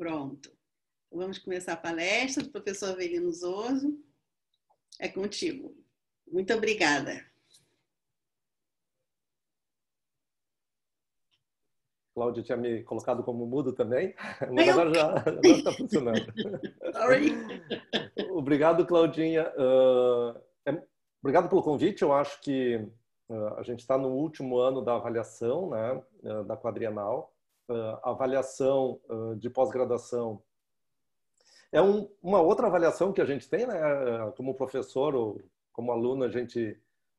Pronto. Então, vamos começar a palestra do professor Avelino Zoso. É contigo. Muito obrigada. Cláudio tinha me colocado como mudo também, mas agora já está funcionando. Sorry. Obrigado, Claudinha. Uh, é, obrigado pelo convite. Eu acho que uh, a gente está no último ano da avaliação né, uh, da quadrienal avaliação de pós-graduação é um, uma outra avaliação que a gente tem, né? Como professor ou como aluno, a gente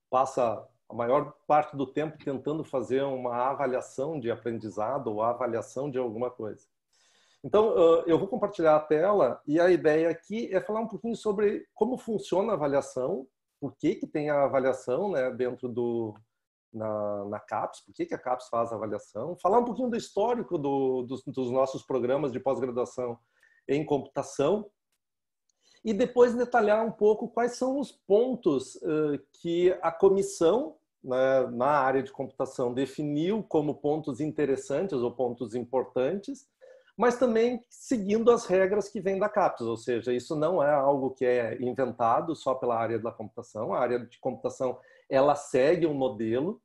passa a maior parte do tempo tentando fazer uma avaliação de aprendizado ou avaliação de alguma coisa. Então, eu vou compartilhar a tela e a ideia aqui é falar um pouquinho sobre como funciona a avaliação, por que, que tem a avaliação né, dentro do, na, na CAPES, por que, que a CAPES faz a avaliação, falar um pouquinho do histórico do, dos, dos nossos programas de pós-graduação em computação, e depois detalhar um pouco quais são os pontos uh, que a comissão né, na área de computação definiu como pontos interessantes ou pontos importantes, mas também seguindo as regras que vêm da CAPES, ou seja, isso não é algo que é inventado só pela área da computação, a área de computação ela segue um modelo.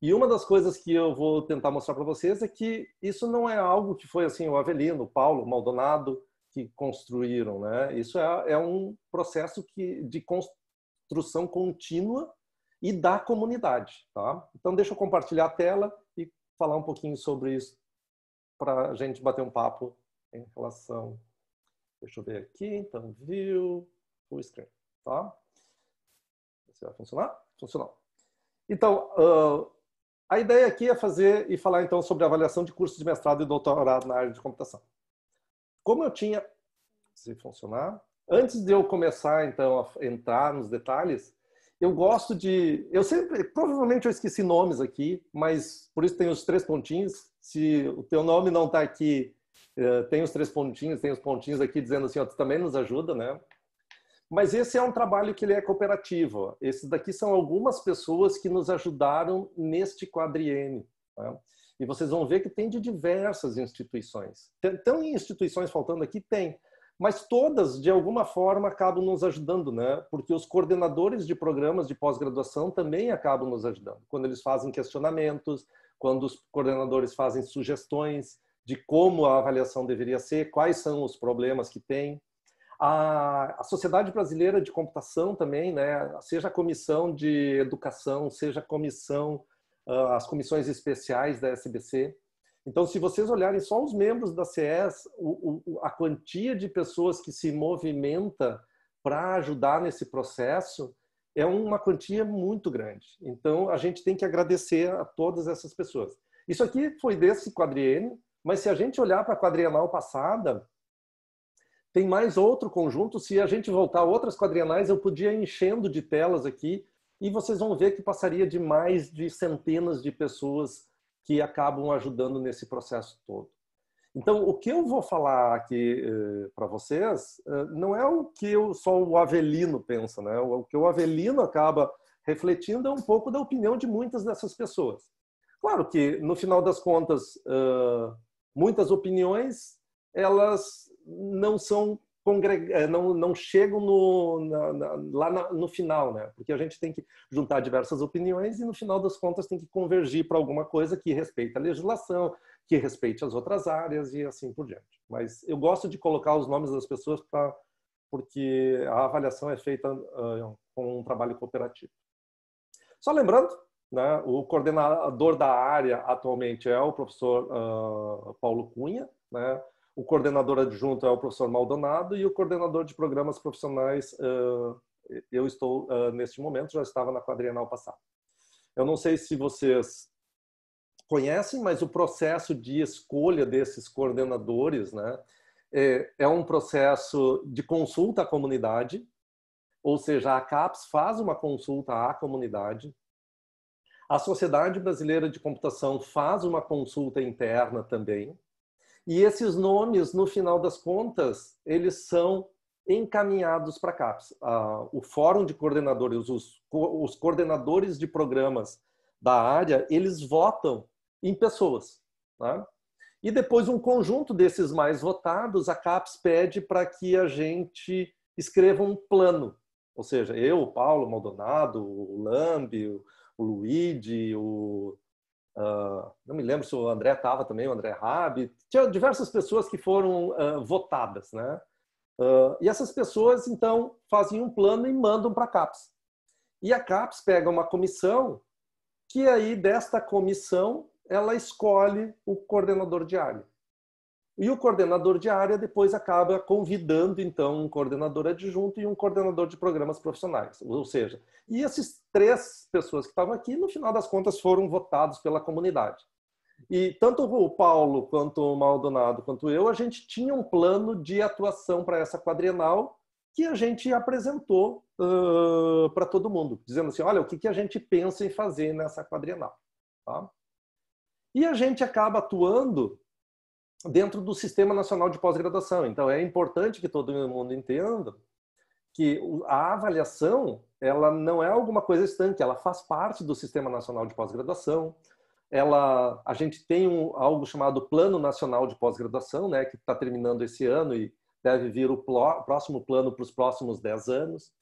E uma das coisas que eu vou tentar mostrar para vocês é que isso não é algo que foi assim o Avelino, o Paulo, o Maldonado que construíram, né? Isso é, é um processo que, de construção contínua e da comunidade, tá? Então deixa eu compartilhar a tela e falar um pouquinho sobre isso para a gente bater um papo em relação. Deixa eu ver aqui, então view, full screen, tá? Você vai funcionar? funcional. Então, uh, a ideia aqui é fazer e falar então sobre avaliação de cursos de mestrado e doutorado na área de computação. Como eu tinha, se funcionar, antes de eu começar então a entrar nos detalhes, eu gosto de, eu sempre, provavelmente eu esqueci nomes aqui, mas por isso tem os três pontinhos. Se o teu nome não está aqui, eh, tem os três pontinhos, tem os pontinhos aqui dizendo assim, ó, tu também nos ajuda, né? Mas esse é um trabalho que ele é cooperativo. Esses daqui são algumas pessoas que nos ajudaram neste quadriênio. Né? E vocês vão ver que tem de diversas instituições. Então, em instituições faltando aqui? Tem. Mas todas, de alguma forma, acabam nos ajudando, né? Porque os coordenadores de programas de pós-graduação também acabam nos ajudando. Quando eles fazem questionamentos, quando os coordenadores fazem sugestões de como a avaliação deveria ser, quais são os problemas que tem. A, a Sociedade Brasileira de Computação também, né, seja a Comissão de Educação, seja a comissão, ah, as comissões especiais da SBC. Então, se vocês olharem só os membros da CES, o, o, a quantia de pessoas que se movimenta para ajudar nesse processo é uma quantia muito grande. Então, a gente tem que agradecer a todas essas pessoas. Isso aqui foi desse quadriênio, mas se a gente olhar para a quadrienal passada, tem mais outro conjunto. Se a gente voltar a outras quadrienais, eu podia ir enchendo de telas aqui e vocês vão ver que passaria de mais de centenas de pessoas que acabam ajudando nesse processo todo. Então, o que eu vou falar aqui eh, para vocês eh, não é o que eu, só o Avelino pensa, né? O, o que o Avelino acaba refletindo é um pouco da opinião de muitas dessas pessoas. Claro que, no final das contas, eh, muitas opiniões elas não são eh, não, não chegam no, na, na, lá na, no final, né? Porque a gente tem que juntar diversas opiniões e no final das contas tem que convergir para alguma coisa que respeite a legislação, que respeite as outras áreas e assim por diante. Mas eu gosto de colocar os nomes das pessoas para porque a avaliação é feita uh, com um trabalho cooperativo. Só lembrando, né, o coordenador da área atualmente é o professor uh, Paulo Cunha, né? O coordenador adjunto é o professor Maldonado e o coordenador de programas profissionais eh, eu estou eh, neste momento, já estava na quadrienal passada. Eu não sei se vocês conhecem, mas o processo de escolha desses coordenadores, né, é, é um processo de consulta à comunidade, ou seja, a CAPES faz uma consulta à comunidade, a Sociedade Brasileira de Computação faz uma consulta interna também, e esses nomes, no final das contas, eles são encaminhados para a CAPES. O Fórum de Coordenadores, os, coordenadores de programas da área, eles votam em pessoas. Né? E depois um conjunto desses mais votados, a CAPES pede para que a gente escreva um plano. Ou seja, eu, o Paulo Maldonado, o Lambi, o Luigi, o Uh, não me lembro se o André estava também, o André Rabi, tinha diversas pessoas que foram uh, votadas, né? Uh, e essas pessoas, então, fazem um plano e mandam para a CAPES. E a CAPES pega uma comissão, que aí, desta comissão, ela escolhe o coordenador de área. E o coordenador de área depois acaba convidando, então, um coordenador adjunto e um coordenador de programas profissionais. Ou seja, e esses três pessoas que estavam aqui, no final das contas, foram votados pela comunidade. E tanto o Paulo, quanto o Maldonado, quanto eu, a gente tinha um plano de atuação para essa quadrenal que a gente apresentou uh, para todo mundo, dizendo assim, olha, o que, que a gente pensa em fazer nessa quadrenal Tá? E a gente acaba atuando dentro do Sistema Nacional de Pós-Graduação. Então, é importante que todo mundo entenda que a avaliação ela não é alguma coisa estanque, ela faz parte do Sistema Nacional de Pós-Graduação. Ela, a gente tem um, algo chamado Plano Nacional de Pós-Graduação, né, que está terminando esse ano e deve vir o próximo plano para os próximos 10 anos.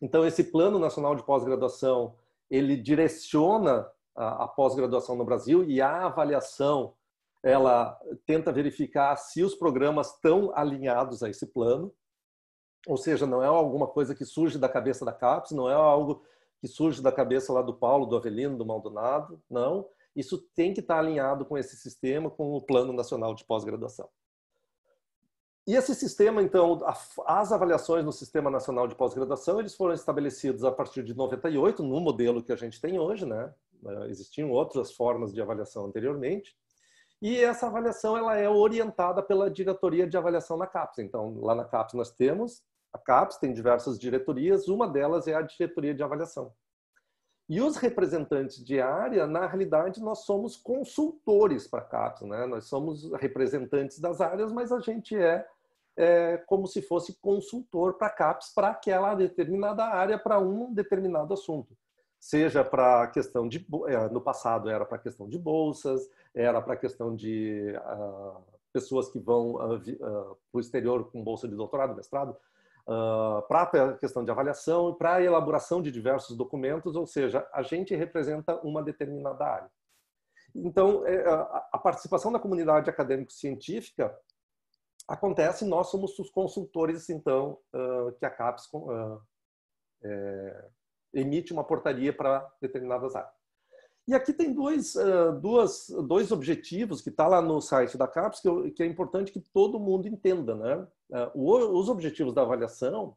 Então, esse Plano Nacional de Pós-Graduação, ele direciona a, a pós-graduação no Brasil e a avaliação ela tenta verificar se os programas estão alinhados a esse plano, ou seja, não é alguma coisa que surge da cabeça da CAPES, não é algo que surge da cabeça lá do Paulo, do Avelino, do Maldonado, não. Isso tem que estar alinhado com esse sistema, com o Plano Nacional de Pós-Graduação. E esse sistema, então, as avaliações no Sistema Nacional de Pós-Graduação, eles foram estabelecidos a partir de 98, no modelo que a gente tem hoje, né? Eh, existiam outras formas de avaliação anteriormente, e essa avaliação ela é orientada pela diretoria de avaliação na CAPES. Então, lá na CAPES nós temos, a CAPES tem diversas diretorias, uma delas é a diretoria de avaliação. E os representantes de área, na realidade, nós somos consultores para a CAPES, né? Nós somos representantes das áreas, mas a gente é, é como se fosse consultor para a CAPES para aquela determinada área, para um determinado assunto. Seja para a questão de... Eh, no passado era para a questão de bolsas, era para a questão de uh, pessoas que vão uh, ah, uh, ah, para o exterior com bolsa de doutorado, mestrado, para a questão de avaliação e para a elaboração de diversos documentos, ou seja, a gente representa uma determinada área. Então, é, a participação da comunidade acadêmico-científica acontece, nós somos os consultores, então, que a CAPES é, emite uma portaria para determinadas áreas. E aqui tem dois, duas, dois objetivos que está lá no site da CAPES que, eu, que, é importante que todo mundo entenda. Né? os objetivos da avaliação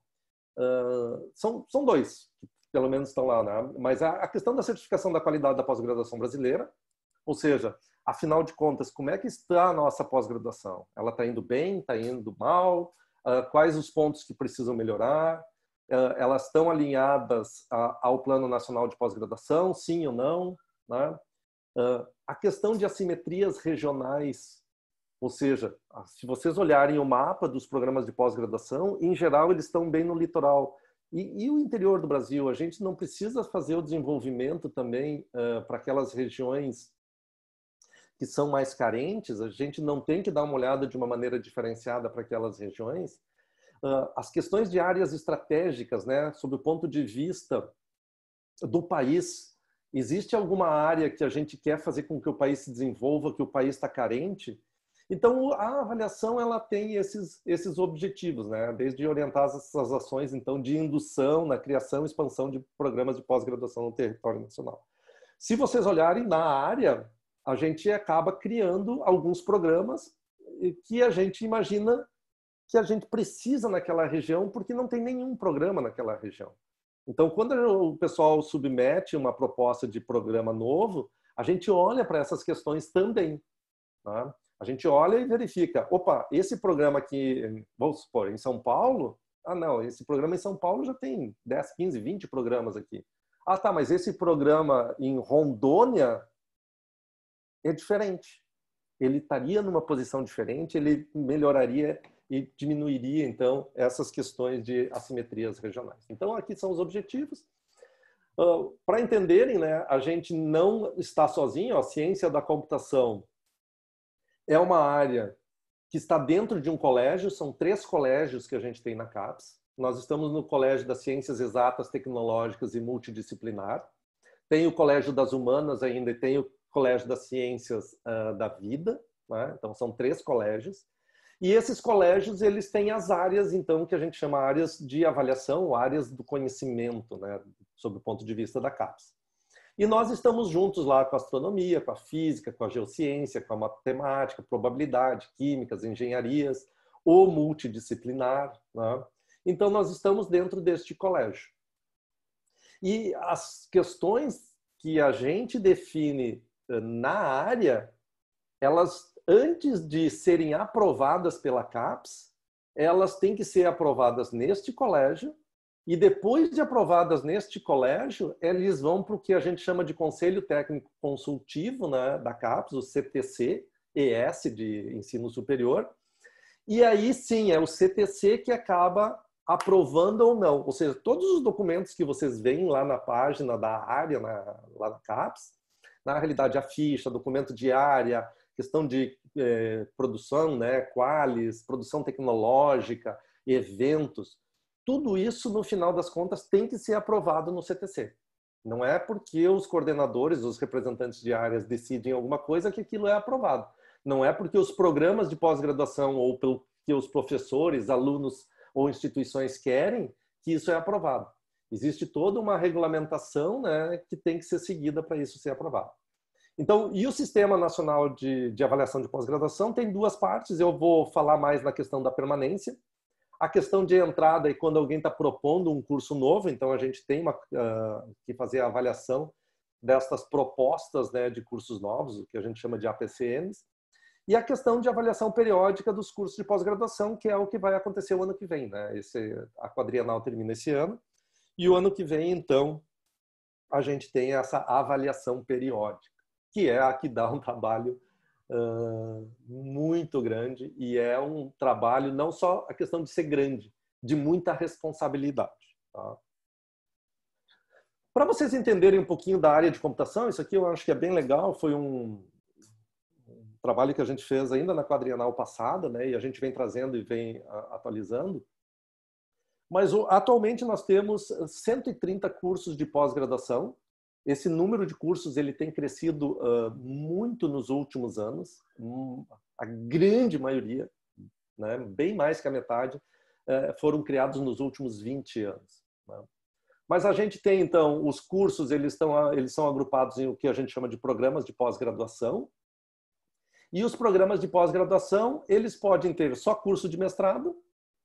são, são dois, pelo menos estão lá. Né? Mas a, questão da certificação da qualidade da pós-graduação brasileira, ou seja, afinal de contas, como é que está a nossa pós-graduação? Ela está indo bem? Está indo mal? quais os pontos que precisam melhorar? elas estão alinhadas ao Plano Nacional de Pós-Graduação, sim ou não? Né? Uh, a questão de assimetrias regionais, ou seja, ah, se vocês olharem o mapa dos programas de pós-graduação, em geral eles estão bem no litoral. E, e, o interior do Brasil, a gente não precisa fazer o desenvolvimento também uh, para aquelas regiões que são mais carentes, a gente não tem que dar uma olhada de uma maneira diferenciada para aquelas regiões. Uh, as questões de áreas estratégicas, né, sob o ponto de vista do país, Existe alguma área que a gente quer fazer com que o país se desenvolva, que o país está carente? Então, a avaliação ela tem esses, esses objetivos, né? desde orientar essas ações então de indução na criação e expansão de programas de pós-graduação no território nacional. Se vocês olharem na área, a gente acaba criando alguns programas que a gente imagina que a gente precisa naquela região porque não tem nenhum programa naquela região. Então, quando o pessoal submete uma proposta de programa novo, a gente olha para essas questões também. Né? A gente olha e verifica, opa, esse programa aqui, vamos supor, em São Paulo, ah não, esse programa em São Paulo já tem 10, 15, 20 programas aqui. Ah tá, mas esse programa em Rondônia é diferente. Ele estaria numa posição diferente, ele melhoraria e diminuiria, então, essas questões de assimetrias regionais. Então, aqui são os objetivos. Uh, Para entenderem, né, a gente não está sozinho, a ciência da computação é uma área que está dentro de um colégio, são três colégios que a gente tem na CAPES. Nós estamos no Colégio das Ciências Exatas, Tecnológicas e Multidisciplinar. Tem o Colégio das Humanas ainda e tem o Colégio das Ciências uh, da Vida. Né? Então, são três colégios. E esses colégios, eles têm as áreas, então, que a gente chama áreas de avaliação, áreas do conhecimento, né, sob o ponto de vista da CAPES. E nós estamos juntos lá com a astronomia, com a física, com a geociência, com a matemática, probabilidade, químicas, engenharias, ou multidisciplinar. Né? Então, nós estamos dentro deste colégio. E as questões que a gente define eh, na área, elas antes de serem aprovadas pela CAPES, elas têm que ser aprovadas neste colégio e depois de aprovadas neste colégio, eles vão para o que a gente chama de Conselho Técnico Consultivo né, da CAPES, o CTC, ES de Ensino Superior. E aí sim, é o CTC que acaba aprovando ou não. Ou seja, todos os documentos que vocês veem lá na página da área, na, lá na CAPES, na realidade a ficha, documento de área, questão de eh, produção, né, qualis, produção tecnológica, eventos, tudo isso, no final das contas, tem que ser aprovado no CTC. Não é porque os coordenadores, os representantes de áreas decidem alguma coisa que aquilo é aprovado. Não é porque os programas de pós-graduação ou pelo que os professores, alunos ou instituições querem que isso é aprovado. Existe toda uma regulamentação né, que tem que ser seguida para isso ser aprovado. Então, e o Sistema Nacional de, de Avaliação de Pós-Graduação tem duas partes. Eu vou falar mais na questão da permanência, a questão de entrada e quando alguém está propondo um curso novo. Então, a gente tem uma, uh, que fazer a avaliação destas propostas né, de cursos novos, o que a gente chama de APCNs, e a questão de avaliação periódica dos cursos de pós-graduação, que é o que vai acontecer o ano que vem. Né? Esse, a quadrienal termina esse ano, e o ano que vem, então, a gente tem essa avaliação periódica que é a que dá um trabalho uh, muito grande e é um trabalho não só a questão de ser grande, de muita responsabilidade. Tá? Para vocês entenderem um pouquinho da área de computação, isso aqui eu acho que é bem legal, foi um, um trabalho que a gente fez ainda na quadrienal passada, né, e a gente vem trazendo e vem atualizando. Mas atualmente nós temos 130 cursos de pós-graduação esse número de cursos ele tem crescido uh, muito nos últimos anos, hum, a grande maioria, né, bem mais que a metade, uh, foram criados nos últimos 20 anos. Né? Mas a gente tem então os cursos, eles estão eles são agrupados em o que a gente chama de programas de pós-graduação. E os programas de pós-graduação, eles podem ter só curso de mestrado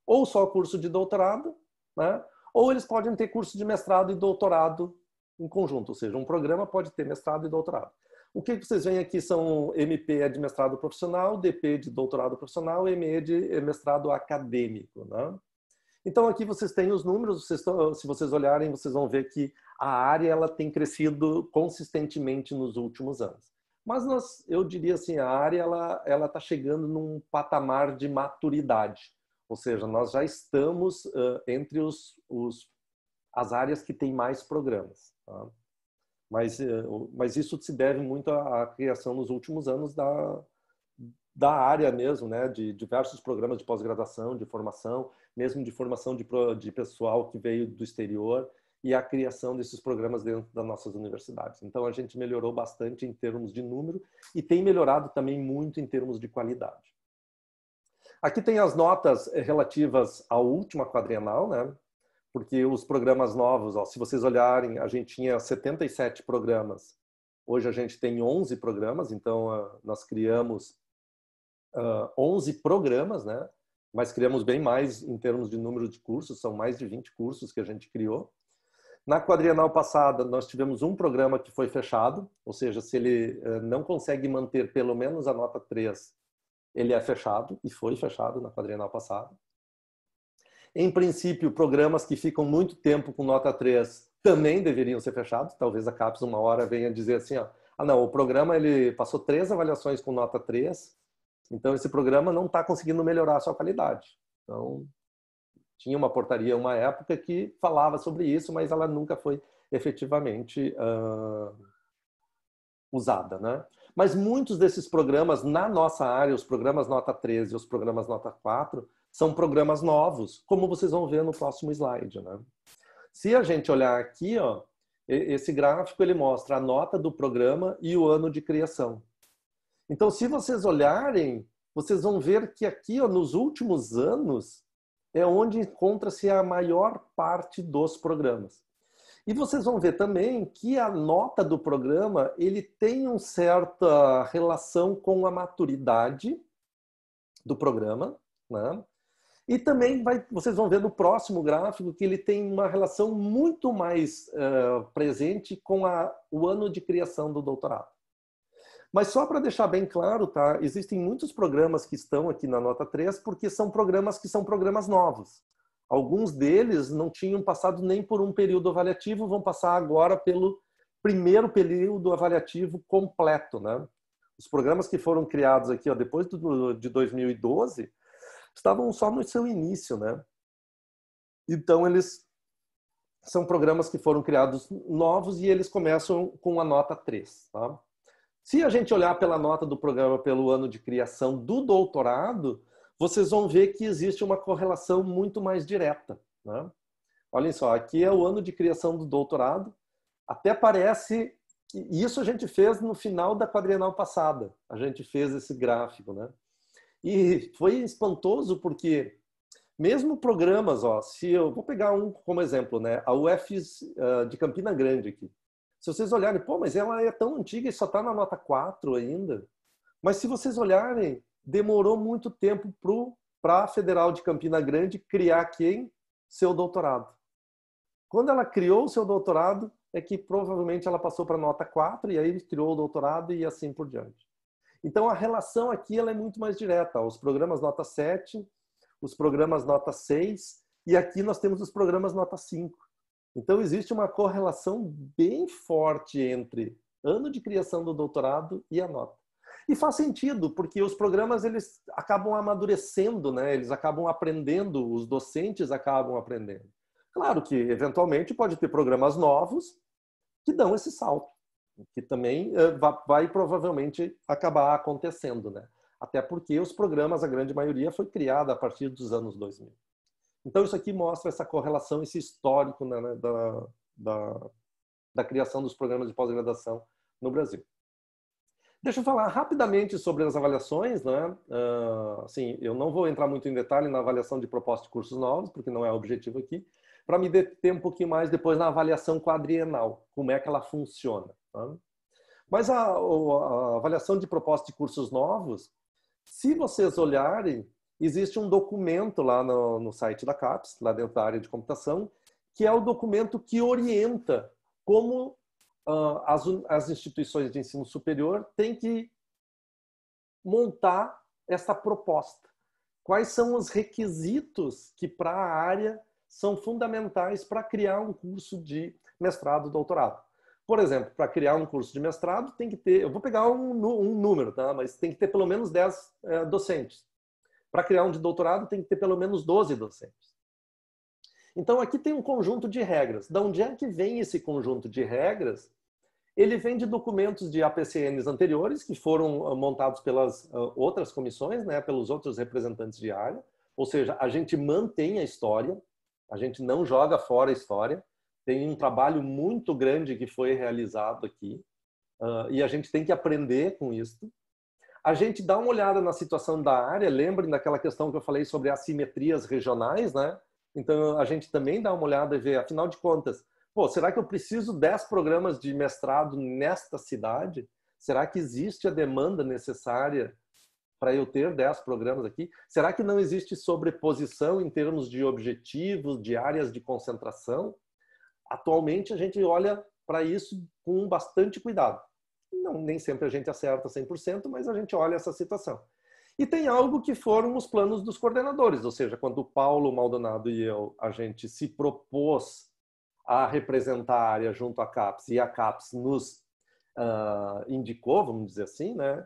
ou só curso de doutorado, né? Ou eles podem ter curso de mestrado e doutorado em conjunto, ou seja, um programa pode ter mestrado e doutorado. O que vocês veem aqui são MP é de mestrado profissional, DP de doutorado profissional, ME de é mestrado acadêmico. Né? Então aqui vocês têm os números, vocês, se vocês olharem, vocês vão ver que a área ela tem crescido consistentemente nos últimos anos. Mas nós, eu diria assim, a área ela está chegando num patamar de maturidade, ou seja, nós já estamos uh, entre os, os, as áreas que têm mais programas. Tá? Mas, eh, mas isso se deve muito à, à criação nos últimos anos da, da área mesmo, né? de diversos programas de pós-graduação, de formação, mesmo de formação de, de pessoal que veio do exterior e a criação desses programas dentro das nossas universidades. Então a gente melhorou bastante em termos de número e tem melhorado também muito em termos de qualidade. Aqui tem as notas eh, relativas à última quadrenal, né? porque os programas novos, ó, se vocês olharem, a gente tinha 77 programas. Hoje a gente tem 11 programas, então uh, nós criamos uh, ah, 11 programas, né? Mas criamos bem mais em termos de número de cursos, são mais de 20 cursos que a gente criou. Na quadrienal passada, nós tivemos um programa que foi fechado, ou seja, se ele uh, não consegue manter pelo menos a nota 3, ele é fechado, e foi fechado na quadrienal passada. Em princípio, programas que ficam muito tempo com nota 3 também deveriam ser fechados. Talvez a CAPES uma hora venha dizer assim, ó, ah não, o programa ele passou três avaliações com nota 3, então esse programa não está conseguindo melhorar a sua qualidade. Então, tinha uma portaria uma época que falava sobre isso, mas ela nunca foi efetivamente uh, usada, né? Mas muitos desses programas na nossa área, os programas nota 13 e os programas nota 4, são programas novos, como vocês vão ver no próximo slide. Né? Se a gente olhar aqui, ó, esse gráfico ele mostra a nota do programa e o ano de criação. Então, se vocês olharem, vocês vão ver que aqui, ó, nos últimos anos, é onde encontra-se a maior parte dos programas. E vocês vão ver também que a nota do programa ele tem uma certa relação com a maturidade do programa, né? E também vai, vocês vão ver no próximo gráfico que ele tem uma relação muito mais uh, presente com a, o ano de criação do doutorado. Mas só para deixar bem claro, tá? Existem muitos programas que estão aqui na nota 3 porque são programas que são programas novos. Alguns deles não tinham passado nem por um período avaliativo, vão passar agora pelo primeiro período avaliativo completo, né? Os programas que foram criados aqui, ó, depois do, de 2012, estavam só no seu início, né? Então eles são programas que foram criados novos e eles começam com a nota 3, tá? Se a gente olhar pela nota do programa pelo ano de criação do doutorado, vocês vão ver que existe uma correlação muito mais direta. Né? Olhem só, aqui é o ano de criação do doutorado. Até parece que isso a gente fez no final da quadrienal passada. A gente fez esse gráfico. Né? E foi espantoso porque mesmo programas, ó, se eu vou pegar um como exemplo, né, a UFs uh, ah, de Campina Grande aqui. Se vocês olharem, pô, mas ela é tão antiga e só está na nota 4 ainda. Mas se vocês olharem, demorou muito tempo para a Federal de Campina Grande criar quem? Seu doutorado. Quando ela criou o seu doutorado, é que provavelmente ela passou para nota 4 e aí criou o doutorado e assim por diante. Então, a relação aqui ela é muito mais direta. Os programas nota 7, os programas nota 6, e aqui nós temos os programas nota 5. Então, existe uma correlação bem forte entre ano de criação do doutorado e a nota. E faz sentido, porque os programas eles acabam amadurecendo, né? eles acabam aprendendo, os docentes acabam aprendendo. Claro que, eventualmente, pode ter programas novos que dão esse salto que também eh, vai provavelmente acabar acontecendo, né? Até porque os programas, a grande maioria, foi criada a partir dos anos 2000. Então, isso aqui mostra essa correlação, esse histórico né, né, da, da, da, criação dos programas de pós-graduação no Brasil. Deixa eu falar rapidamente sobre as avaliações. Né? Uh, assim, eu não vou entrar muito em detalhe na avaliação de proposta de cursos novos, porque não é o objetivo aqui, para me deter um pouquinho mais depois na avaliação quadrienal, como é que ela funciona. Tá? Mas a, a avaliação de proposta de cursos novos, se vocês olharem, existe um documento lá no, no, site da CAPES, lá dentro da área de computação, que é o documento que orienta como uh, as, as, instituições de ensino superior têm que montar essa proposta. Quais são os requisitos que para a área são fundamentais para criar um curso de mestrado, doutorado. Por exemplo, para criar um curso de mestrado, tem que ter, eu vou pegar um, um número, tá? mas tem que ter pelo menos 10 é, eh, docentes. Para criar um de doutorado, tem que ter pelo menos 12 docentes. Então, aqui tem um conjunto de regras. Da onde é que vem esse conjunto de regras? Ele vem de documentos de APCNs anteriores, que foram ah, montados pelas ah, outras comissões, né, pelos outros representantes de área. Ou seja, a gente mantém a história, a gente não joga fora a história tem um trabalho muito grande que foi realizado aqui uh, e a gente tem que aprender com isso. A gente dá uma olhada na situação da área, lembrem daquela questão que eu falei sobre assimetrias regionais, né? Então a gente também dá uma olhada e vê, afinal de contas, pô, será que eu preciso 10 programas de mestrado nesta cidade? Será que existe a demanda necessária para eu ter 10 programas aqui? Será que não existe sobreposição em termos de objetivos, de áreas de concentração? Atualmente, a gente olha para isso com bastante cuidado. Não, nem sempre a gente acerta 100%, mas a gente olha essa situação. E tem algo que foram os planos dos coordenadores, ou seja, quando o Paulo Maldonado e eu, a gente se propôs a representar a área junto à CAPES e a CAPES nos uh, indicou, vamos dizer assim, né?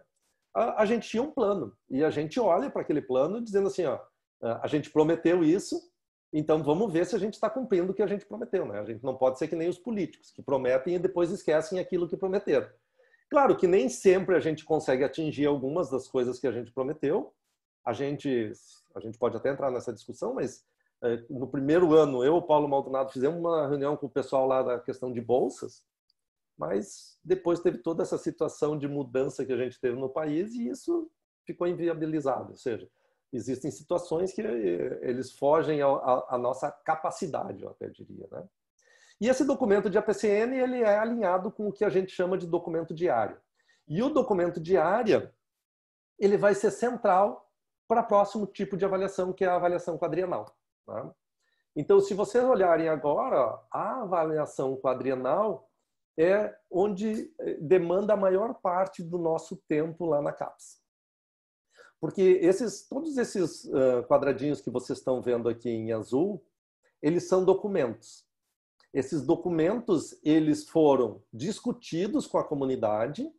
A, a, gente tinha um plano e a gente olha para aquele plano dizendo assim, ó, ah, a gente prometeu isso, então vamos ver se a gente está cumprindo o que a gente prometeu, né? A gente não pode ser que nem os políticos que prometem e depois esquecem aquilo que prometeram. Claro que nem sempre a gente consegue atingir algumas das coisas que a gente prometeu. A gente a gente pode até entrar nessa discussão, mas eh, no primeiro ano eu, o Paulo Maldonado, fizemos uma reunião com o pessoal lá da questão de bolsas, mas depois teve toda essa situação de mudança que a gente teve no país e isso ficou inviabilizado. Ou seja, existem situações que eh, eles fogem à nossa capacidade, eu até diria. Né? E esse documento de APCN ele é alinhado com o que a gente chama de documento diário. E o documento diário ele vai ser central para o próximo tipo de avaliação, que é a avaliação quadrienal. Né? Então, se vocês olharem agora, a avaliação quadrienal é onde eh, demanda a maior parte do nosso tempo lá na CAPES. Porque esses, todos esses uh, quadradinhos que vocês estão vendo aqui em azul, eles são documentos. Esses documentos, eles foram discutidos com a comunidade.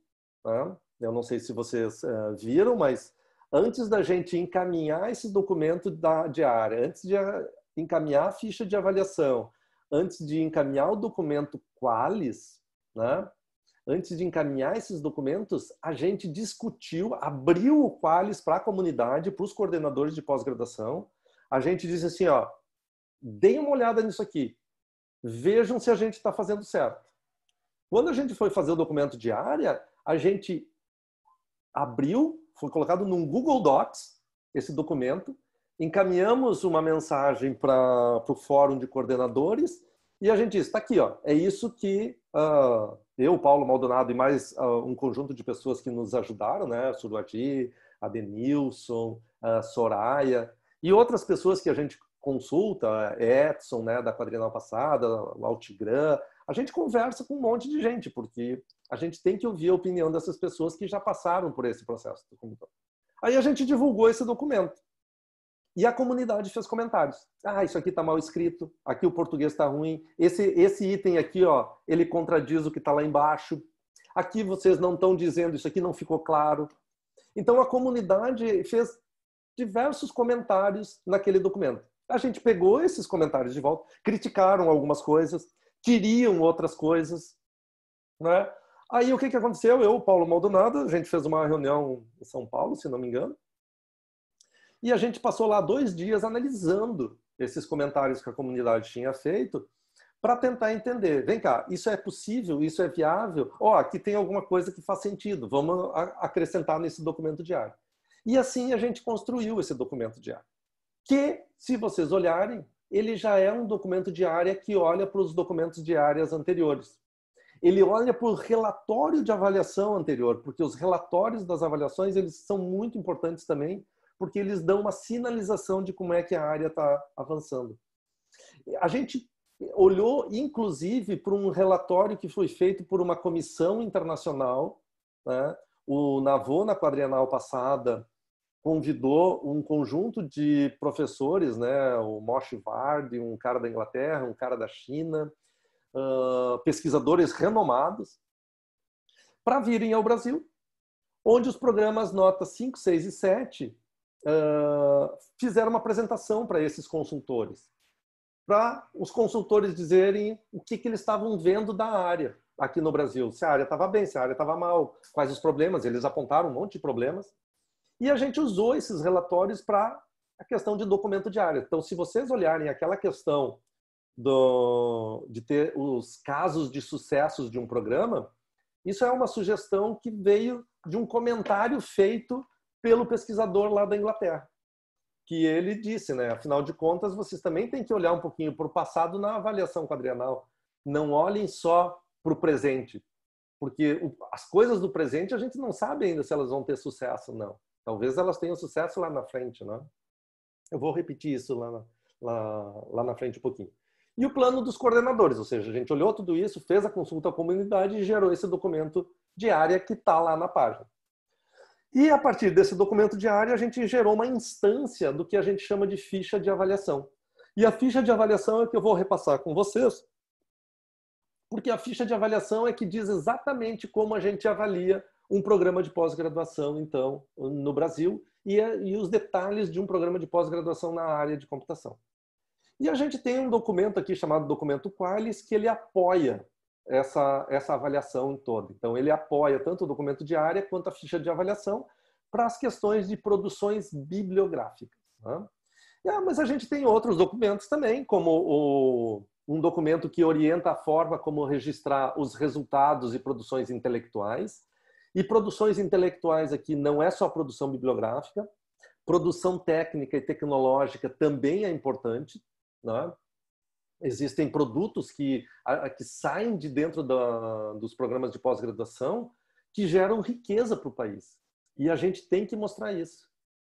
Tá? Eu não sei se vocês uh, viram, mas antes da gente encaminhar esse documento da diária, antes de encaminhar a ficha de avaliação, antes de encaminhar o documento Qualis, né? antes de encaminhar esses documentos, a gente discutiu, abriu o Qualis para a comunidade, para os coordenadores de pós-graduação. A gente disse assim, ó, deem uma olhada nisso aqui. Vejam se a gente está fazendo certo. Quando a gente foi fazer o documento de área, a gente abriu, foi colocado num Google Docs esse documento, encaminhamos uma mensagem para o fórum de coordenadores e a gente disse, está aqui, ó, é isso que ah, eu, Paulo Maldonado, e mais uh, um conjunto de pessoas que nos ajudaram, né? Suruadi, Adenilson, uh, Soraya e outras pessoas que a gente consulta, é Edson, né, da quadrinal passada, o Altigram, a gente conversa com um monte de gente, porque a gente tem que ouvir a opinião dessas pessoas que já passaram por esse processo. Aí a gente divulgou esse documento. E a comunidade fez comentários. Ah, isso aqui está mal escrito, aqui o português está ruim, esse, esse item aqui, ó, ele contradiz o que está lá embaixo. Aqui vocês não estão dizendo, isso aqui não ficou claro. Então a comunidade fez diversos comentários naquele documento. A gente pegou esses comentários de volta, criticaram algumas coisas, queriam outras coisas. Né? Aí o que, que aconteceu? Eu, Paulo Maldonado, a gente fez uma reunião em São Paulo, se não me engano, e a gente passou lá dois dias analisando esses comentários que a comunidade tinha feito para tentar entender. Vem cá, isso é possível? Isso é viável? Ó, oh, aqui tem alguma coisa que faz sentido. Vamos acrescentar nesse documento diário. E assim a gente construiu esse documento diário. Que, se vocês olharem, ele já é um documento diário que olha para os documentos diários anteriores. Ele olha para o relatório de avaliação anterior, porque os relatórios das avaliações eles são muito importantes também porque eles dão uma sinalização de como é que a área está avançando. A gente olhou, inclusive, para um relatório que foi feito por uma comissão internacional. Né? O NAVO, na quadrienal passada, convidou um conjunto de professores, né? o Moshe Vard, um cara da Inglaterra, um cara da China, uh, pesquisadores renomados, para virem ao Brasil, onde os programas notas 5, 6 e 7 uh, fizeram uma apresentação para esses consultores, para os consultores dizerem o que, que eles estavam vendo da área aqui no Brasil, se a área estava bem, se a área estava mal, quais os problemas, eles apontaram um monte de problemas. E a gente usou esses relatórios para a questão de documento de área. Então, se vocês olharem aquela questão do, de ter os casos de sucessos de um programa, isso é uma sugestão que veio de um comentário feito pelo pesquisador lá da Inglaterra, que ele disse, né? Afinal de contas, vocês também têm que olhar um pouquinho para o passado na avaliação quadrienal. Não olhem só para o presente, porque as coisas do presente a gente não sabe ainda se elas vão ter sucesso ou não. Talvez elas tenham sucesso lá na frente, né? Eu vou repetir isso lá na, lá, lá na frente um pouquinho. E o plano dos coordenadores, ou seja, a gente olhou tudo isso, fez a consulta à comunidade e gerou esse documento de área que está lá na página. E a partir desse documento diário, a gente gerou uma instância do que a gente chama de ficha de avaliação. E a ficha de avaliação é que eu vou repassar com vocês, porque a ficha de avaliação é que diz exatamente como a gente avalia um programa de pós-graduação, então, no Brasil, e, é, e os detalhes de um programa de pós-graduação na área de computação. E a gente tem um documento aqui chamado Documento Qualis, que ele apoia essa, essa avaliação toda. Então, ele apoia tanto o documento de área quanto a ficha de avaliação para as questões de produções bibliográficas. Né? Ah, mas a gente tem outros documentos também, como o, um documento que orienta a forma como registrar os resultados e produções intelectuais. E produções intelectuais aqui não é só produção bibliográfica, produção técnica e tecnológica também é importante. Né? existem produtos que, que saem de dentro da, dos programas de pós-graduação que geram riqueza para o país. E a gente tem que mostrar isso.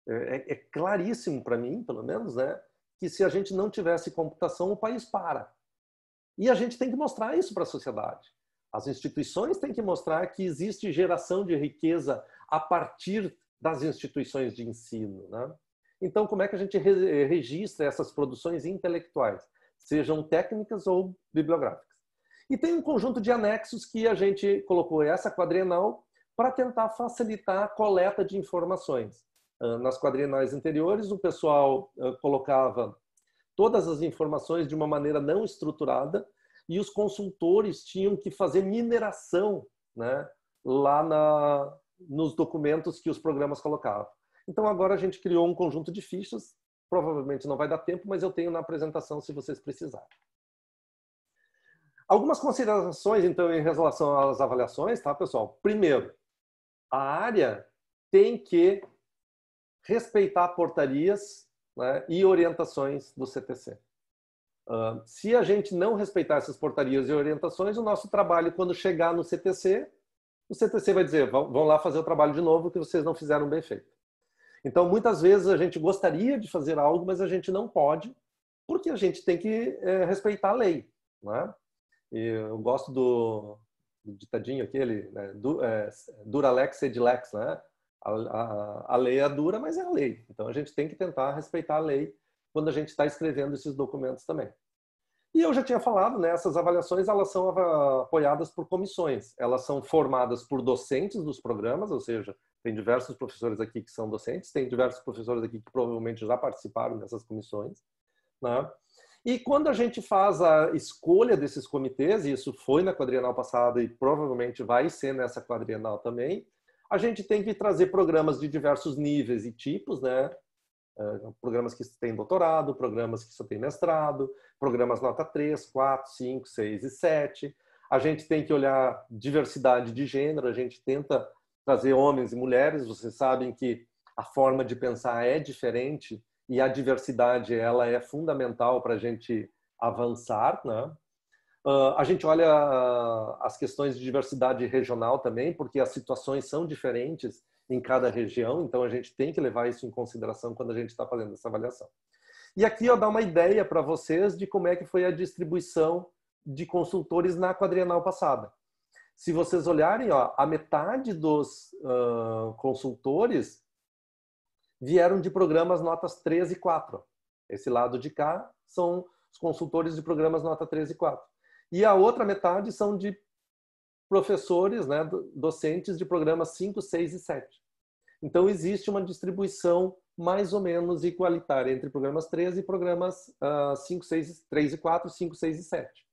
É, é, é claríssimo para mim, pelo menos, né, que se a gente não tivesse computação, o país para. E a gente tem que mostrar isso para a sociedade. As instituições têm que mostrar que existe geração de riqueza a partir das instituições de ensino. Né? Então, como é que a gente registra essas produções intelectuais? sejam técnicas ou bibliográficas. E tem um conjunto de anexos que a gente colocou essa quadrienal para tentar facilitar a coleta de informações. Ah, nas quadrienais anteriores, o pessoal ah, colocava todas as informações de uma maneira não estruturada e os consultores tinham que fazer mineração né, lá na, nos documentos que os programas colocavam. Então, agora a gente criou um conjunto de fichas Provavelmente não vai dar tempo, mas eu tenho na apresentação se vocês precisarem. Algumas considerações, então, em relação às avaliações, tá, pessoal? Primeiro, a área tem que respeitar portarias né, e orientações do CTC. Uh, ah, se a gente não respeitar essas portarias e orientações, o nosso trabalho, quando chegar no CTC, o CTC vai dizer: vão lá fazer o trabalho de novo que vocês não fizeram bem feito. Então, muitas vezes a gente gostaria de fazer algo, mas a gente não pode, porque a gente tem que é, respeitar a lei. Né? Eu gosto do, do ditadinho aquele, né? Du, é, eh, dura lex sed lex, né? A, a, a, lei é dura, mas é a lei. Então a gente tem que tentar respeitar a lei quando a gente está escrevendo esses documentos também. E eu já tinha falado, né, essas avaliações elas são apoiadas por comissões. Elas são formadas por docentes dos programas, ou seja, tem diversos professores aqui que são docentes, tem diversos professores aqui que provavelmente já participaram dessas comissões. Né? E quando a gente faz a escolha desses comitês, e isso foi na quadrienal passada e provavelmente vai ser nessa quadrienal também, a gente tem que trazer programas de diversos níveis e tipos, né? Ah, programas que têm doutorado, programas que só têm mestrado, programas nota 3, 4, 5, 6 e 7. A gente tem que olhar diversidade de gênero, a gente tenta trazer homens e mulheres. Vocês sabem que a forma de pensar é diferente e a diversidade ela é fundamental para a gente avançar, né? Uh, a gente olha ah, as questões de diversidade regional também, porque as situações são diferentes em cada região, então a gente tem que levar isso em consideração quando a gente está fazendo essa avaliação. E aqui eu dar uma ideia para vocês de como é que foi a distribuição de consultores na quadrienal passada se vocês olharem, ó, a metade dos uh, consultores vieram de programas notas 3 e 4. Esse lado de cá são os consultores de programas nota 3 e 4. E a outra metade são de professores, né, docentes de programas 5, 6 e 7. Então, existe uma distribuição mais ou menos igualitária entre programas 13 e programas uh, 5, 6, 3 e 4, 5, 6 e 7.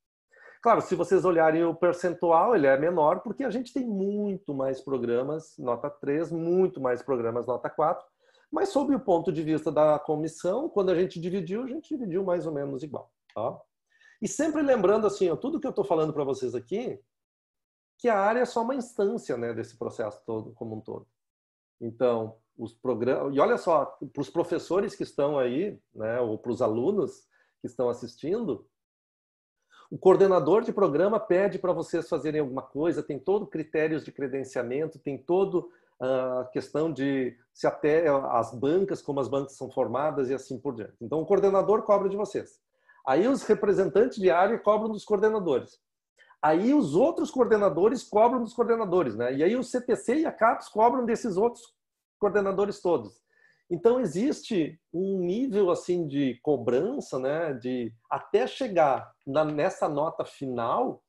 Claro, se vocês olharem o percentual, ele é menor, porque a gente tem muito mais programas nota 3, muito mais programas nota 4, mas sob o ponto de vista da comissão, quando a gente dividiu, a gente dividiu mais ou menos igual. ó. Tá? E sempre lembrando assim, ó, tudo que eu estou falando para vocês aqui, que a área é só uma instância né, desse processo todo, como um todo. Então, os programas. E olha só, para os professores que estão aí, né, ou para os alunos que estão assistindo, o coordenador de programa pede para vocês fazerem alguma coisa, tem todo critérios de credenciamento, tem todo a ah, questão de se até eh, as bancas, como as bancas são formadas e assim por diante. Então, o coordenador cobra de vocês. Aí os representantes de área cobram dos coordenadores. Aí os outros coordenadores cobram dos coordenadores, né? E aí o CTC e a CAPES cobram desses outros coordenadores todos. Então existe um nível assim de cobrança, né, de até chegar na, nessa nota final,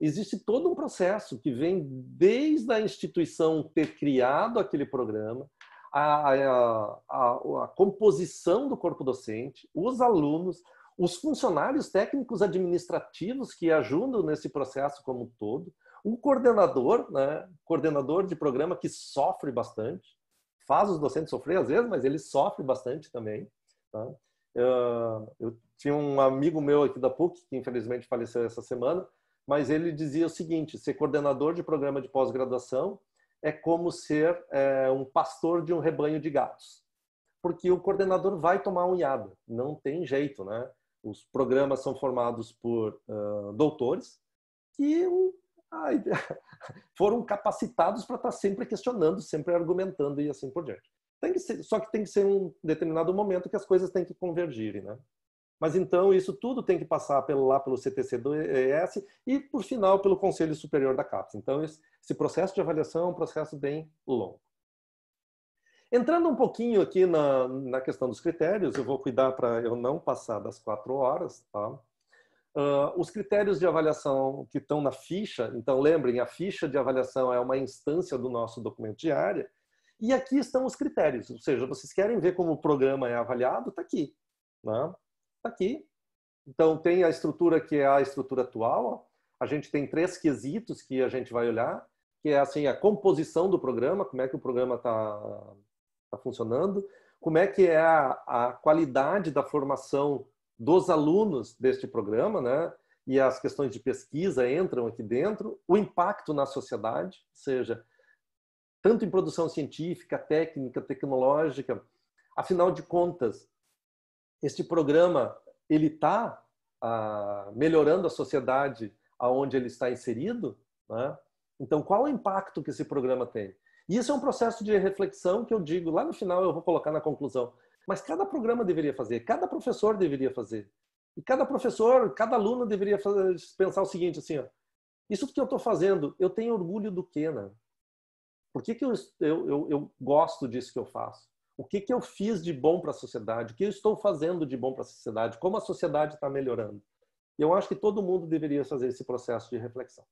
existe todo um processo que vem desde a instituição ter criado aquele programa, a, a, a, a composição do corpo docente, os alunos, os funcionários técnicos administrativos que ajudam nesse processo como um todo, o coordenador, né, coordenador de programa que sofre bastante, faz os docentes sofrer às vezes, mas eles sofrem bastante também. Tá? Ah, eu, tinha um amigo meu aqui da PUC, que infelizmente faleceu essa semana, mas ele dizia o seguinte: ser coordenador de programa de pós-graduação é como ser é, um pastor de um rebanho de gatos, porque o coordenador vai tomar um iado, não tem jeito, né? Os programas são formados por uh, doutores que Ai, foram capacitados para estar tá sempre questionando, sempre argumentando e assim por diante. Tem que ser, só que tem que ser um determinado momento que as coisas têm que convergirem, né? Mas então isso tudo tem que passar pelo, lá pelo CTC do ES e, por final, pelo Conselho Superior da CAPES. Então esse processo de avaliação é um processo bem longo. Entrando um pouquinho aqui na, na questão dos critérios, eu vou cuidar para eu não passar das quatro horas, tá? Uh, os critérios de avaliação que estão na ficha, então lembrem, a ficha de avaliação é uma instância do nosso documento de área, e aqui estão os critérios, ou seja, vocês querem ver como o programa é avaliado? Está aqui. Está né? Tá aqui. Então, tem a estrutura que é a estrutura atual, a gente tem três quesitos que a gente vai olhar, que é assim, a composição do programa, como é que o programa está tá funcionando, como é que é a, a qualidade da formação dos alunos deste programa, né? E as questões de pesquisa entram aqui dentro, o impacto na sociedade, ou seja, tanto em produção científica, técnica, tecnológica. Afinal de contas, este programa ele está ah, melhorando a sociedade aonde ele está inserido, né? Então, qual o impacto que esse programa tem? E isso é um processo de reflexão que eu digo lá no final, eu vou colocar na conclusão. Mas cada programa deveria fazer, cada professor deveria fazer. E cada professor, cada aluno deveria fazer, pensar o seguinte, assim, ó, isso que eu estou fazendo, eu tenho orgulho do que, né? Por que, que eu, eu, eu, eu gosto disso que eu faço? O que, que eu fiz de bom para a sociedade? O que eu estou fazendo de bom para a sociedade? Como a sociedade está melhorando? Eu acho que todo mundo deveria fazer esse processo de reflexão.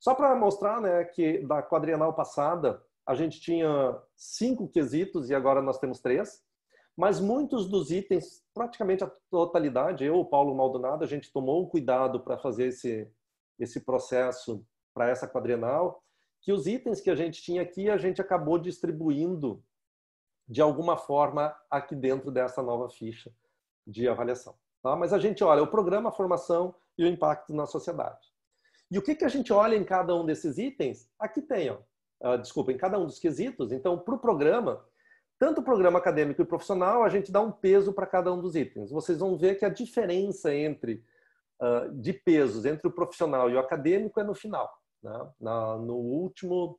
Só para mostrar né, que da quadrienal passada, a gente tinha cinco quesitos e agora nós temos três. Mas muitos dos itens, praticamente a totalidade, eu, o Paulo Maldonado, a gente tomou um cuidado para fazer esse, esse processo para essa quadrenal, que os itens que a gente tinha aqui, a gente acabou distribuindo de alguma forma aqui dentro dessa nova ficha de avaliação. Tá? Mas a gente olha o programa, a formação e o impacto na sociedade. E o que, que a gente olha em cada um desses itens? Aqui tem, ó, ah, desculpa, em cada um dos quesitos. Então, para o programa, tanto o programa acadêmico e profissional, a gente dá um peso para cada um dos itens. Vocês vão ver que a diferença entre uh, de pesos entre o profissional e o acadêmico é no final, né? Na, no último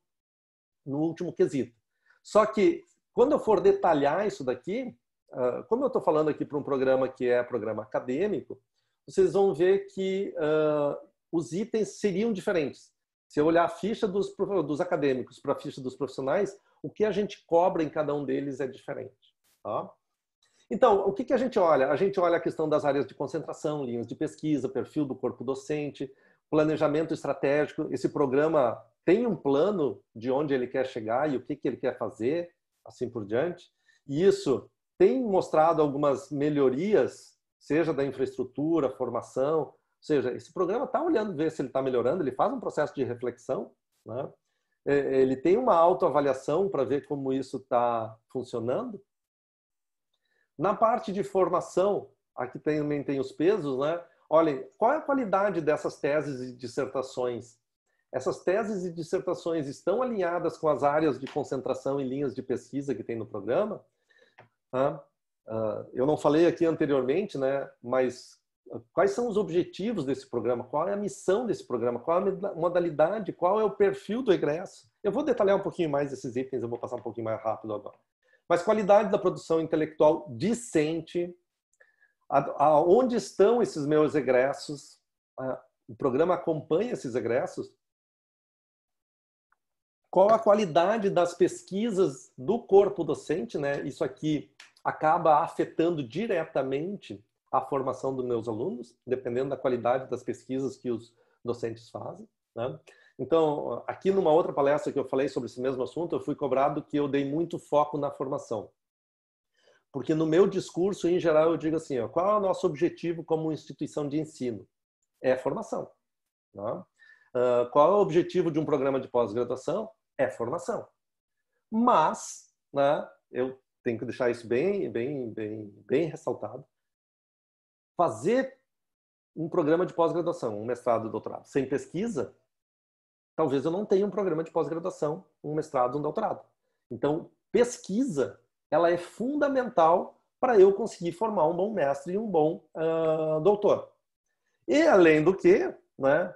no último quesito. Só que quando eu for detalhar isso daqui, uh, como eu estou falando aqui para um programa que é programa acadêmico, vocês vão ver que uh, os itens seriam diferentes. Se eu olhar a ficha dos, dos acadêmicos para a ficha dos profissionais, o que a gente cobra em cada um deles é diferente. Tá? Então, o que, que a gente olha? A gente olha a questão das áreas de concentração, linhas de pesquisa, perfil do corpo docente, planejamento estratégico. Esse programa tem um plano de onde ele quer chegar e o que, que ele quer fazer, assim por diante. E isso tem mostrado algumas melhorias, seja da infraestrutura, formação, ou seja, esse programa está olhando ver se ele está melhorando, ele faz um processo de reflexão, né? É, é, ele tem uma autoavaliação para ver como isso está funcionando. Na parte de formação, aqui também tem os pesos, né? Olhem, qual é a qualidade dessas teses e dissertações? Essas teses e dissertações estão alinhadas com as áreas de concentração e linhas de pesquisa que tem no programa? Eu não falei aqui anteriormente, né? Mas quais são os objetivos desse programa, qual é a missão desse programa, qual é a modalidade, qual é o perfil do egresso. Eu vou detalhar um pouquinho mais esses itens, eu vou passar um pouquinho mais rápido agora. Mas qualidade da produção intelectual discente, aonde estão esses meus egressos, o programa acompanha esses egressos, qual a qualidade das pesquisas do corpo docente, né? Isso aqui acaba afetando diretamente a formação dos meus alunos, dependendo da qualidade das pesquisas que os docentes fazem. Né? Então, aqui numa outra palestra que eu falei sobre esse mesmo assunto, eu fui cobrado que eu dei muito foco na formação. Porque no meu discurso, em geral, eu digo assim, ó, qual é o nosso objetivo como instituição de ensino? É a formação. Né? Uh, qual é o objetivo de um programa de pós-graduação? É formação. Mas, né, eu tenho que deixar isso bem, bem, bem, bem ressaltado, fazer um programa de pós-graduação, um mestrado, e doutorado, sem pesquisa, talvez eu não tenha um programa de pós-graduação, um mestrado, um doutorado. Então, pesquisa, ela é fundamental para eu conseguir formar um bom mestre e um bom uh, doutor. E além do que, né,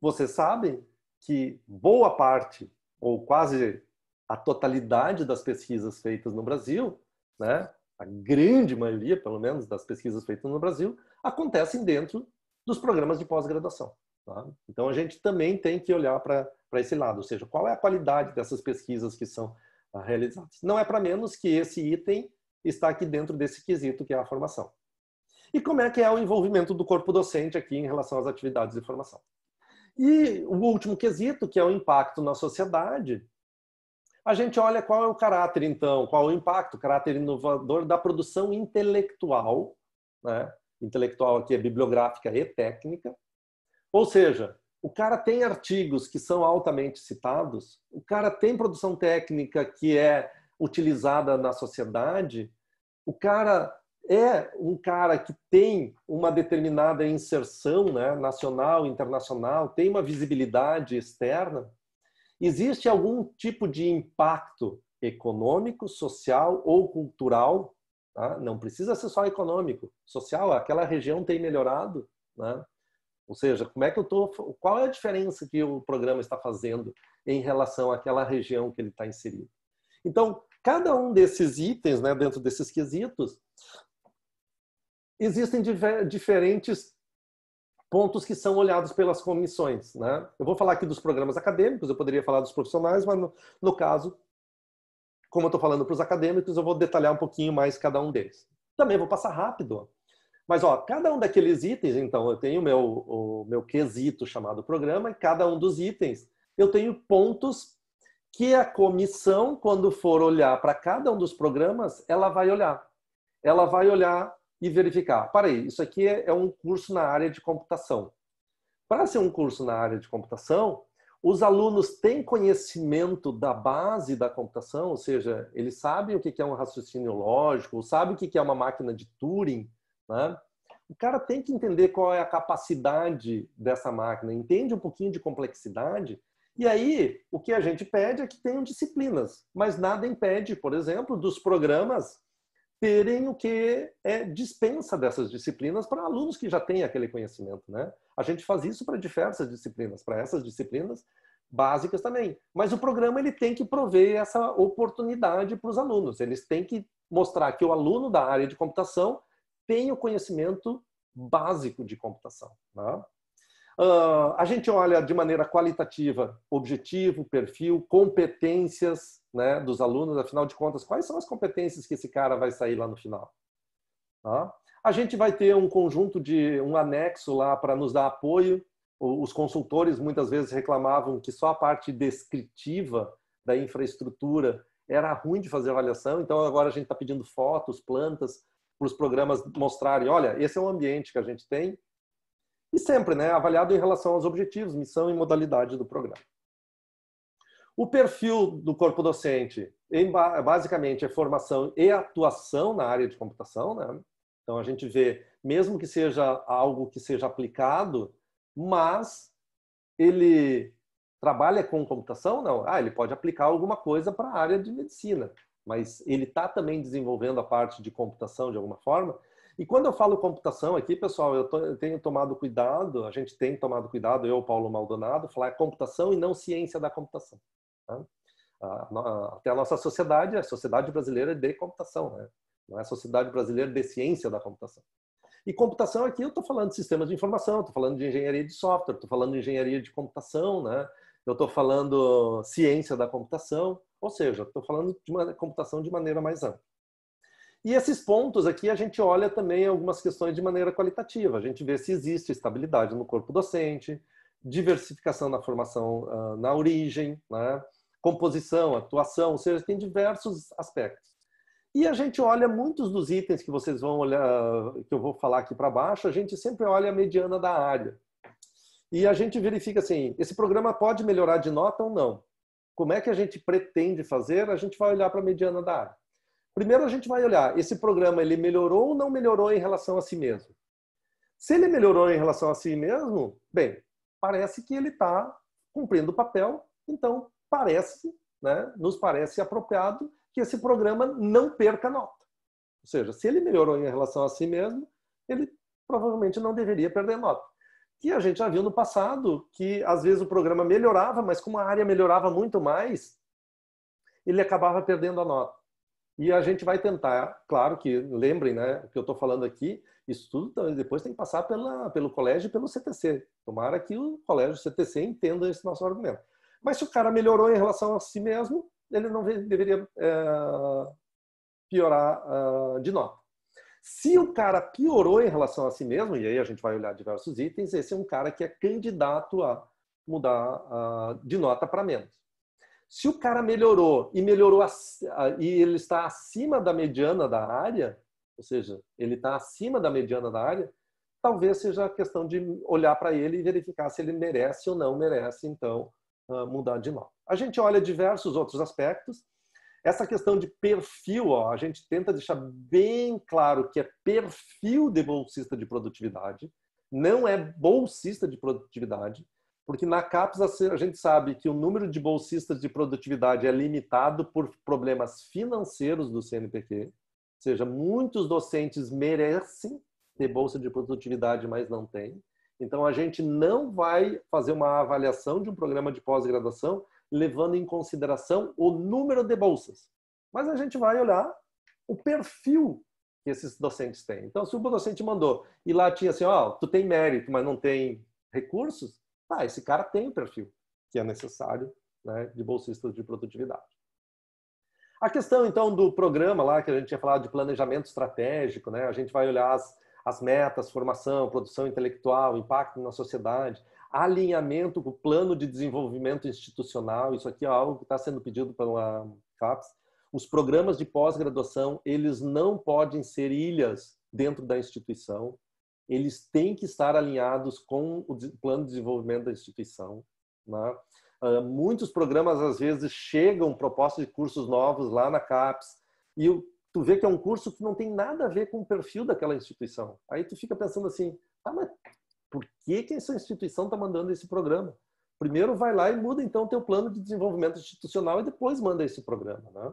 vocês sabem que boa parte ou quase a totalidade das pesquisas feitas no Brasil, né, a grande maioria, pelo menos, das pesquisas feitas no Brasil, acontecem dentro dos programas de pós-graduação. Tá? Então, a gente também tem que olhar para esse lado, ou seja, qual é a qualidade dessas pesquisas que são ah, realizadas. Não é para menos que esse item está aqui dentro desse quesito que é a formação. E como é que é o envolvimento do corpo docente aqui em relação às atividades de formação. E o último quesito, que é o impacto na sociedade, a gente olha qual é o caráter, então, qual é o impacto, o caráter inovador da produção intelectual, né? intelectual aqui é bibliográfica e técnica, ou seja, o cara tem artigos que são altamente citados, o cara tem produção técnica que é utilizada na sociedade, o cara é um cara que tem uma determinada inserção né, nacional, internacional, tem uma visibilidade externa, Existe algum tipo de impacto econômico, social ou cultural? Tá? Não precisa ser só econômico, social. Aquela região tem melhorado, né? Ou seja, como é que eu tô? Qual é a diferença que o programa está fazendo em relação àquela região que ele está inserido? Então, cada um desses itens, né, dentro desses quesitos, existem diferentes pontos que são olhados pelas comissões. Né? Eu vou falar aqui dos programas acadêmicos, eu poderia falar dos profissionais, mas no, no caso, como eu estou falando para os acadêmicos, eu vou detalhar um pouquinho mais cada um deles. Também vou passar rápido. Mas, ó, cada um daqueles itens, então, eu tenho meu, o meu quesito chamado programa, e cada um dos itens eu tenho pontos que a comissão, quando for olhar para cada um dos programas, ela vai olhar. Ela vai olhar e verificar. Para aí, isso aqui é, é um curso na área de computação. Para ser um curso na área de computação, os alunos têm conhecimento da base da computação, ou seja, eles sabem o que é um raciocínio lógico, sabem o que é uma máquina de Turing. Né? O cara tem que entender qual é a capacidade dessa máquina, entende um pouquinho de complexidade. E aí, o que a gente pede é que tenham disciplinas, mas nada impede, por exemplo, dos programas terem o que é dispensa dessas disciplinas para alunos que já têm aquele conhecimento, né? A gente faz isso para diversas disciplinas, para essas disciplinas básicas também. Mas o programa ele tem que prover essa oportunidade para os alunos. Eles têm que mostrar que o aluno da área de computação tem o conhecimento básico de computação. Né? Uh, a gente olha de maneira qualitativa, objetivo, perfil, competências, né, dos alunos, afinal de contas, quais são as competências que esse cara vai sair lá no final? Tá? A gente vai ter um conjunto de um anexo lá para nos dar apoio. Os consultores muitas vezes reclamavam que só a parte descritiva da infraestrutura era ruim de fazer avaliação, então agora a gente está pedindo fotos, plantas, para os programas mostrarem: olha, esse é o ambiente que a gente tem. E sempre, né, avaliado em relação aos objetivos, missão e modalidade do programa. O perfil do corpo docente, basicamente, é formação e atuação na área de computação. Né? Então, a gente vê, mesmo que seja algo que seja aplicado, mas ele trabalha com computação? Não. Ah, ele pode aplicar alguma coisa para a área de medicina, mas ele está também desenvolvendo a parte de computação de alguma forma. E quando eu falo computação aqui, pessoal, eu, to, eu, tenho tomado cuidado, a gente tem tomado cuidado, eu, Paulo Maldonado, falar computação e não ciência da computação. Tá? Até a nossa sociedade é a Sociedade Brasileira de Computação, né? não é a Sociedade Brasileira de Ciência da Computação. E computação aqui eu estou falando de sistemas de informação, estou falando de engenharia de software, estou falando de engenharia de computação, né? eu estou falando ciência da computação, ou seja, estou falando de uma computação de maneira mais ampla. E esses pontos aqui a gente olha também algumas questões de maneira qualitativa. A gente vê se existe estabilidade no corpo docente, diversificação na formação ah, na origem, né? composição, atuação, ou seja, tem diversos aspectos. E a gente olha muitos dos itens que vocês vão olhar, que eu vou falar aqui para baixo, a gente sempre olha a mediana da área. E a gente verifica assim, esse programa pode melhorar de nota ou não. Como é que a gente pretende fazer? A gente vai olhar para a mediana da área. Primeiro a gente vai olhar, esse programa ele melhorou ou não melhorou em relação a si mesmo? Se ele melhorou em relação a si mesmo, bem, parece que ele está cumprindo o papel, então parece, né, nos parece apropriado que esse programa não perca nota. Ou seja, se ele melhorou em relação a si mesmo, ele provavelmente não deveria perder nota. Que a gente já viu no passado que às vezes o programa melhorava, mas como a área melhorava muito mais, ele acabava perdendo a nota. E a gente vai tentar, claro que lembrem, né, o que eu estou falando aqui, isso tudo depois tem que passar pela, pelo colégio e pelo CTC. Tomara que o colégio e o CTC entendam esse nosso argumento. Mas se o cara melhorou em relação a si mesmo, ele não deveria é, piorar é, de nota. Se o cara piorou em relação a si mesmo, e aí a gente vai olhar diversos itens, esse é um cara que é candidato a mudar uh, de nota para menos. Se o cara melhorou e melhorou a, a, e ele está acima da mediana da área, ou seja, ele está acima da mediana da área, talvez seja a questão de olhar para ele e verificar se ele merece ou não merece, então, ah, mudar de lado. A gente olha diversos outros aspectos. Essa questão de perfil, ó, a gente tenta deixar bem claro que é perfil de bolsista de produtividade, não é bolsista de produtividade, porque na CAPES a gente sabe que o número de bolsistas de produtividade é limitado por problemas financeiros do CNPq, ou seja, muitos docentes merecem ter bolsa de produtividade, mas não têm. Então, a gente não vai fazer uma avaliação de um programa de pós-graduação levando em consideração o número de bolsas, mas a gente vai olhar o perfil que esses docentes têm. Então, se o docente mandou e lá tinha assim, ó, oh, tu tem mérito, mas não tem recursos, tá, esse cara tem o perfil que é necessário né, de bolsista de produtividade. A questão, então, do programa lá, que a gente tinha falado de planejamento estratégico, né? A gente vai olhar as, as metas, formação, produção intelectual, impacto na sociedade, alinhamento com o plano de desenvolvimento institucional, isso aqui é algo que está sendo pedido pela CAPES. Os programas de pós-graduação, eles não podem ser ilhas dentro da instituição, eles têm que estar alinhados com o plano de desenvolvimento da instituição. Né? Ah, muitos programas, às vezes, chegam propostas de cursos novos lá na CAPES, e o tu vê que é um curso que não tem nada a ver com o perfil daquela instituição. Aí tu fica pensando assim, ah, mas por que, que essa instituição está mandando esse programa? Primeiro vai lá e muda então o teu plano de desenvolvimento institucional e depois manda esse programa, né?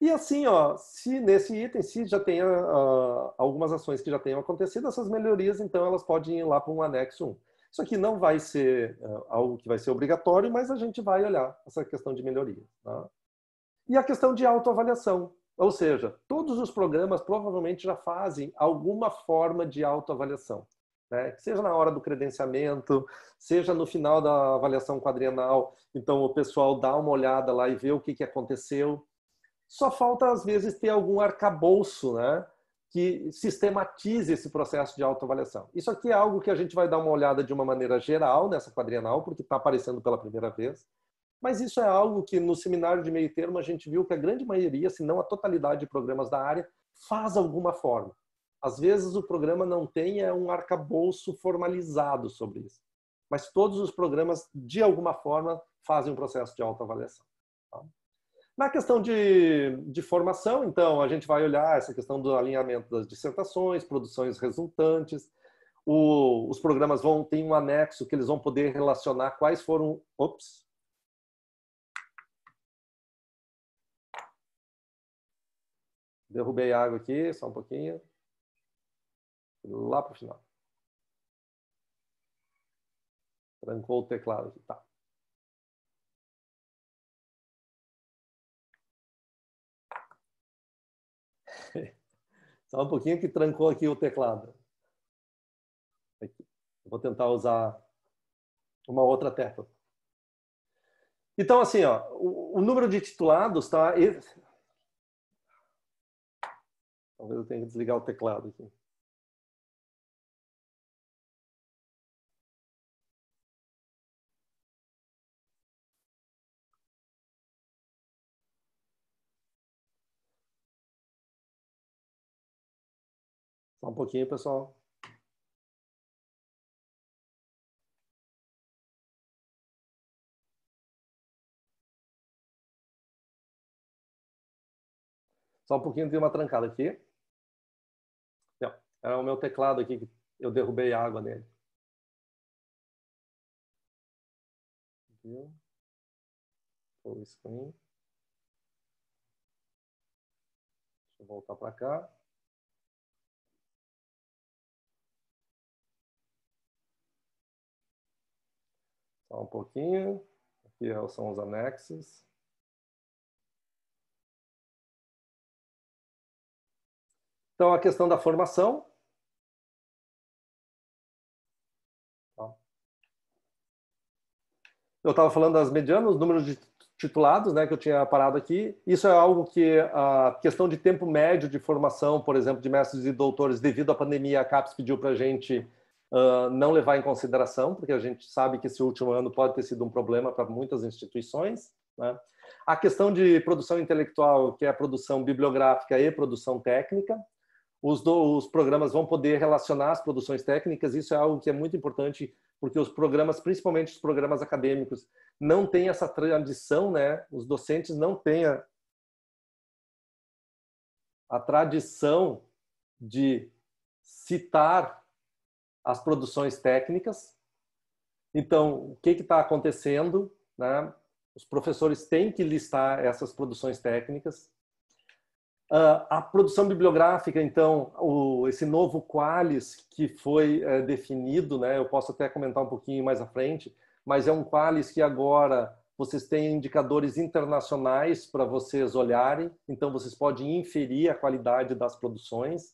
E assim, ó, se nesse item se já tem uh, ah, algumas ações que já tenham acontecido, essas melhorias então elas podem ir lá para um anexo 1. Isso aqui não vai ser uh, algo que vai ser obrigatório, mas a gente vai olhar essa questão de melhoria. Tá? E a questão de autoavaliação. Ou seja, todos os programas provavelmente já fazem alguma forma de autoavaliação. Né? Seja na hora do credenciamento, seja no final da avaliação quadrienal. Então, o pessoal dá uma olhada lá e vê o que, que aconteceu. Só falta, às vezes, ter algum arcabouço né? que sistematize esse processo de autoavaliação. Isso aqui é algo que a gente vai dar uma olhada de uma maneira geral nessa quadrienal, porque está aparecendo pela primeira vez. Mas isso é algo que no seminário de meio termo a gente viu que a grande maioria, se não a totalidade de programas da área, faz alguma forma. Às vezes o programa não tem é um arcabouço formalizado sobre isso. Mas todos os programas, de alguma forma, fazem um processo de autoavaliação. Tá? Na questão de, de, formação, então, a gente vai olhar essa questão do alinhamento das dissertações, produções resultantes. O, os programas vão ter um anexo que eles vão poder relacionar quais foram, ops, Derrubei a água aqui, só um pouquinho. Lá para o final. Trancou o teclado aqui. Tá. Só um pouquinho que trancou aqui o teclado. Aqui. Vou tentar usar uma outra tecla. Então, assim, ó, o, o número de titulados, tá? Talvez eu tenha que desligar o teclado aqui. Só um pouquinho, pessoal. Só um pouquinho, tem uma trancada aqui. É o meu teclado aqui que eu derrubei água nele. Viu? Full screen. Deixa eu voltar para cá. Só um pouquinho. Aqui são é os anexos. Então, a questão da formação, eu estava falando das medianas, os números de titulados, né, que eu tinha parado aqui. Isso é algo que a questão de tempo médio de formação, por exemplo, de mestres e doutores, devido à pandemia, a CAPES pediu para a gente uh, não levar em consideração, porque a gente sabe que esse último ano pode ter sido um problema para muitas instituições. Né? A questão de produção intelectual, que é a produção bibliográfica e produção técnica. Os, do, os programas vão poder relacionar as produções técnicas, isso é algo que é muito importante porque os programas, principalmente os programas acadêmicos, não têm essa tradição, né? Os docentes não têm a, a tradição de citar as produções técnicas. Então, o que está acontecendo? Né? Os professores têm que listar essas produções técnicas. Uh, a produção bibliográfica, então, o, esse novo Qualis que foi eh, definido, né, eu posso até comentar um pouquinho mais à frente, mas é um Qualis que agora vocês têm indicadores internacionais para vocês olharem, então vocês podem inferir a qualidade das produções.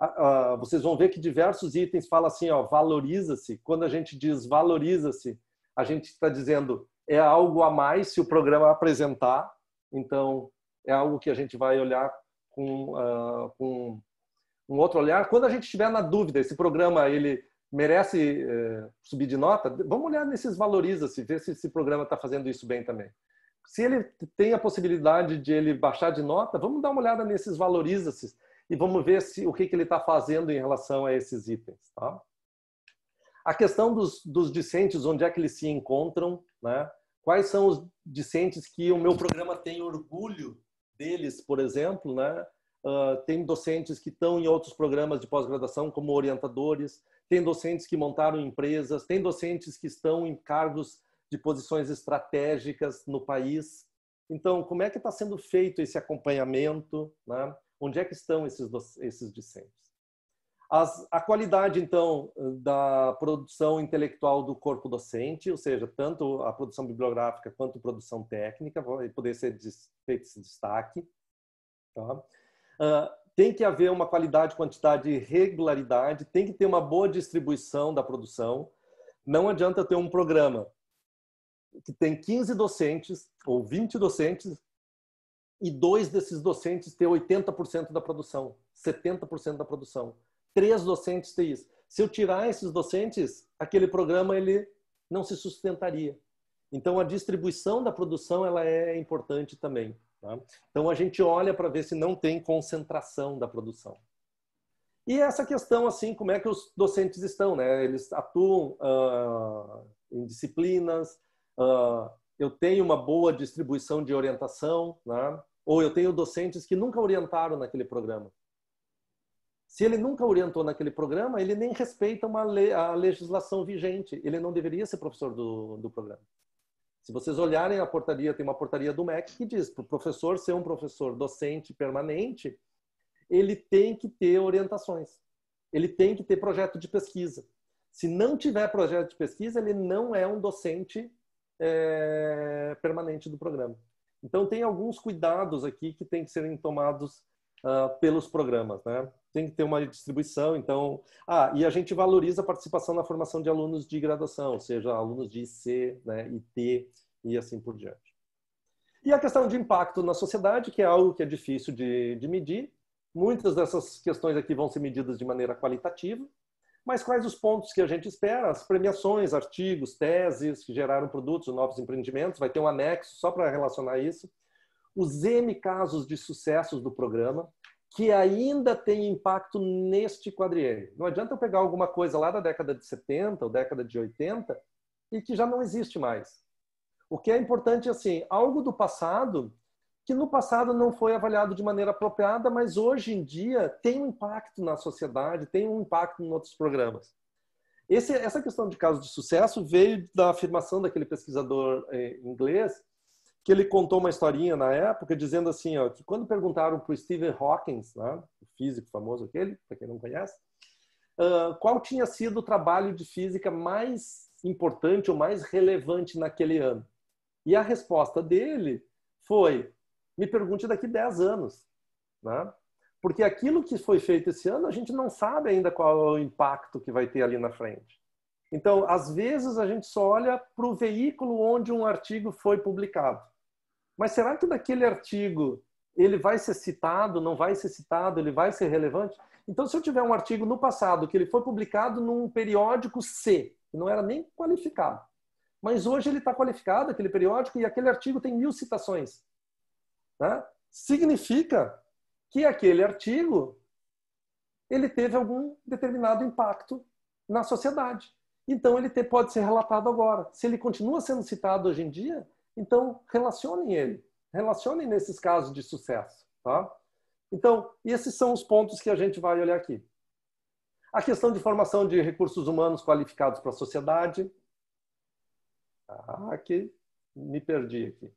Uh, uh, vocês vão ver que diversos itens falam assim, ó, valoriza-se. Quando a gente diz valoriza-se, a gente está dizendo é algo a mais se o programa apresentar. Então, é algo que a gente vai olhar com, uh, com um outro olhar. Quando a gente estiver na dúvida, esse programa ele merece uh, subir de nota, vamos olhar nesses valoriza-se, ver se esse programa está fazendo isso bem também. Se ele tem a possibilidade de ele baixar de nota, vamos dar uma olhada nesses valoriza-se e vamos ver se o que, que ele está fazendo em relação a esses itens. Tá? A questão dos, dos discentes, onde é que eles se encontram, né? quais são os discentes que o meu programa tem orgulho deles, por exemplo, né? Uh, tem docentes que estão em outros programas de pós-graduação como orientadores, tem docentes que montaram empresas, tem docentes que estão em cargos de posições estratégicas no país. Então, como é que está sendo feito esse acompanhamento? Né? Onde é que estão esses, esses discentes? As, a qualidade, então, da produção intelectual do corpo docente, ou seja, tanto a produção bibliográfica quanto a produção técnica, vai poder ser feito esse destaque. Tá? Uh, tem que haver uma qualidade, quantidade e regularidade, tem que ter uma boa distribuição da produção. Não adianta ter um programa que tem 15 docentes ou 20 docentes e dois desses docentes ter 80% da produção, 70% da produção três docentes TIs. Se eu tirar esses docentes, aquele programa ele não se sustentaria. Então a distribuição da produção ela é importante também. Tá? Então a gente olha para ver se não tem concentração da produção. E essa questão assim, como é que os docentes estão, né? Eles atuam uh, em disciplinas. Uh, eu tenho uma boa distribuição de orientação, né? ou eu tenho docentes que nunca orientaram naquele programa. Se ele nunca orientou naquele programa, ele nem respeita uma le a legislação vigente. Ele não deveria ser professor do, do programa. Se vocês olharem a portaria, tem uma portaria do MEC que diz para o professor ser um professor docente permanente, ele tem que ter orientações. Ele tem que ter projeto de pesquisa. Se não tiver projeto de pesquisa, ele não é um docente é, permanente do programa. Então, tem alguns cuidados aqui que têm que serem tomados uh, pelos programas, né? tem que ter uma distribuição, então... Ah, e a gente valoriza a participação na formação de alunos de graduação, ou seja, alunos de IC, né, IT e assim por diante. E a questão de impacto na sociedade, que é algo que é difícil de, de medir. Muitas dessas questões aqui vão ser medidas de maneira qualitativa, mas quais os pontos que a gente espera? As premiações, artigos, teses que geraram produtos, novos empreendimentos, vai ter um anexo só para relacionar isso. Os M casos de sucessos do programa, que ainda tem impacto neste quadriênio. Não adianta eu pegar alguma coisa lá da década de 70 ou década de 80 e que já não existe mais. O que é importante é assim, algo do passado que no passado não foi avaliado de maneira apropriada, mas hoje em dia tem um impacto na sociedade, tem um impacto em outros programas. Esse, essa questão de casos de sucesso veio da afirmação daquele pesquisador eh, inglês que ele contou uma historinha na época dizendo assim, ó, que quando perguntaram para o Stephen Hawking, né, o físico famoso aquele, para quem não conhece, uh, qual tinha sido o trabalho de física mais importante ou mais relevante naquele ano. E a resposta dele foi: me pergunte daqui 10 anos, né? Porque aquilo que foi feito esse ano, a gente não sabe ainda qual é o impacto que vai ter ali na frente. Então, às vezes, a gente só olha para o veículo onde um artigo foi publicado. Mas será que daquele artigo ele vai ser citado, não vai ser citado, ele vai ser relevante? Então, se eu tiver um artigo no passado que ele foi publicado num periódico C, que não era nem qualificado, mas hoje ele está qualificado, aquele periódico, e aquele artigo tem mil citações, né? significa que aquele artigo ele teve algum determinado impacto na sociedade. Então ele pode ser relatado agora. Se ele continua sendo citado hoje em dia, então, relacionem ele. Relacionem nesses casos de sucesso. Tá? Então, esses são os pontos que a gente vai olhar aqui. A questão de formação de recursos humanos qualificados para a sociedade. Ah, que me perdi aqui.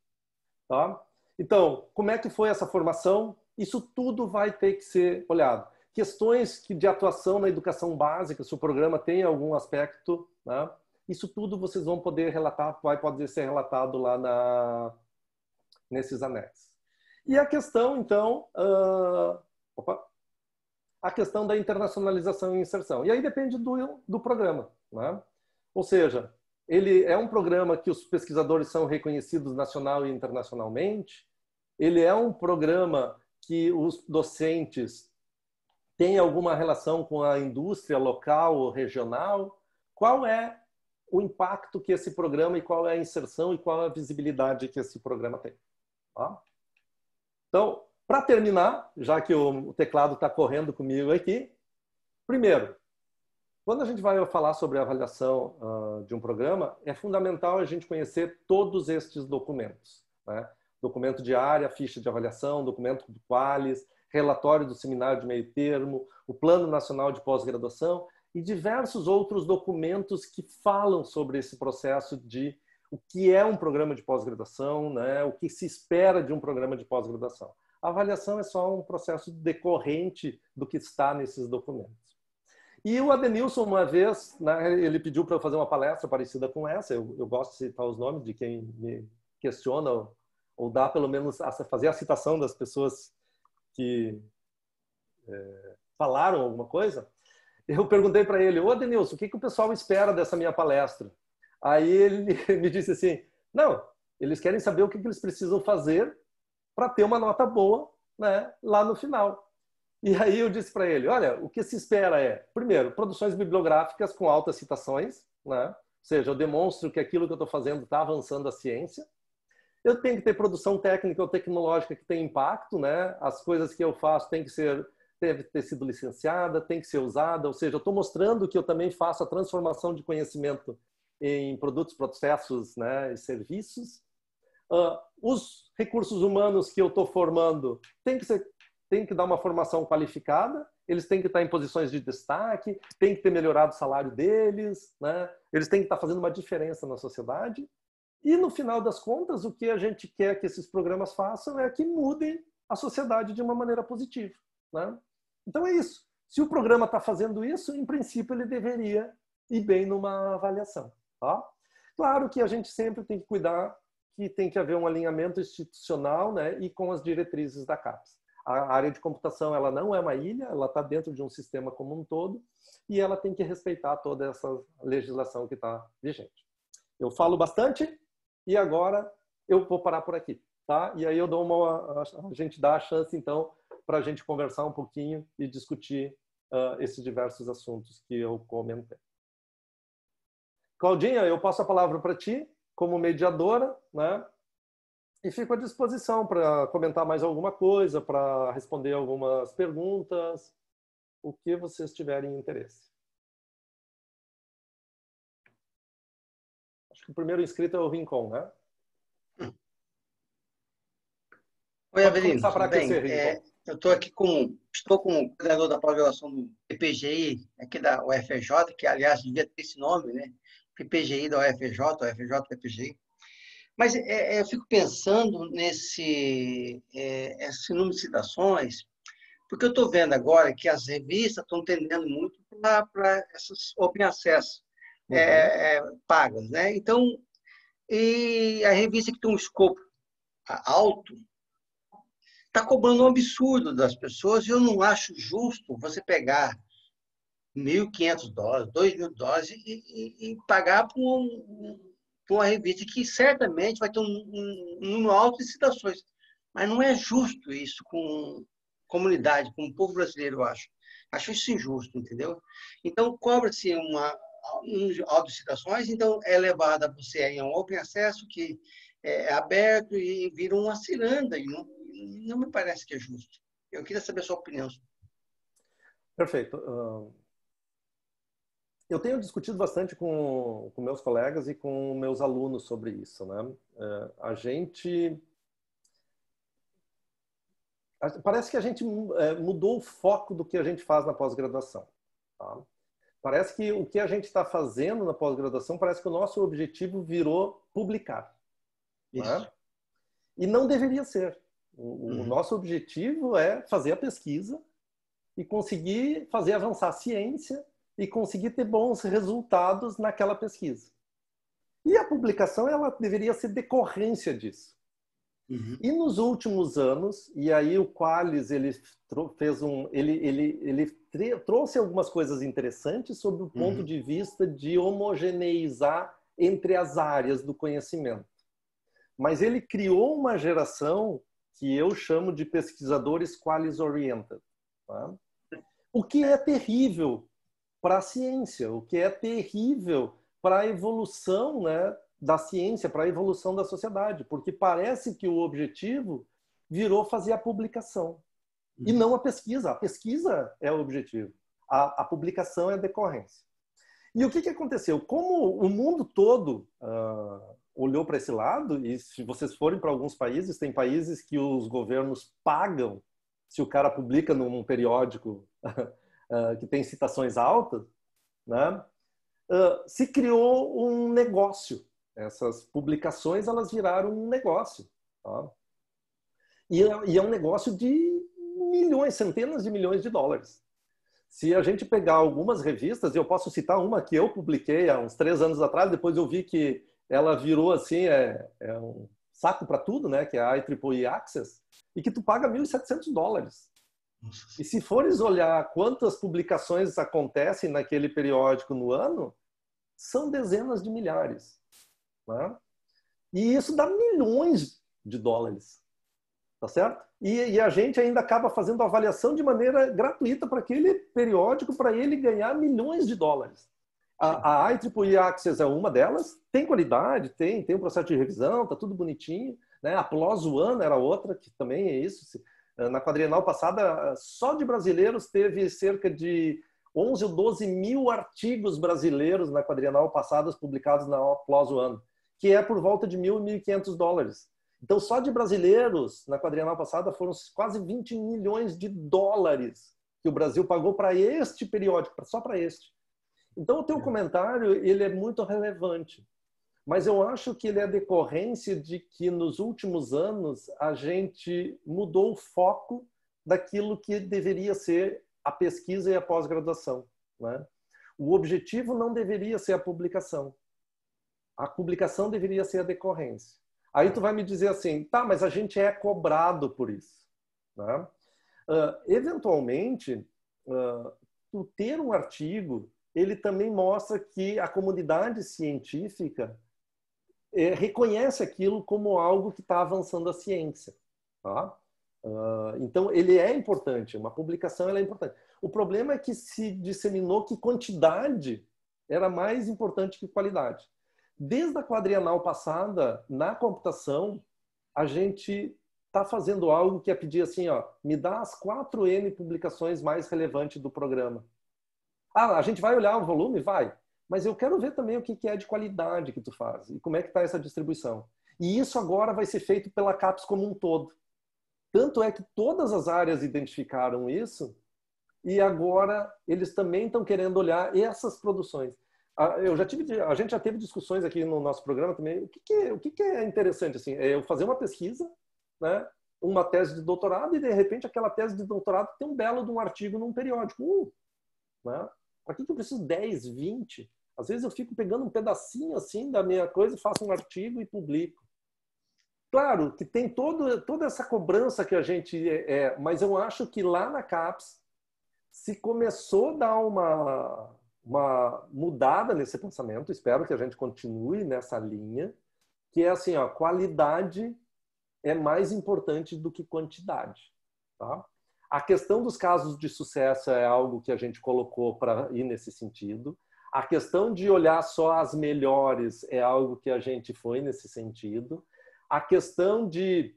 Tá? Então, como é que foi essa formação? Isso tudo vai ter que ser olhado. Questões de atuação na educação básica, se o programa tem algum aspecto, né? Isso tudo vocês vão poder relatar, vai poder ser relatado lá na, nesses anexos. E a questão, então, uh, opa, a questão da internacionalização e inserção. E aí depende do, do programa. Né? Ou seja, ele é um programa que os pesquisadores são reconhecidos nacional e internacionalmente, ele é um programa que os docentes têm alguma relação com a indústria local ou regional. Qual é o impacto que esse programa e qual é a inserção e qual é a visibilidade que esse programa tem. Tá? Então, para terminar, já que o teclado está correndo comigo aqui, primeiro, quando a gente vai falar sobre a avaliação uh, de um programa, é fundamental a gente conhecer todos estes documentos. Né? Documento de área, ficha de avaliação, documento do Qualis, relatório do seminário de meio termo, o Plano Nacional de Pós-Graduação e diversos outros documentos que falam sobre esse processo de o que é um programa de pós-graduação, né? o que se espera de um programa de pós-graduação. A avaliação é só um processo decorrente do que está nesses documentos. E o Adenilson, uma vez, né, ele pediu para eu fazer uma palestra parecida com essa, eu, eu, gosto de citar os nomes de quem me questiona, ou, ou dá pelo menos a, fazer a citação das pessoas que é, falaram alguma coisa eu perguntei para ele, ô Denilson, o que, que o pessoal espera dessa minha palestra? Aí ele me disse assim, não, eles querem saber o que, que eles precisam fazer para ter uma nota boa né, lá no final. E aí eu disse para ele, olha, o que se espera é, primeiro, produções bibliográficas com altas citações, né? ou seja, eu demonstro que aquilo que eu estou fazendo está avançando a ciência. Eu tenho que ter produção técnica ou tecnológica que tem impacto, né? as coisas que eu faço têm que ser deve ter sido licenciada, tem que ser usada, ou seja, eu estou mostrando que eu também faço a transformação de conhecimento em produtos, processos né, e serviços. Uh, os recursos humanos que eu estou formando têm que, ser, tem que dar uma formação qualificada, eles têm que estar em posições de destaque, têm que ter melhorado o salário deles, né? eles têm que estar fazendo uma diferença na sociedade. E no final das contas, o que a gente quer que esses programas façam é que mudem a sociedade de uma maneira positiva. Né? Então é isso. Se o programa está fazendo isso, em princípio ele deveria ir bem numa avaliação. Tá? Claro que a gente sempre tem que cuidar que tem que haver um alinhamento institucional né, e com as diretrizes da CAPES. A área de computação ela não é uma ilha, ela está dentro de um sistema como um todo e ela tem que respeitar toda essa legislação que está vigente. Eu falo bastante e agora eu vou parar por aqui, tá? E aí eu dou uma a gente dá a chance então para a gente conversar um pouquinho e discutir uh, esses diversos assuntos que eu comentei. Claudinha, eu passo a palavra para ti, como mediadora, né? E fico à disposição para comentar mais alguma coisa, para responder algumas perguntas, o que vocês tiverem interesse. Acho que o primeiro inscrito é o Rincon, né? Oi, Avelino. Pode começar aquecer, eu estou aqui com, estou com o coordenador da programação do PPGI, aqui da UFJ, que aliás devia ter esse nome, né? PPGI da UFJ, UFJ PPGI. Mas é, é, eu fico pensando nesse é, esse número de citações, porque eu estou vendo agora que as revistas estão tendendo muito para essas open access é, uhum. é, pagas, né? Então, e a revista que tem um escopo alto, está cobrando um absurdo das pessoas e eu não acho justo você pegar 1.500 dólares, 2.000 dólares e, e, e pagar por, um, por, uma revista que certamente vai ter um, um, um número alto de citações. Mas não é justo isso com comunidade, com o povo brasileiro, eu acho. Acho isso injusto, entendeu? Então, cobra-se uma um, citações então é levada você em um open acesso que é aberto e vira uma ciranda, e não, não me parece que é justo. Eu queria saber a sua opinião. Perfeito. Ah, eu tenho discutido bastante com, com meus colegas e com meus alunos sobre isso, né? É, a gente parece que a gente é, mudou o foco do que a gente faz na pós-graduação. Tá? Parece que o que a gente está fazendo na pós-graduação parece que o nosso objetivo virou publicar. Né? Isso. Né? E não deveria ser. O, uhum. o, nosso objetivo é fazer a pesquisa e conseguir fazer avançar a ciência e conseguir ter bons resultados naquela pesquisa. E a publicação ela deveria ser decorrência disso. Uhum. E nos últimos anos, e aí o Qualis ele fez um, ele ele ele trouxe algumas coisas interessantes sob o ponto uhum. de vista de homogeneizar entre as áreas do conhecimento. Mas ele criou uma geração que eu chamo de pesquisadores qualis-oriented. Tá? O que é terrível para a ciência, o que é terrível para a evolução né, da ciência, para a evolução da sociedade, porque parece que o objetivo virou fazer a publicação e uhum. não a pesquisa. A pesquisa é o objetivo, a, a publicação é a decorrência. E o que, que aconteceu? Como o mundo todo uh, olhou para esse lado e se vocês forem para alguns países, tem países que os governos pagam se o cara publica num periódico ah, que tem citações altas, né? Ah, se criou um negócio. Essas publicações elas viraram um negócio. Tá? E, é, e é um negócio de milhões, centenas de milhões de dólares. Se a gente pegar algumas revistas, eu posso citar uma que eu publiquei há uns três anos atrás, depois eu vi que ela virou assim, é, é um saco para tudo, né? Que é a IEEE Access, e que tu paga 1.700 dólares. Nossa. E se fores olhar quantas publicações acontecem naquele periódico no ano, são dezenas de milhares. Né? E isso dá milhões de dólares. Tá certo? E, e a gente ainda acaba fazendo avaliação de maneira gratuita para aquele periódico, para ele ganhar milhões de dólares. A, a IEEE Access é uma delas, tem qualidade, tem, tem um processo de revisão, está tudo bonitinho. Né? A PLOS One era outra, que também é isso. Eh, na quadrienal passada, só de brasileiros teve cerca de 11 ou 12 mil artigos brasileiros na quadrienal passadas publicados na PLOS One, que é por volta de 1.000, 1.500 dólares. Então, só de brasileiros, na quadrienal passada, foram quase 20 milhões de dólares que o Brasil pagou para este periódico, só para este. Então, o teu é. comentário ele é muito relevante, mas eu acho que ele é decorrência de que nos últimos anos a gente mudou o foco daquilo que deveria ser a pesquisa e a pós-graduação. Né? O objetivo não deveria ser a publicação. A publicação deveria ser a decorrência. Aí tu vai me dizer assim, tá, mas a gente é cobrado por isso. Né? Uh, eventualmente, uh, tu ter um artigo ele também mostra que a comunidade científica é, reconhece aquilo como algo que está avançando a ciência. Tá? Uh, então, ele é importante, uma publicação é importante. O problema é que se disseminou que quantidade era mais importante que qualidade. Desde a quadrienal passada, na computação, a gente está fazendo algo que é pedir assim, ó, me dá as 4N publicações mais relevantes do programa. Ah, a gente vai olhar o volume? Vai. Mas eu quero ver também o que é de qualidade que tu faz e como é que está essa distribuição. E isso agora vai ser feito pela CAPES como um todo. Tanto é que todas as áreas identificaram isso e agora eles também estão querendo olhar essas produções. Ah, eu já tive, a gente já teve discussões aqui no nosso programa também. O que, que o que, que é interessante assim? É eu fazer uma pesquisa, né? uma tese de doutorado e de repente aquela tese de doutorado tem um belo de um artigo num periódico. Uh, né? Para que, que eu preciso 10, 20? Às vezes eu fico pegando um pedacinho assim da minha coisa, faço um artigo e publico. Claro que tem todo, toda essa cobrança que a gente é, é, mas eu acho que lá na CAPES se começou a dar uma, uma mudada nesse pensamento, espero que a gente continue nessa linha, que é assim, ó, qualidade é mais importante do que quantidade, tá? A questão dos casos de sucesso é algo que a gente colocou para ir nesse sentido. A questão de olhar só as melhores é algo que a gente foi nesse sentido. A questão de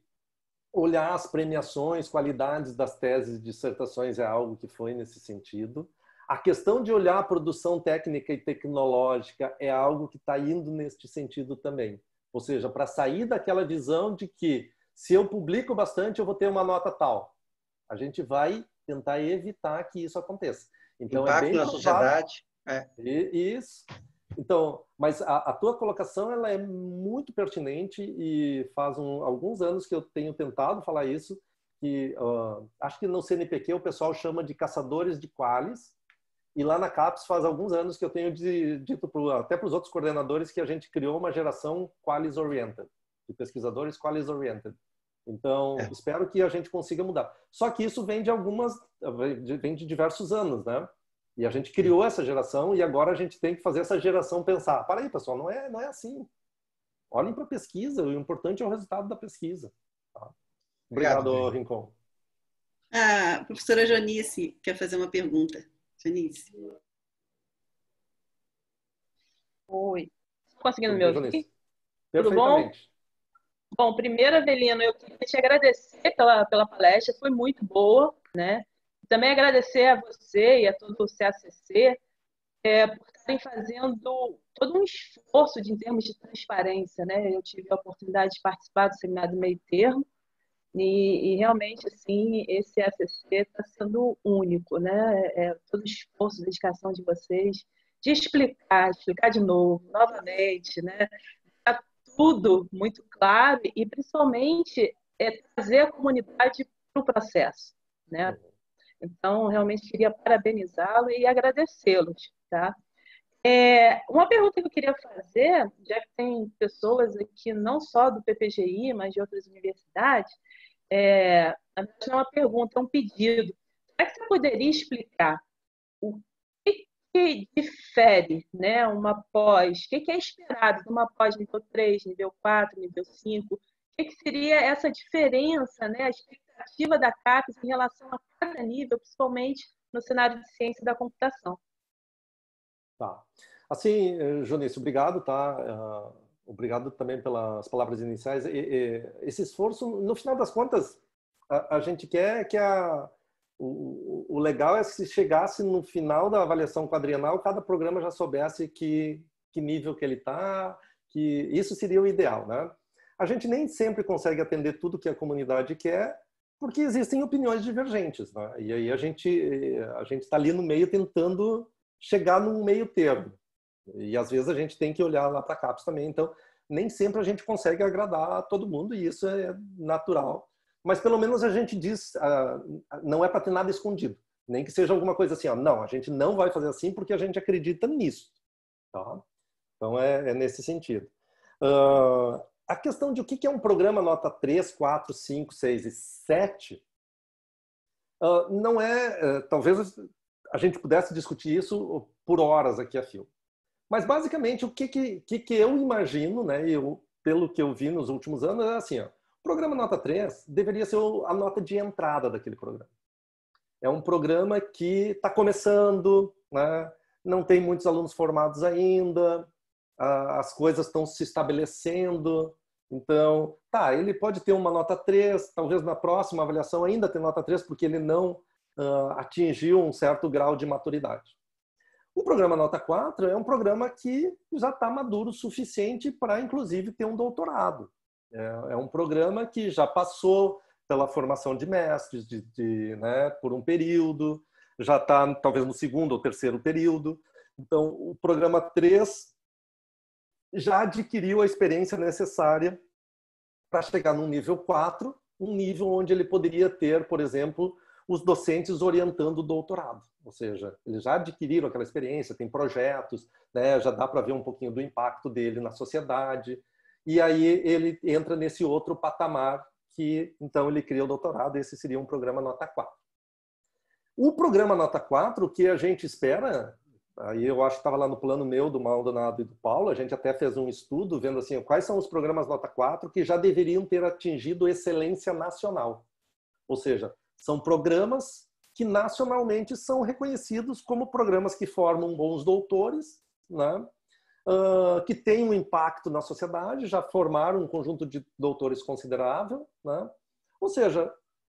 olhar as premiações, qualidades das teses e dissertações é algo que foi nesse sentido. A questão de olhar a produção técnica e tecnológica é algo que está indo neste sentido também. Ou seja, para sair daquela visão de que se eu publico bastante, eu vou ter uma nota tal. A gente vai tentar evitar que isso aconteça. Então, é Impacto é bem na sociedade. É. Isso. Então, mas a, a, tua colocação ela é muito pertinente e faz um, alguns anos que eu tenho tentado falar isso. Que uh, acho que no CNPq o pessoal chama de caçadores de qualis. E lá na CAPES faz alguns anos que eu tenho de, dito pro, até para os outros coordenadores que a gente criou uma geração qualis oriented, de pesquisadores qualis oriented. Então, é. espero que a gente consiga mudar. Só que isso vem de algumas, vem de diversos anos, né? E a gente criou essa geração e agora a gente tem que fazer essa geração pensar. Para aí, pessoal, não é, não é assim. Olhem para a pesquisa, o importante é o resultado da pesquisa. Tá? Obrigado, Obrigado Rincon. A professora Jonice quer fazer uma pergunta. Jonice. Oi. Conseguindo me ouvir? Tudo bom? Bom, primeiro, Avelino, eu queria te agradecer pela, pela palestra, foi muito boa, né? Também agradecer a você e a todo o CACC é, por estarem fazendo todo um esforço de, em termos de transparência, né? Eu tive a oportunidade de participar do seminário do meio termo e, e realmente, assim, esse CACC está sendo único, né? É, é, todo o esforço, dedicação de vocês de explicar, explicar de novo, novamente, né? tudo muito claro e, principalmente, é trazer a comunidade para o processo, né? Então, realmente queria parabenizá-lo e agradecê-los, tá? É, uma pergunta que eu queria fazer, já que tem pessoas aqui não só do PPGI, mas de outras universidades, é, não é uma pergunta, é um pedido. Será que você poderia explicar o que difere né, uma pós? O que é esperado de uma pós nível 3, nível 4, nível 5? O que seria essa diferença, né, a expectativa da CAPES em relação a cada nível, principalmente no cenário de ciência da computação? Tá. Assim, eh, Jonice, obrigado, tá? Ah, obrigado também pelas palavras iniciais. Esse esforço, no final das contas, a gente quer que a o, o, legal é se chegasse no final da avaliação quadrienal, cada programa já soubesse que, que nível que ele está, que isso seria o ideal, né? A gente nem sempre consegue atender tudo que a comunidade quer, porque existem opiniões divergentes, né? E aí a gente a gente está ali no meio tentando chegar num meio termo. E às vezes a gente tem que olhar lá para CAPES também. Então, nem sempre a gente consegue agradar a todo mundo e isso é natural mas pelo menos a gente diz, uh, não é para ter nada escondido. Nem que seja alguma coisa assim, ó, não, a gente não vai fazer assim porque a gente acredita nisso. Tá? Então é, é, nesse sentido. Uh, a questão de o que é um programa nota 3, 4, 5, 6 e 7, uh, ah, não é. Uh, talvez a gente pudesse discutir isso por horas aqui a fio. Mas basicamente o que, que, que, eu imagino, né, eu, pelo que eu vi nos últimos anos, é assim: ó, programa nota 3 deveria ser a nota de entrada daquele programa. É um programa que está começando, né? não tem muitos alunos formados ainda, as coisas estão se estabelecendo. Então, tá, ele pode ter uma nota 3, talvez na próxima avaliação ainda tenha nota 3, porque ele não uh, atingiu um certo grau de maturidade. O programa Nota 4 é um programa que já está maduro o suficiente para, inclusive, ter um doutorado. É, é, um programa que já passou pela formação de mestres, de, de né, por um período, já está talvez no segundo ou terceiro período. Então, o programa 3 já adquiriu a experiência necessária para chegar num nível 4, um nível onde ele poderia ter, por exemplo, os docentes orientando o doutorado. Ou seja, eles já adquiriram aquela experiência, tem projetos, né, já dá para ver um pouquinho do impacto dele na sociedade. E aí ele entra nesse outro patamar que, então, ele cria o doutorado. Esse seria um programa nota 4. O programa nota 4, que a gente espera, aí eu acho que estava lá no plano meu, do Maldonado e do Paulo, a gente até fez um estudo vendo assim quais são os programas nota 4 que já deveriam ter atingido excelência nacional. Ou seja, são programas que nacionalmente são reconhecidos como programas que formam bons doutores, né? que têm um impacto na sociedade, já formaram um conjunto de doutores considerável, né? ou seja,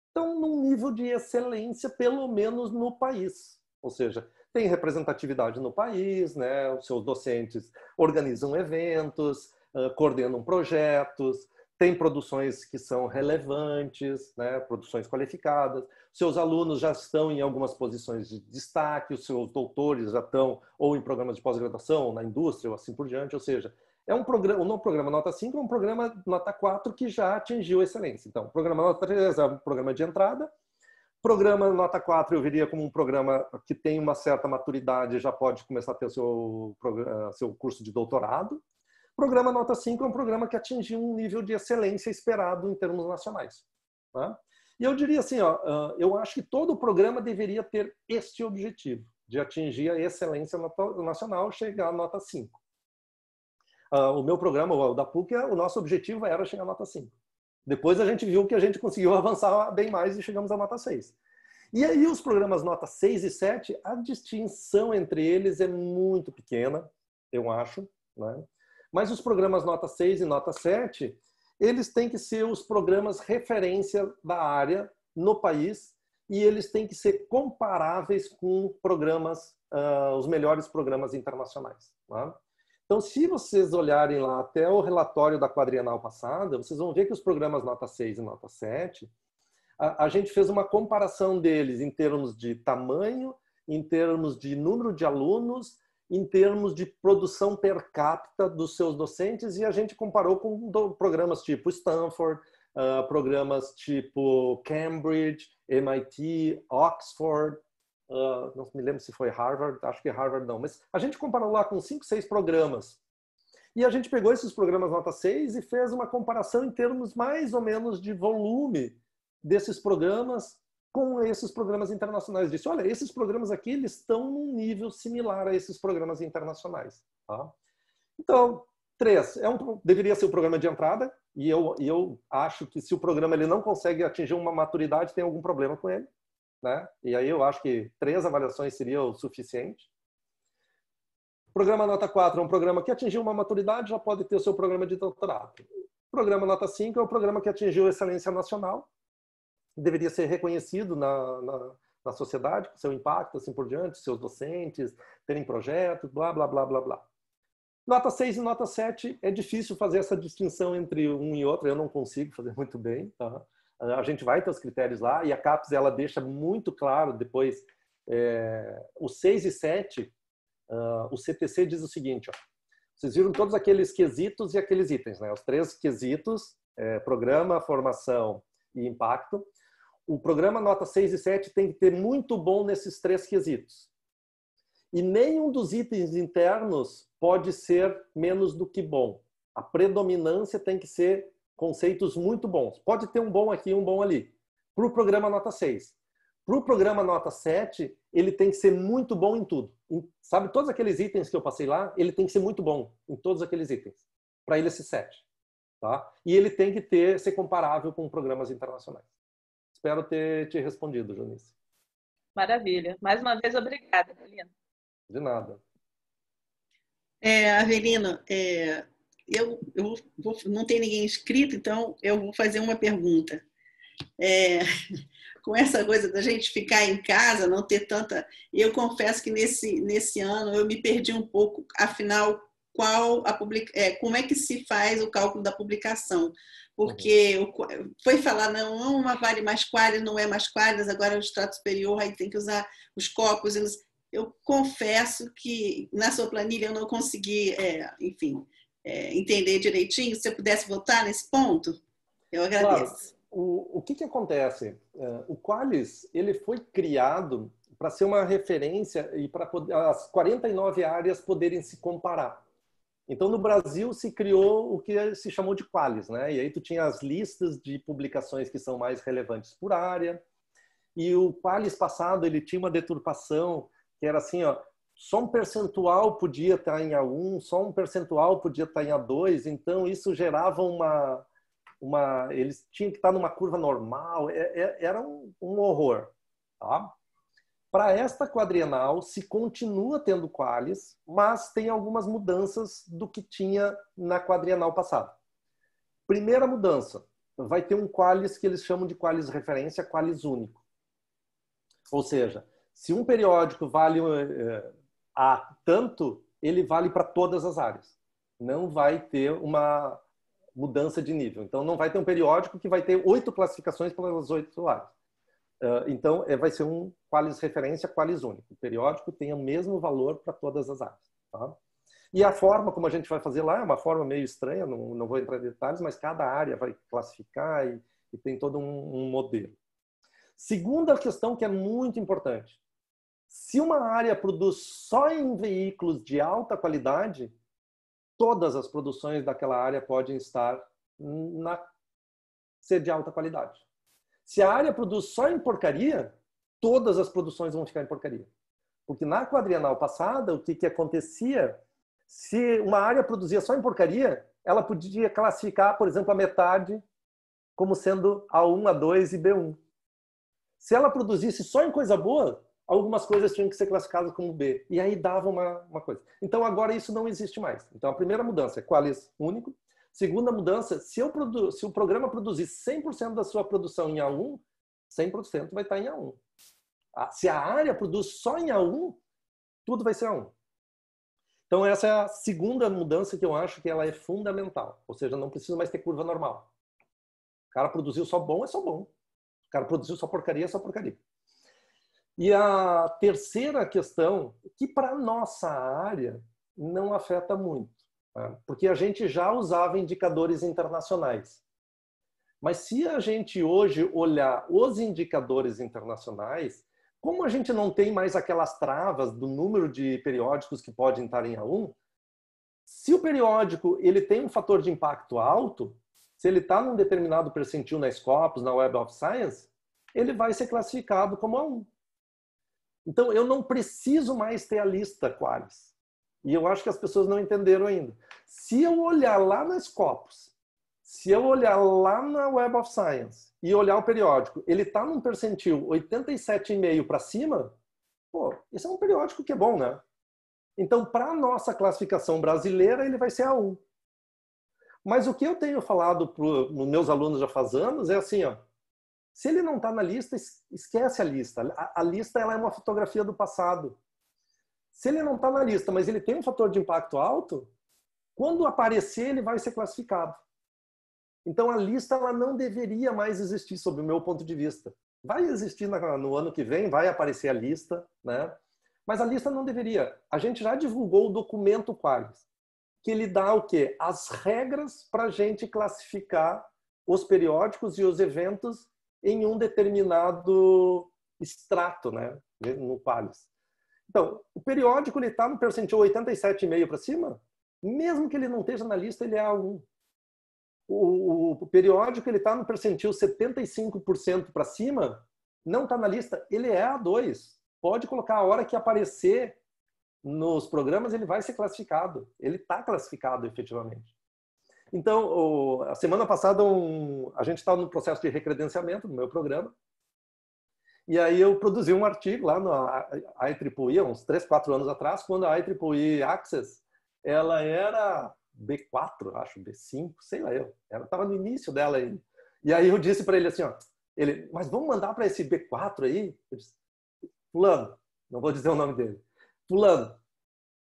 estão num nível de excelência, pelo menos no país. Ou seja, tem representatividade no país, né? os seus docentes organizam eventos, uh, coordenam projetos, tem produções que são relevantes, né? produções qualificadas seus alunos já estão em algumas posições de destaque, os seus doutores já estão ou em programas de pós-graduação, ou na indústria, ou assim por diante. Ou seja, é um programa, não um programa nota 5, é um programa nota 4 que já atingiu excelência. Então, programa nota 3 é um programa de entrada. Programa nota 4 eu veria como um programa que tem uma certa maturidade, já pode começar a ter o seu, seu curso de doutorado. Programa nota 5 é um programa que atingiu um nível de excelência esperado em termos nacionais. Tá? E eu diria assim, ó, eu acho que todo programa deveria ter este objetivo, de atingir a excelência nacional, chegar à nota 5. O meu programa, o da PUC, o nosso objetivo era chegar à nota 5. Depois a gente viu que a gente conseguiu avançar bem mais e chegamos à nota 6. E aí os programas nota 6 e 7, a distinção entre eles é muito pequena, eu acho. Né? Mas os programas nota 6 e nota 7, eles têm que ser os programas referência da área no país e eles têm que ser comparáveis com programas, uh, os melhores programas internacionais. Tá? Então, se vocês olharem lá até o relatório da quadrienal passada, vocês vão ver que os programas nota 6 e nota 7, a, a gente fez uma comparação deles em termos de tamanho, em termos de número de alunos em termos de produção per capita dos seus docentes e a gente comparou com programas tipo Stanford, ah, programas tipo Cambridge, MIT, Oxford, ah, não me lembro se foi Harvard, acho que Harvard não, mas a gente comparou lá com cinco, seis programas. E a gente pegou esses programas nota 6 e fez uma comparação em termos mais ou menos de volume desses programas com esses programas internacionais. Disse, olha, esses programas aqui eles estão num nível similar a esses programas internacionais. Tá? Então, três, é um, deveria ser o um programa de entrada, e eu, e eu acho que se o programa ele não consegue atingir uma maturidade, tem algum problema com ele. Né? E aí eu acho que três avaliações seria o suficiente. Programa nota 4 é um programa que atingiu uma maturidade, já pode ter o seu programa de doutorado. Programa nota 5 é um programa que atingiu excelência nacional, deveria ser reconhecido na, na, na sociedade, seu impacto, assim por diante, seus docentes, terem projetos, blá, blá, blá, blá, blá. Nota 6 e nota 7, é difícil fazer essa distinção entre um e outro, eu não consigo fazer muito bem. Tá? A gente vai ter os critérios lá e a CAPES ela deixa muito claro depois. É, o 6 e 7, uh, ah, o CTC diz o seguinte: ó, vocês viram todos aqueles quesitos e aqueles itens, né? os três quesitos: é, programa, formação e impacto o programa nota 6 e 7 tem que ter muito bom nesses três quesitos. E nenhum dos itens internos pode ser menos do que bom. A predominância tem que ser conceitos muito bons. Pode ter um bom aqui e um bom ali. Para o programa nota 6. Para o programa nota 7, ele tem que ser muito bom em tudo. Em, sabe, todos aqueles itens que eu passei lá, ele tem que ser muito bom em todos aqueles itens. Para ele, ser 7. Tá? E ele tem que ter, ser comparável com programas internacionais. Espero ter te respondido, Janice. Maravilha. Mais uma vez, obrigada, Avelino. De nada. É, Avelino, é, eu, eu vou, não tem ninguém inscrito, então eu vou fazer uma pergunta. É, com essa coisa da gente ficar em casa, não ter tanta. Eu confesso que nesse, nesse ano eu me perdi um pouco, afinal, qual a public... É, como é que se faz o cálculo da publicação? porque uhum. foi falar, não, uma vale mais quadras, não é mais quadras, agora é o extrato superior, aí tem que usar os copos. Eu confesso que na sua planilha eu não consegui, é, enfim, é, entender direitinho. Se eu pudesse voltar nesse ponto, eu agradeço. Claro. O, o que, que acontece? É, o Qualis ele foi criado para ser uma referência e para as 49 áreas poderem se comparar. Então, no Brasil, se criou o que se chamou de qualis, né? E aí tu tinha as listas de publicações que são mais relevantes por área. E o qualis passado, ele tinha uma deturpação que era assim, ó, só um percentual podia estar em A1, só um percentual podia estar em A2. Então, isso gerava uma... uma eles tinham que estar numa curva normal. É, é, era um, um horror, tá? Para esta quadrienal, se continua tendo qualis, mas tem algumas mudanças do que tinha na quadrienal passada. Primeira mudança, vai ter um qualis que eles chamam de qualis referência, qualis único. Ou seja, se um periódico vale eh, eh, a tanto, ele vale para todas as áreas. Não vai ter uma mudança de nível. Então, não vai ter um periódico que vai ter oito classificações pelas oito áreas. Ah, então, é, vai ser um qualis referência, qualis único. O periódico tem o mesmo valor para todas as áreas. Tá? E a forma como a gente vai fazer lá é uma forma meio estranha, não, não vou entrar em detalhes, mas cada área vai classificar e, e tem todo um, um modelo. Segunda questão que é muito importante. Se uma área produz só em veículos de alta qualidade, todas as produções daquela área podem estar na ser de alta qualidade. Se a área produz só em porcaria, todas as produções vão ficar em porcaria. Porque na quadrienal passada, o que, que acontecia? Se uma área produzia só em porcaria, ela podia classificar, por exemplo, a metade como sendo A1, A2 e B1. Se ela produzisse só em coisa boa, algumas coisas tinham que ser classificadas como B. E aí dava uma, uma coisa. Então agora isso não existe mais. Então a primeira mudança é qualis único. Segunda mudança, se, produ... se o programa produzir 100% da sua produção em A1, 100% vai estar em A1. Ah, se a área produz só em A1, tudo vai ser A1. Então essa é a segunda mudança que eu acho que ela é fundamental. Ou seja, não precisa mais ter curva normal. O cara produziu só bom, é só bom. O cara produziu só porcaria, é só porcaria. E a terceira questão, que para nossa área não afeta muito, ah, porque a gente já usava indicadores internacionais. Mas se a gente hoje olhar os indicadores internacionais, como a gente não tem mais aquelas travas do número de periódicos que podem estar em A1, se o periódico ele tem um fator de impacto alto, se ele está num determinado percentil na Scopus, na Web of Science, ele vai ser classificado como A1. Então, eu não preciso mais ter a lista Qualis. E eu acho que as pessoas não entenderam ainda. Se eu olhar lá na Scopus, se eu olhar lá na Web of Science e olhar o periódico, ele está num percentil 87,5 para cima, pô, esse é um periódico que é bom, né? Então, para a nossa classificação brasileira, ele vai ser A1. Mas o que eu tenho falado para os meus alunos já faz anos é assim, ó, se ele não está na lista, esquece a lista. A, a lista ela é uma fotografia do passado. Se ele não está na lista, mas ele tem um fator de impacto alto, quando aparecer, ele vai ser classificado. Então, a lista ela não deveria mais existir, sob o meu ponto de vista. Vai existir no ano que vem, vai aparecer a lista, né? Mas a lista não deveria. A gente já divulgou o documento Qualis, que ele dá o quê? As regras para a gente classificar os periódicos e os eventos em um determinado extrato, né? No Qualis. Então, o periódico ele está no percentil 87,5 para cima, mesmo que ele não esteja na lista, ele é A1. O, o, o periódico ele está no percentil 75% para cima, não está na lista, ele é A2. Pode colocar a hora que aparecer nos programas, ele vai ser classificado. Ele está classificado efetivamente. Então, o, a semana passada, um, a gente estava tá no processo de recredenciamento no meu programa, e aí eu produzi um artigo lá na IEEE, há uns 3, 4 anos atrás, quando a IEEE Access, ela era B4, acho, B5, sei lá eu. Ela estava no início dela ainda. E aí eu disse para ele assim, ó, ele, mas vamos mandar para esse B4 aí? Eu disse, fulano, não vou dizer o nome dele. Fulano,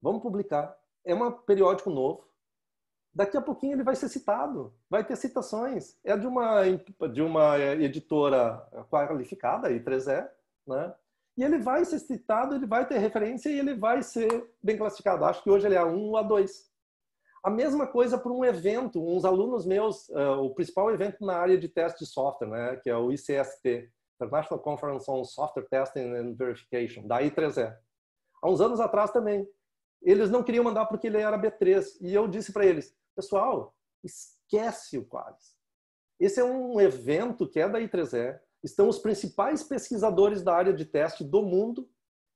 vamos publicar. É um periódico novo, daqui a pouquinho ele vai ser citado, vai ter citações. É de uma, de uma editora qualificada, I3E, né? E ele vai ser citado, ele vai ter referência e ele vai ser bem classificado. Acho que hoje ele é A1 ou A2. A mesma coisa para um evento. Uns alunos meus, uh, o principal evento na área de teste de software, né, que é o ICST, International Conference on Software Testing and Verification, da I3E. Há uns anos atrás também. Eles não queriam mandar porque ele era B3. E eu disse para eles, Pessoal, esquece o Quares. Esse é um evento que é da I3E, estão os principais pesquisadores da área de teste do mundo.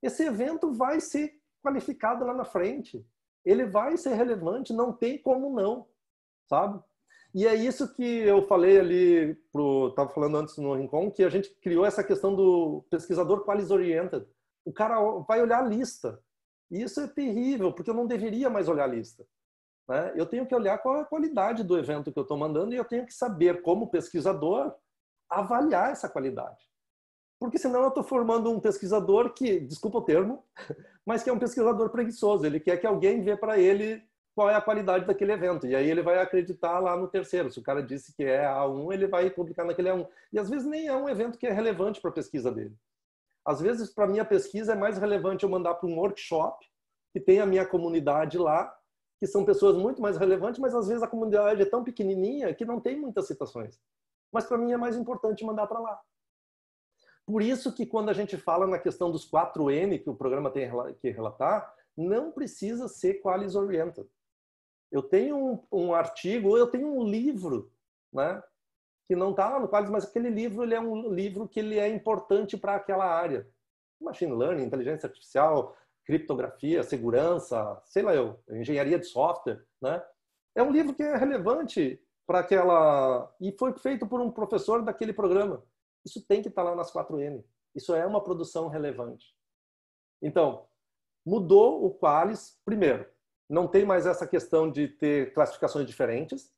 Esse evento vai ser qualificado lá na frente. Ele vai ser relevante, não tem como não, sabe? E é isso que eu falei ali, pro, tava falando antes no Rincon, que a gente criou essa questão do pesquisador qualis oriented. O cara vai olhar a lista. E isso é terrível, porque eu não deveria mais olhar a lista. Né? Eu tenho que olhar qual é a qualidade do evento que eu estou mandando e eu tenho que saber, como pesquisador, avaliar essa qualidade. Porque senão eu estou formando um pesquisador que, desculpa o termo, mas que é um pesquisador preguiçoso. Ele quer que alguém vê para ele qual é a qualidade daquele evento. E aí ele vai acreditar lá no terceiro. Se o cara disse que é A1, ele vai publicar naquele A1. E às vezes nem é um evento que é relevante para a pesquisa dele. Às vezes, para minha pesquisa, é mais relevante eu mandar para um workshop que tem a minha comunidade lá que são pessoas muito mais relevantes, mas às vezes a comunidade é tão pequenininha que não tem muitas citações. Mas para mim é mais importante mandar para lá. Por isso que quando a gente fala na questão dos 4N que o programa tem que relatar, não precisa ser qualis oriented. Eu tenho um, um artigo, ou eu tenho um livro, né, que não está lá no qualis, mas aquele livro ele é um livro que ele é importante para aquela área. Machine learning, inteligência artificial, criptografia, segurança, sei lá eu, engenharia de software, né? É um livro que é relevante para aquela e foi feito por um professor daquele programa. Isso tem que estar tá lá nas 4N. Isso é uma produção relevante. Então, mudou o Qualis, primeiro, não tem mais essa questão de ter classificações diferentes.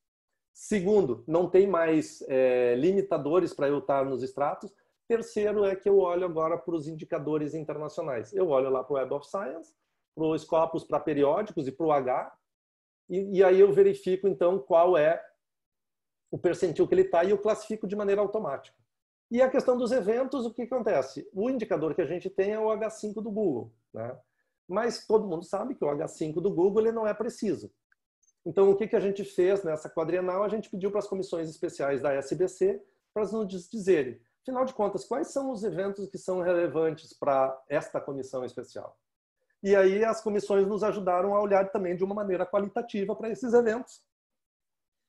Segundo, não tem mais é, limitadores para eu estar tá nos extratos. Terceiro é que eu olho agora para os indicadores internacionais. Eu olho lá para o Web of Science, para o Scopus, para periódicos e para o H, e, e aí eu verifico então qual é o percentil que ele está e eu classifico de maneira automática. E a questão dos eventos, o que acontece? O indicador que a gente tem é o H5 do Google, né? Mas todo mundo sabe que o H5 do Google ele não é preciso. Então, o que, que a gente fez nessa quadrienal? A gente pediu para as comissões especiais da SBC para nos dizerem Afinal de contas, quais são os eventos que são relevantes para esta comissão especial? E aí as comissões nos ajudaram a olhar também de uma maneira qualitativa para esses eventos.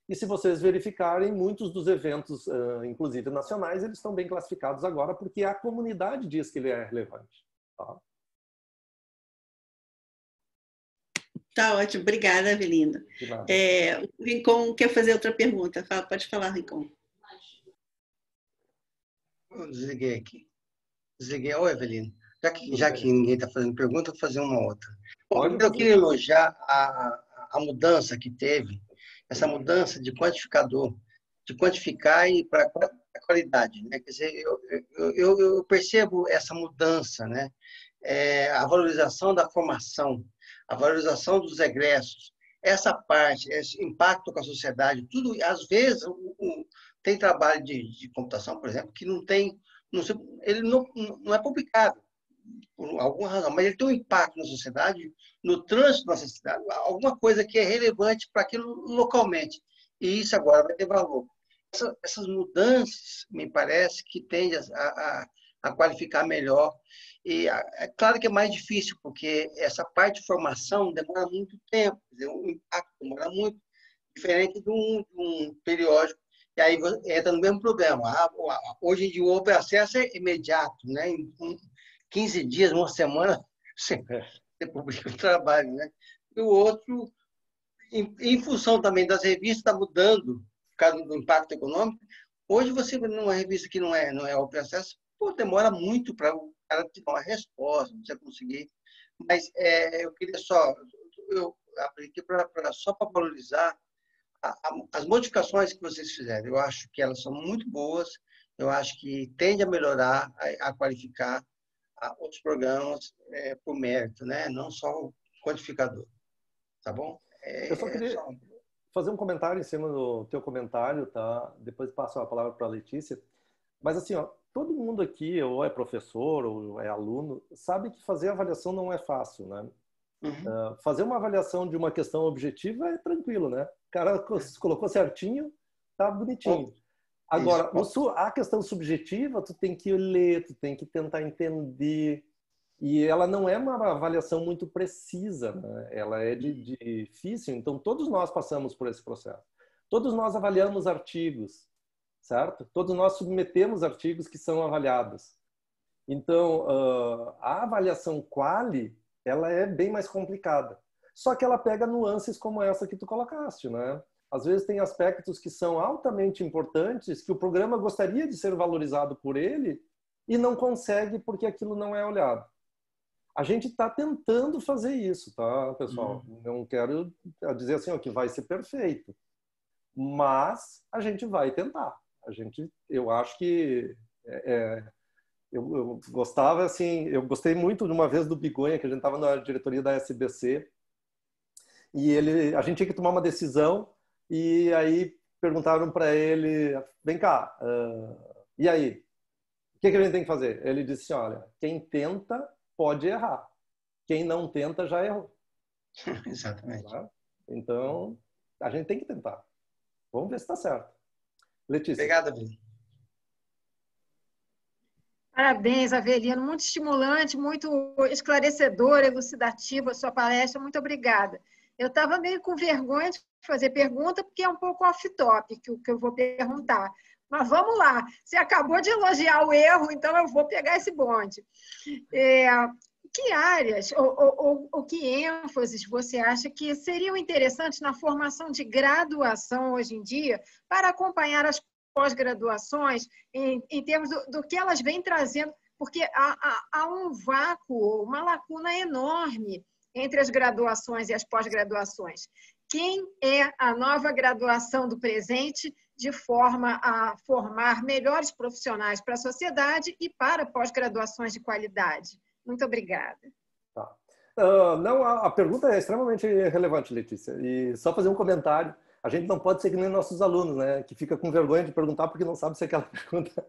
E se vocês verificarem, muitos dos eventos, inclusive nacionais, eles estão bem classificados agora porque a comunidade diz que ele é relevante. Tá? Tá ótimo, obrigada, Avelino. É, o Rincon quer fazer outra pergunta. Fala, pode falar, Rincon. Desliguei aqui. Desliguei. Oi, oh, já que, já que ninguém está fazendo pergunta, vou fazer uma outra. Bom, eu queria elogiar a, a mudança que teve, essa mudança de quantificador, de quantificar e para a qualidade. Né? Quer dizer, eu, eu, eu percebo essa mudança, né? É, a valorização da formação, a valorização dos egressos, essa parte, esse impacto com a sociedade, tudo, às vezes, o, tem trabalho de, de computação, por exemplo, que não tem, não ele não, não é publicado por alguma razão, mas ele tem um impacto na sociedade, no trânsito da sociedade, alguma coisa que é relevante para aquilo localmente. E isso agora vai ter valor. Essa, essas mudanças, me parece, que tende a, a, a qualificar melhor. E a, é claro que é mais difícil, porque essa parte de formação demora muito tempo, o impacto demora muito, diferente de um, de um periódico e aí entra no mesmo problema. Ah, hoje em dia o Open access é imediato, né? Em 15 dias, uma semana, você, publica o trabalho, né? E o outro, em, em função também das revistas, está mudando, por causa do impacto econômico. Hoje você, numa revista que não é, não é Open access pô, demora muito para o cara te dar uma resposta, você conseguir. Mas é, eu queria só, eu apliquei aqui pra, pra só para valorizar as modificações que vocês fizeram, eu acho que elas são muito boas, eu acho que tende a melhorar, a, a qualificar a outros programas é, por mérito, né? não só o quantificador. Tá bom? É, eu só é queria é só... fazer um comentário em cima do teu comentário, tá? depois passo a palavra para a Letícia. Mas assim, ó, todo mundo aqui, ou é professor, ou é aluno, sabe que fazer avaliação não é fácil. Né? Uhum. Uh, fazer uma avaliação de uma questão objetiva é tranquilo, né? O cara é. colocou certinho, tá bonitinho. Agora, Isso. a questão subjetiva, tu tem que ler, tu tem que tentar entender. E ela não é uma avaliação muito precisa, né? ela é de, de uhum. difícil. Então, todos nós passamos por esse processo. Todos nós avaliamos artigos, certo? Todos nós submetemos artigos que são avaliados. Então, uh, a avaliação quali ela é bem mais complicada. Só que ela pega nuances como essa que tu colocaste, né? Às vezes tem aspectos que são altamente importantes que o programa gostaria de ser valorizado por ele e não consegue porque aquilo não é olhado. A gente está tentando fazer isso, tá, pessoal? Uhum. Não quero dizer assim ó, que vai ser perfeito, mas a gente vai tentar. A gente, eu acho que é, é eu, eu, gostava, assim, eu gostei muito de uma vez do Bigonha, que a gente estava na diretoria da SBC, e ele, a gente tinha que tomar uma decisão, e aí perguntaram para ele, vem cá, uh, e aí, o que, que a gente tem que fazer? Ele disse, assim, olha, quem tenta pode errar, quem não tenta já errou. Exatamente. Tá? Então, a gente tem que tentar. Vamos ver se está certo. Letícia. Obrigado, Bruno. Parabéns, Avelino. Muito estimulante, muito esclarecedor, elucidativo a sua palestra. Muito obrigada. Eu estava meio com vergonha de fazer pergunta, porque é um pouco off-topic o que eu vou perguntar. Mas vamos lá. Você acabou de elogiar o erro, então eu vou pegar esse bonde. É, que áreas ou, ou, ou, que ênfases você acha que seriam interessantes na formação de graduação hoje em dia para acompanhar as pós-graduações, em, em, termos do, do, que elas vêm trazendo, porque há, há, há um vácuo, uma lacuna enorme entre as graduações e as pós-graduações. Quem é a nova graduação do presente de forma a formar melhores profissionais para a sociedade e para pós-graduações de qualidade? Muito obrigada. Tá. Uh, não, a, a pergunta é extremamente relevante, Letícia. E só fazer um comentário a gente não pode ser que nem nossos alunos, né? Que fica com vergonha de perguntar porque não sabe se aquela pergunta.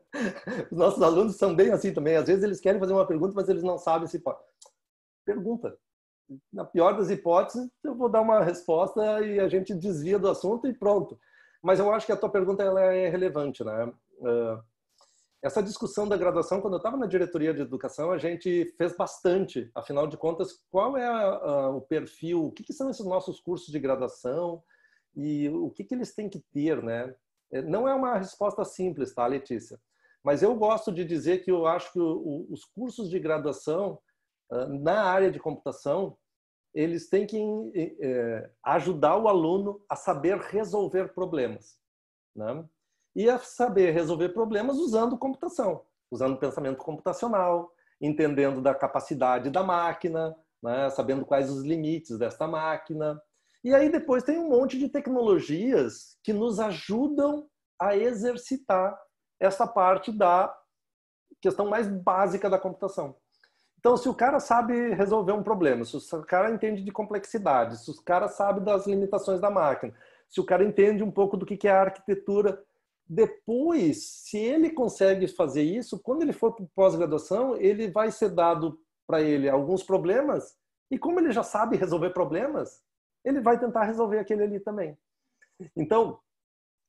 Os nossos alunos são bem assim também. Às vezes eles querem fazer uma pergunta, mas eles não sabem se pode. Pergunta. Na pior das hipóteses, eu vou dar uma resposta e a gente desvia do assunto e pronto. Mas eu acho que a tua pergunta ela é relevante, né? essa discussão da graduação, quando eu estava na diretoria de educação, a gente fez bastante. Afinal de contas, qual é o perfil? O que, são esses nossos cursos de graduação? e o que, que eles têm que ter, né? É, não é uma resposta simples, tá, Letícia? Mas eu gosto de dizer que eu acho que o, os cursos de graduação ah, na área de computação, eles têm que eh, eh, ajudar o aluno a saber resolver problemas. Né? E a saber resolver problemas usando computação, usando pensamento computacional, entendendo da capacidade da máquina, né? sabendo quais os limites desta máquina, e aí depois tem um monte de tecnologias que nos ajudam a exercitar essa parte da questão mais básica da computação. Então, se o cara sabe resolver um problema, se o cara entende de complexidade, se o cara sabe das limitações da máquina, se o cara entende um pouco do que é a arquitetura, depois, se ele consegue fazer isso, quando ele for para pós-graduação, ele vai ser dado para ele alguns problemas, e como ele já sabe resolver problemas, ele vai tentar resolver aquele ali também. Então,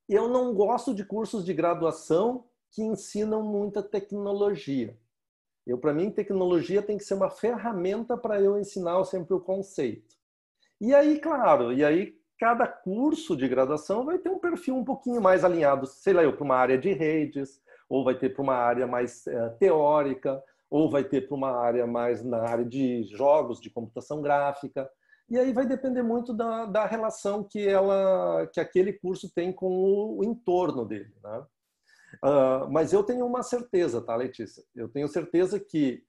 eu não gosto de cursos de graduação que ensinam muita tecnologia. Eu, para mim, tecnologia tem que ser uma ferramenta para eu ensinar sempre o conceito. E aí, claro, e aí cada curso de graduação vai ter um perfil um pouquinho mais alinhado, sei lá, para uma área de redes, ou vai ter para uma área mais é, teórica, ou vai ter para uma área mais na área de jogos, de computação gráfica. E aí vai depender muito da, da relação que ela, que aquele curso tem com o, o entorno dele, né? Uh, mas eu tenho uma certeza, tá, Letícia? Eu tenho certeza que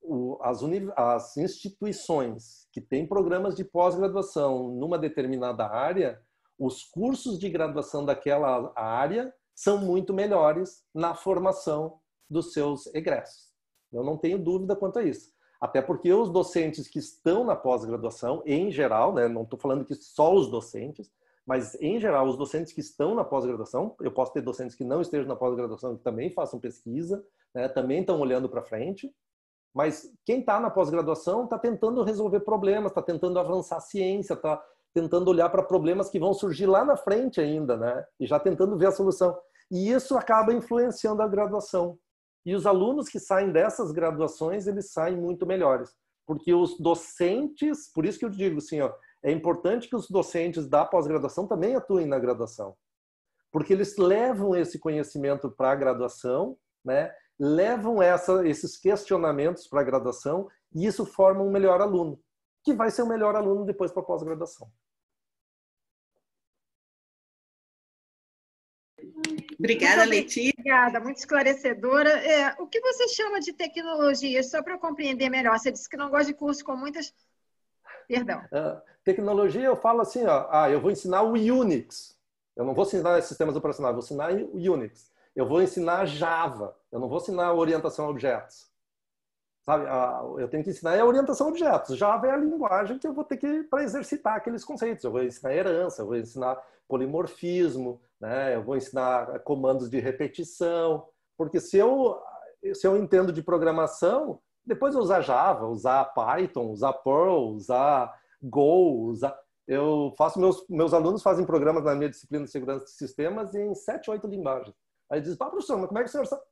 o, as, as, instituições que têm programas de pós-graduação numa determinada área, os cursos de graduação daquela área são muito melhores na formação dos seus egressos. Eu não tenho dúvida quanto a isso. Até porque os docentes que estão na pós-graduação, em geral, né, não estou falando que só os docentes, mas em geral, os docentes que estão na pós-graduação, eu posso ter docentes que não estejam na pós-graduação que também façam pesquisa, né, também estão olhando para frente, mas quem está na pós-graduação está tentando resolver problemas, está tentando avançar a ciência, está tentando olhar para problemas que vão surgir lá na frente ainda, né? E já tentando ver a solução. E isso acaba influenciando a graduação. E os alunos que saem dessas graduações, eles saem muito melhores. Porque os docentes, por isso que eu digo assim, ó, é importante que os docentes da pós-graduação também atuem na graduação. Porque eles levam esse conhecimento para a graduação, né? levam essa, esses questionamentos para a graduação e isso forma um melhor aluno, que vai ser o um melhor aluno depois para a pós-graduação. Obrigada, Letícia. Obrigada, muito esclarecedora. É, o que você chama de tecnologia? Só para eu compreender melhor, você disse que não gosta de curso com muitas. Perdão. Uh, tecnologia, eu falo assim, ó, ah, eu vou ensinar o Unix. Eu não vou ensinar sistemas operacionais, vou ensinar o Unix. Eu vou ensinar Java. Eu não vou ensinar orientação a objetos. Sabe, eu tenho que ensinar é a orientação a objetos. Java é a linguagem que eu vou ter que para exercitar aqueles conceitos. Eu vou ensinar herança, eu vou ensinar polimorfismo, né? eu vou ensinar comandos de repetição, porque se eu, se eu entendo de programação, depois eu usar Java, usar Python, usar Perl, usar Go, usar... Eu faço meus, meus alunos fazem programas na minha disciplina de segurança de sistemas em sete, oito linguagens. Aí diz, ah, professor, mas como é que o senhor sabe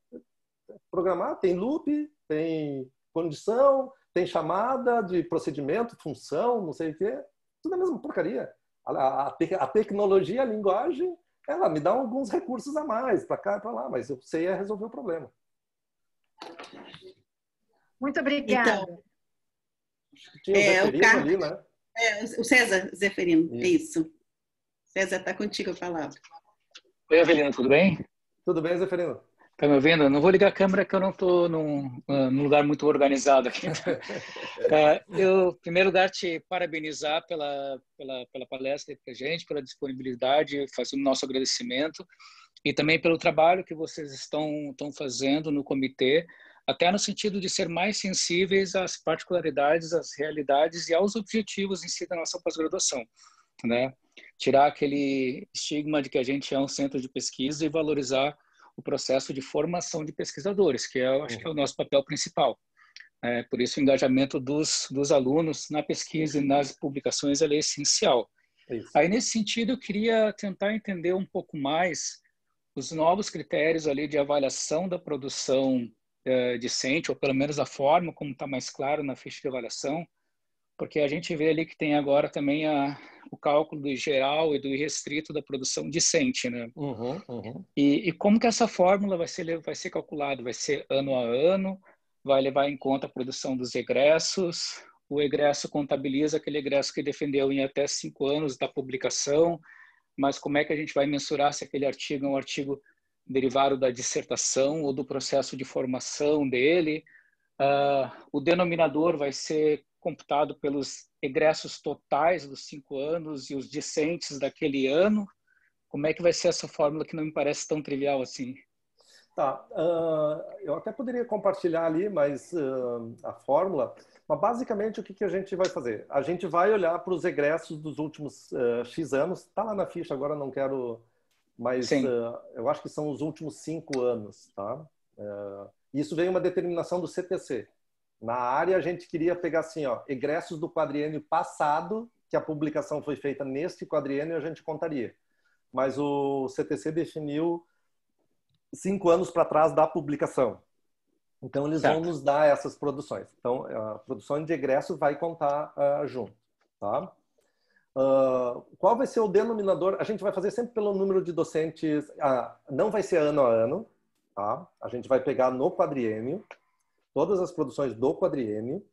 programar? Tem loop, tem condição, tem chamada de procedimento, função, não sei o quê. Tudo a mesma porcaria. A, a tecnologia, a linguagem, ela me dá alguns recursos a mais para cá e para lá, mas eu sei é resolver o problema. Muito então, obrigada. Então, Tinha é, o, o ali, né? É, o César Zeferino, isso. é isso. César, está contigo a palavra. Oi, Avelino, tudo bem? Tudo bem, Zeferino? Tá me vendo? Não vou ligar a câmera que eu não estou num, ah, num, lugar muito organizado aqui. Ah, eu, em primeiro lugar, te parabenizar pela, pela, pela palestra para gente, pela disponibilidade, fazer o nosso agradecimento e também pelo trabalho que vocês estão, estão fazendo no comitê, até no sentido de ser mais sensíveis às particularidades, às realidades e aos objetivos em si da nossa pós-graduação, né? Tirar aquele estigma de que a gente é um centro de pesquisa e valorizar o processo de formação de pesquisadores, que é, eu acho que é o uhum. nosso papel principal. É, por isso, o engajamento dos, dos alunos na pesquisa e uhum. nas publicações é essencial. É isso. Aí, nesse sentido, eu queria tentar entender um pouco mais os novos critérios ali de avaliação da produção eh, discente, ou pelo menos a forma como está mais claro na ficha de avaliação, porque a gente vê ali que tem agora também a, o cálculo do geral e do irrestrito da produção decente, né? Uhum, uhum. E, e, como que essa fórmula vai ser, vai ser calculada? Vai ser ano a ano? Vai levar em conta a produção dos egressos? O egresso contabiliza aquele egresso que defendeu em até cinco anos da publicação, mas como é que a gente vai mensurar se aquele artigo é um artigo derivado da dissertação ou do processo de formação dele? Uh, o denominador vai ser computado pelos egressos totais dos cinco anos e os discentes daquele ano? Como é que vai ser essa fórmula que não me parece tão trivial assim? Tá, uh, eu até poderia compartilhar ali, mas uh, a fórmula. Mas basicamente o que, que a gente vai fazer? A gente vai olhar para os egressos dos últimos uh, X anos, está lá na ficha, agora não quero, mas eu acho que são os últimos cinco anos, tá? isso vem uma determinação do CTC, na área, a gente queria pegar assim, ó, egressos do quadriênio passado, que a publicação foi feita neste quadriênio, a gente contaria. Mas o CTC definiu cinco anos para trás da publicação. Então, eles certo. vão nos dar essas produções. Então, a produção de egresso vai contar uh, junto, tá? Uh, qual vai ser o denominador? A gente vai fazer sempre pelo número de docentes, uh, não vai ser ano a ano, tá? A gente vai pegar no quadriênio, todas as produções do quadriênio,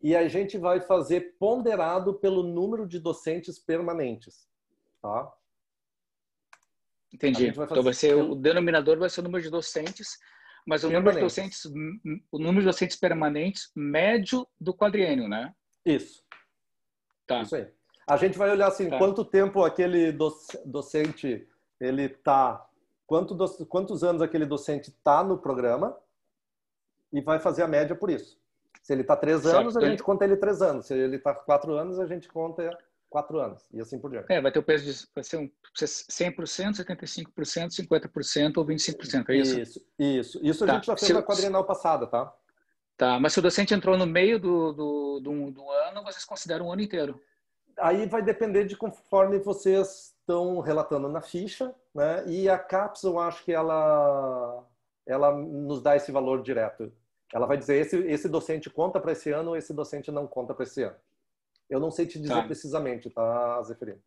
e a gente vai fazer ponderado pelo número de docentes permanentes, tá? Entendi. então vai ser o denominador vai ser o número de docentes, mas o número de docentes, o número de docentes permanentes médio do quadriênio, né? Isso. Tá. Isso aí. A gente vai olhar assim, tá. quanto tempo aquele docente ele tá, quanto, quantos anos aquele docente tá no programa, e vai fazer a média por isso. Se ele está três certo. anos, a gente conta ele três anos. Se ele está quatro anos, a gente conta quatro anos e assim por diante. É, vai ter o peso de vai ser um 100%, 75%, 50% ou 25%, é isso? Isso, isso. Isso tá. a gente já fez se, na quadrinal passada, tá? Tá, mas se o docente entrou no meio do, do, do, do ano, vocês consideram o ano inteiro? Aí vai depender de conforme vocês estão relatando na ficha, né? E a CAPS, eu acho que ela, ela nos dá esse valor direto. Ela vai dizer: esse, esse docente conta para esse ano, esse docente não conta para esse ano. Eu não sei te dizer tá. precisamente, tá, Zeferino?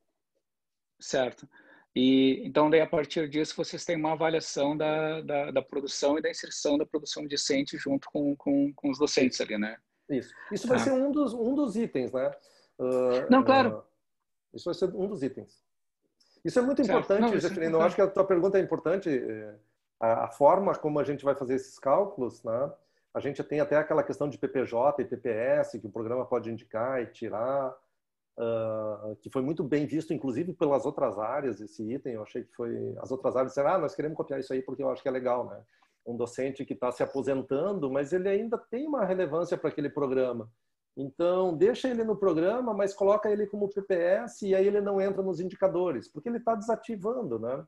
Certo. E então, daí, a partir disso, vocês têm uma avaliação da, da, da produção e da inserção da produção docentes junto com, com, com os docentes ali, né? Isso. Isso vai tá. ser um dos, um dos itens, né? Uh, não, claro. Uh, isso vai ser um dos itens. Isso é muito certo. importante, não, é Zeferino. eu acho que a tua pergunta é importante. Eh, a, a, forma como a gente vai fazer esses cálculos, né? A gente tem até aquela questão de PPJ e PPS, que o programa pode indicar e tirar, uh, que foi muito bem visto, inclusive pelas outras áreas, esse item. Eu achei que foi. As outras áreas disseram, ah, nós queremos copiar isso aí porque eu acho que é legal, né? Um docente que está se aposentando, mas ele ainda tem uma relevância para aquele programa. Então, deixa ele no programa, mas coloca ele como PPS e aí ele não entra nos indicadores, porque ele está desativando, né?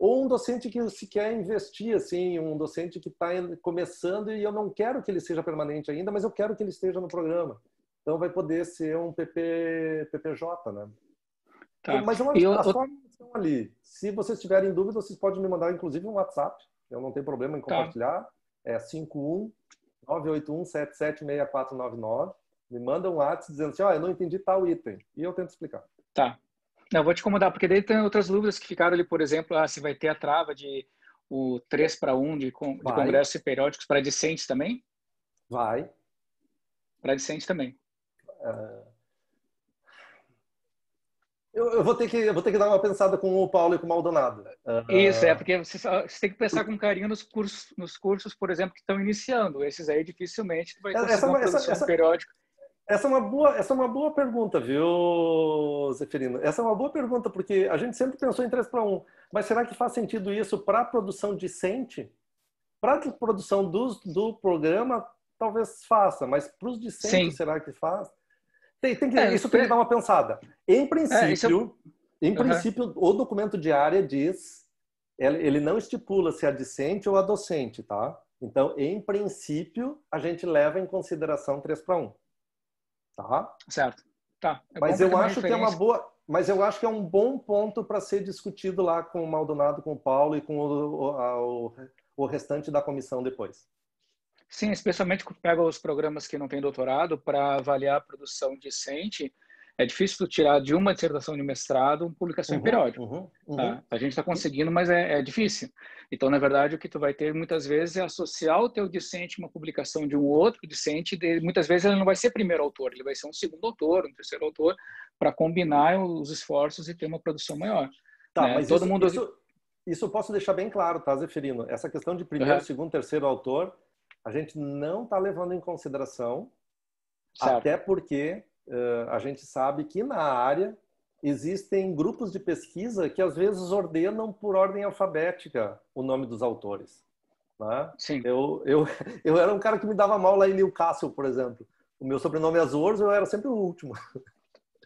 ou um docente que se quer investir, assim, um docente que está começando e eu não quero que ele seja permanente ainda, mas eu quero que ele esteja no programa. Então vai poder ser um PP, PPJ, né? Tá. Mas uma eu, só eu... ali. Se vocês tiverem dúvida, vocês podem me mandar, inclusive, um WhatsApp. Eu não tenho problema em tá. compartilhar. Tá. É 51 981 776499. Me manda um WhatsApp dizendo assim, ó, oh, eu não entendi tal item. E eu tento explicar. Tá. Não, vou te incomodar, porque daí tem outras dúvidas que ficaram ali, por exemplo, ah, se vai ter a trava de o 3 para 1 de, con vai. de congressos e periódicos para discentes também? Vai. Para discentes também. Uh... Eu, eu, vou ter que, eu vou ter que dar uma pensada com o Paulo e com o Maldonado. Uh... Isso, é, porque você, você, tem que pensar com carinho nos cursos, nos cursos, por exemplo, que estão iniciando. Esses aí dificilmente vai essa, essa, um essa, essa, periódico essa é uma boa, essa é uma boa pergunta, viu, Zeferino? Essa é uma boa pergunta, porque a gente sempre pensou em 3 para 1, mas será que faz sentido isso para a produção decente? Para a produção do, do programa, talvez faça, mas para os decentes será que faz? Tem, tem que, é, isso tem que dar uma pensada. Em princípio, é, é... em princípio uhum. o documento de área diz, ele não estipula se é decente ou a é docente, tá? Então, em princípio, a gente leva em consideração 3 para 1 tá? Certo. Tá. É mas eu acho que é uma boa, mas eu acho que é um bom ponto para ser discutido lá com o Maldonado, com o Paulo e com o, o, o restante da comissão depois. Sim, especialmente quando pega os programas que não têm doutorado para avaliar a produção decente é difícil tirar de uma dissertação de mestrado uma publicação uhum, em periódico. Uhum, uhum. Tá? Uhum. A gente está conseguindo, mas é, é, difícil. Então, na verdade, o que tu vai ter muitas vezes é associar o teu discente uma publicação de um outro discente. De, muitas vezes ele não vai ser primeiro autor, ele vai ser um segundo autor, um terceiro autor, para combinar os esforços e ter uma produção maior. Tá, né? mas todo isso, mundo isso, isso eu posso deixar bem claro, tá, Zeferino? Essa questão de primeiro, segundo, terceiro autor, a gente não está levando em consideração, certo. até porque eh, a gente sabe que na área existem grupos de pesquisa que às vezes ordenam por ordem alfabética o nome dos autores. Né? Sim. Eu, eu, eu era um cara que me dava mal lá em Newcastle, por exemplo. O meu sobrenome é Zorzo, eu era sempre o último.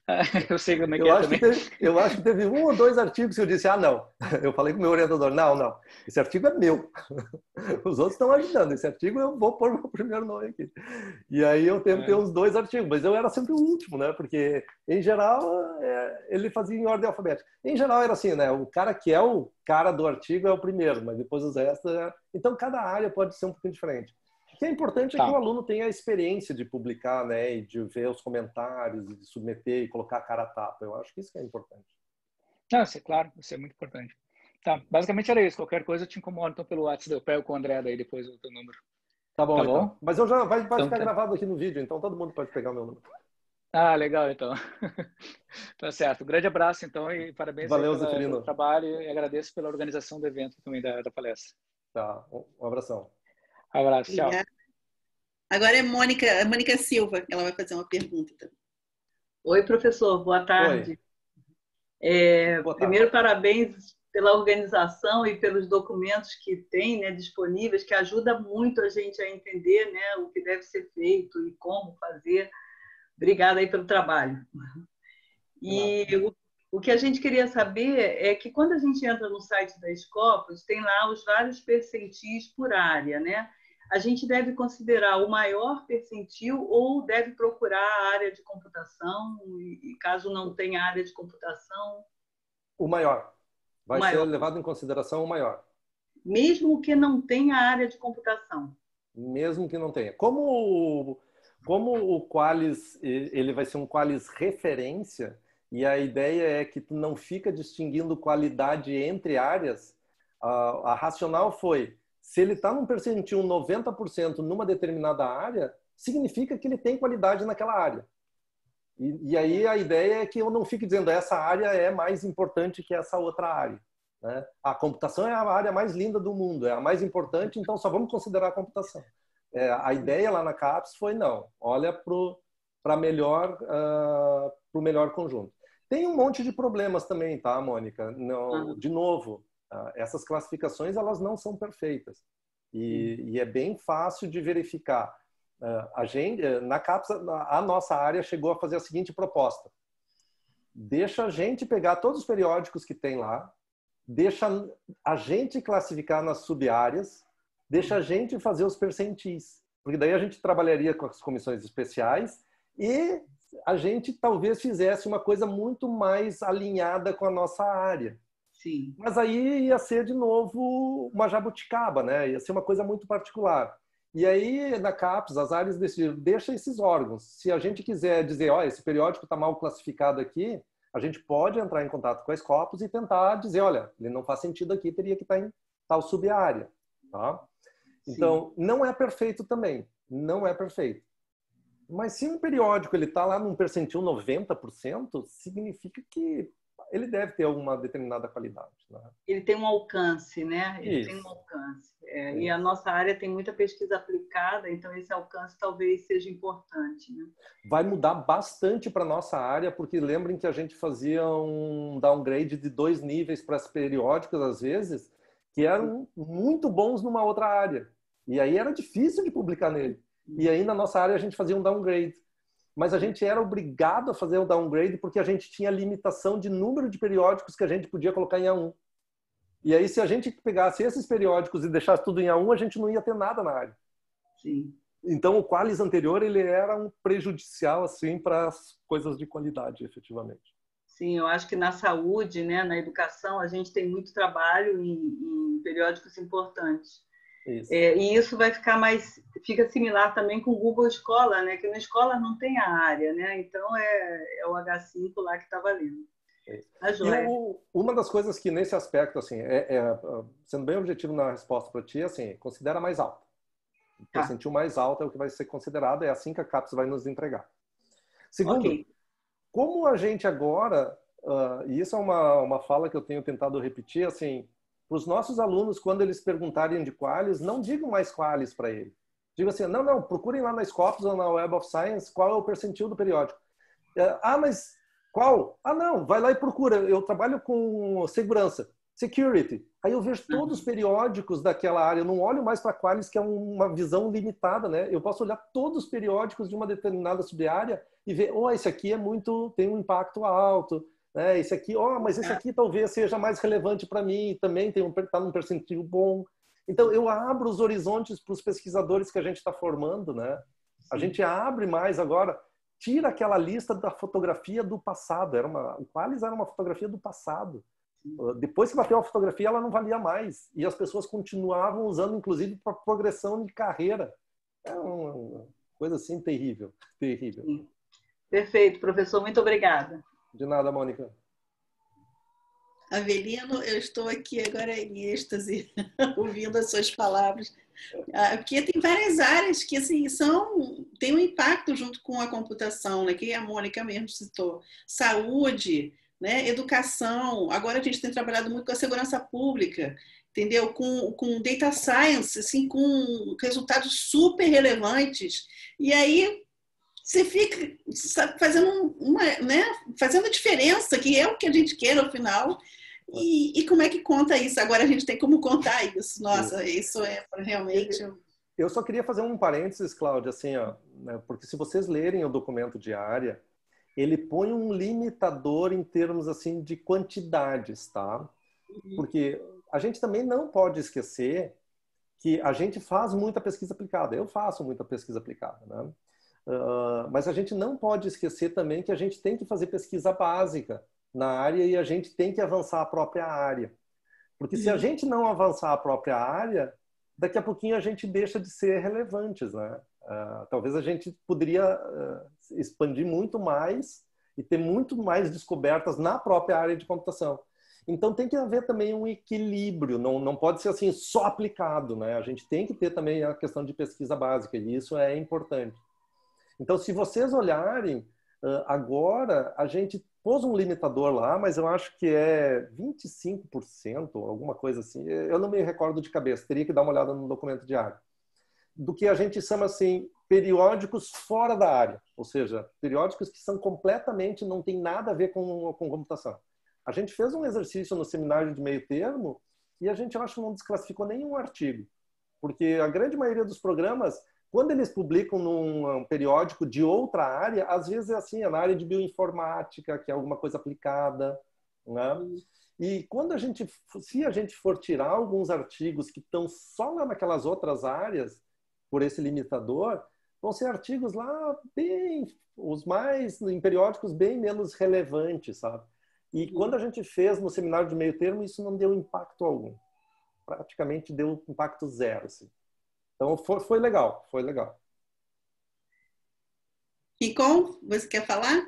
eu sei como é que eu é acho Que teve, eu acho que teve um ou dois artigos que eu disse, ah, não. Eu falei com o meu orientador, não, não. Esse artigo é meu. Os outros estão ajudando. Esse artigo eu vou pôr meu primeiro nome aqui. E aí eu tentei é. uns dois artigos, mas eu era sempre o último, né? Porque, em geral, é, ele fazia em ordem alfabética. Em geral era assim, né? O cara que é o cara do artigo é o primeiro, mas depois os restos... É... Então, cada área pode ser um pouquinho diferente. O que é importante tá. é que tá. o aluno tenha a experiência de publicar, né, e de ver os comentários, e de submeter e colocar a cara a tapa. Eu acho que isso que é importante. Ah, isso é claro, isso é muito importante. Tá, basicamente era isso. Qualquer coisa eu te incomodo então, pelo WhatsApp, eu pego com o André daí depois o teu número. Tá bom, tá então. Mas eu já vai, vai então, ficar tá. gravado aqui no vídeo, então todo mundo pode pegar o meu número. Ah, legal então. tá certo. grande abraço então e parabéns Valeu, pela, pelo trabalho e agradeço pela organização do evento também da, da palestra. Tá, um abração. Abraço, tchau. Agora é Mônica, é Mônica Silva, ela vai fazer uma pergunta. Oi, professor, boa tarde. É, boa tarde. primeiro, parabéns pela organização e pelos documentos que tem né, disponíveis, que ajuda muito a gente a entender né, o que deve ser feito e como fazer. Obrigada aí pelo trabalho. E o, o, que a gente queria saber é que quando a gente entra no site da Escopus, tem lá os vários percentis por área, né? a gente deve considerar o maior percentil ou deve procurar a área de computação, e caso não tenha área de computação? O maior. Vai o maior. ser levado em consideração o maior. Mesmo que não tenha área de computação? Mesmo que não tenha. Como, como o Qualis, ele vai ser um Qualis referência, e a ideia é que tu não fica distinguindo qualidade entre áreas, a, a racional foi se ele está num percentil 90% numa determinada área, significa que ele tem qualidade naquela área. E, e, aí a ideia é que eu não fique dizendo essa área é mais importante que essa outra área. Né? A computação é a área mais linda do mundo, é a mais importante, então só vamos considerar a computação. É, a ideia lá na CAPES foi não, olha para melhor uh, para o melhor conjunto. Tem um monte de problemas também, tá, Mônica? Não, ah. de novo, ah, essas classificações elas não são perfeitas e, uhum. e é bem fácil de verificar. Ah, a gente, eh, na CAPS, a nossa área chegou a fazer a seguinte proposta: deixa a gente pegar todos os periódicos que tem lá, deixa a gente classificar nas subáreas, deixa a uhum. gente fazer os percentis, porque daí a gente trabalharia com as comissões especiais e a gente talvez fizesse uma coisa muito mais alinhada com a nossa área. Sim. Mas aí ia ser de novo uma jabuticaba, né? Ia ser uma coisa muito particular. E aí, na CAPES, as áreas decidiram, deixa esses órgãos. Se a gente quiser dizer, ó, esse periódico está mal classificado aqui, a gente pode entrar em contato com a Scopus e tentar dizer, olha, ele não faz sentido aqui, teria que estar tá em tal subárea, tá? Então, não é perfeito também, não é perfeito. Mas se um periódico ele está lá num percentil 90%, significa que ele deve ter alguma determinada qualidade. Né? Ele tem um alcance, né? Ele Isso. tem um alcance. É, e a nossa área tem muita pesquisa aplicada, então esse alcance talvez seja importante. Né? Vai mudar bastante para nossa área, porque lembrem que a gente fazia um downgrade de dois níveis para as periódicas, às vezes, que eram muito bons numa outra área. E aí era difícil de publicar nele. E aí na nossa área a gente fazia um downgrade mas a gente era obrigado a fazer o downgrade porque a gente tinha limitação de número de periódicos que a gente podia colocar em A1. E aí, se a gente pegasse esses periódicos e deixasse tudo em A1, a gente não ia ter nada na área. Sim. Então, o Qualis anterior ele era um prejudicial assim para as coisas de qualidade, efetivamente. Sim, eu acho que na saúde, né, na educação, a gente tem muito trabalho em, em periódicos importantes. Isso. É, e isso vai ficar mais, fica similar também com o Google Escola, né? Que na escola não tem a área, né? Então é, é o H5 lá que está valendo. É. E o, uma das coisas que nesse aspecto, assim, é, é sendo bem objetivo na resposta para ti, assim, considera mais alto. O tá. mais alto é o que vai ser considerado, é assim que a CAPES vai nos entregar. Segundo, okay. como a gente agora, uh, e isso é uma, uma fala que eu tenho tentado repetir, assim, para os nossos alunos, quando eles perguntarem de qualis, não digam mais qualis para ele. Diga assim, não, não, procurem lá na Scopus ou na Web of Science qual é o percentil do periódico. É, ah, mas qual? Ah, não, vai lá e procura. Eu trabalho com segurança, security. Aí eu vejo todos os periódicos daquela área. Eu não olho mais para qualis, que é uma visão limitada, né? Eu posso olhar todos os periódicos de uma determinada subárea e ver, oh, esse aqui é muito, tem um impacto alto né? Esse aqui, ó, oh, mas esse é. aqui talvez seja mais relevante para mim, também tem um tá num percentil bom. Então eu abro os horizontes para os pesquisadores que a gente está formando, né? A gente abre mais agora, tira aquela lista da fotografia do passado. Era uma, o Qualis era uma fotografia do passado. Ah, depois que bateu a fotografia, ela não valia mais. E as pessoas continuavam usando, inclusive, para progressão de carreira. É uma coisa assim terrível, terrível. Perfeito, professor. Muito obrigada. De nada, Mônica. Avelino, eu estou aqui agora em êxtase, ouvindo as suas palavras, ah, porque tem várias áreas que assim, são, tem um impacto junto com a computação, né? que a Mônica mesmo citou. Saúde, né? educação, agora a gente tem trabalhado muito com a segurança pública, entendeu? Com, com data science, assim, com resultados super relevantes. E aí você fica sabe, fazendo uma, né, fazendo a diferença, que é o que a gente quer no final. E, e, como é que conta isso? Agora a gente tem como contar isso. Nossa, isso é realmente. Eu só queria fazer um parênteses, Cláudia, assim, ó, né, porque se vocês lerem o documento de área, ele põe um limitador em termos assim de quantidades, tá? Uhum. Porque a gente também não pode esquecer que a gente faz muita pesquisa aplicada. Eu faço muita pesquisa aplicada, né? Ah, mas a gente não pode esquecer também que a gente tem que fazer pesquisa básica na área e a gente tem que avançar a própria área. Porque se a uhum. gente não avançar a própria área, daqui a pouquinho a gente deixa de ser relevantes, né? Uh, talvez a gente poderia uh, expandir muito mais e ter muito mais descobertas na própria área de computação. Então tem que haver também um equilíbrio, não, não pode ser assim só aplicado, né? A gente tem que ter também a questão de pesquisa básica e isso é importante. Então, se vocês olharem, agora a gente pôs um limitador lá, mas eu acho que é 25%, alguma coisa assim. Eu não me recordo de cabeça, teria que dar uma olhada no documento diário. Do que a gente chama assim, periódicos fora da área, ou seja, periódicos que são completamente, não tem nada a ver com, com computação. A gente fez um exercício no seminário de meio termo e a gente, eu acho, não desclassificou nenhum artigo, porque a grande maioria dos programas quando eles publicam num periódico de outra área, às vezes é assim, é na área de bioinformática, que é alguma coisa aplicada, né? E quando a gente, se a gente for tirar alguns artigos que estão só lá naquelas outras áreas, por esse limitador, vão ser artigos lá bem, os mais, em periódicos bem menos relevantes, sabe? E quando a gente fez no seminário de meio termo, isso não deu impacto algum. Praticamente deu impacto zero, assim. Então foi, foi legal, foi legal. Rincon, você quer falar?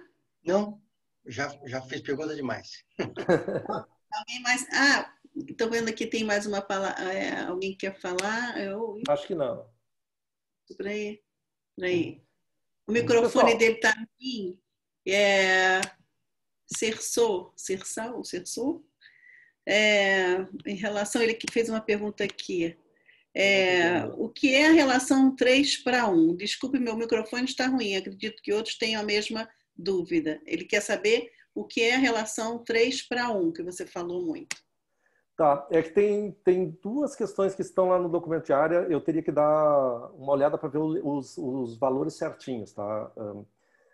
Não, já, já fiz pergunta demais. Alguém mais? Ah, estou vendo aqui tem mais uma palavra. É, alguém quer falar? É, eu... Acho que não. Espera aí, aí. O hum, microfone Pessoal. dele está ruim. É... Cersou, Cersal, Cersou. É... Em relação, ele que fez uma pergunta aqui. É, o que é a relação 3 para 1? Desculpe, meu microfone está ruim, acredito que outros tenham a mesma dúvida. Ele quer saber o que é a relação 3 para 1, que você falou muito. Tá, é que tem, tem duas questões que estão lá no documento de área, eu teria que dar uma olhada para ver os, os valores certinhos, tá?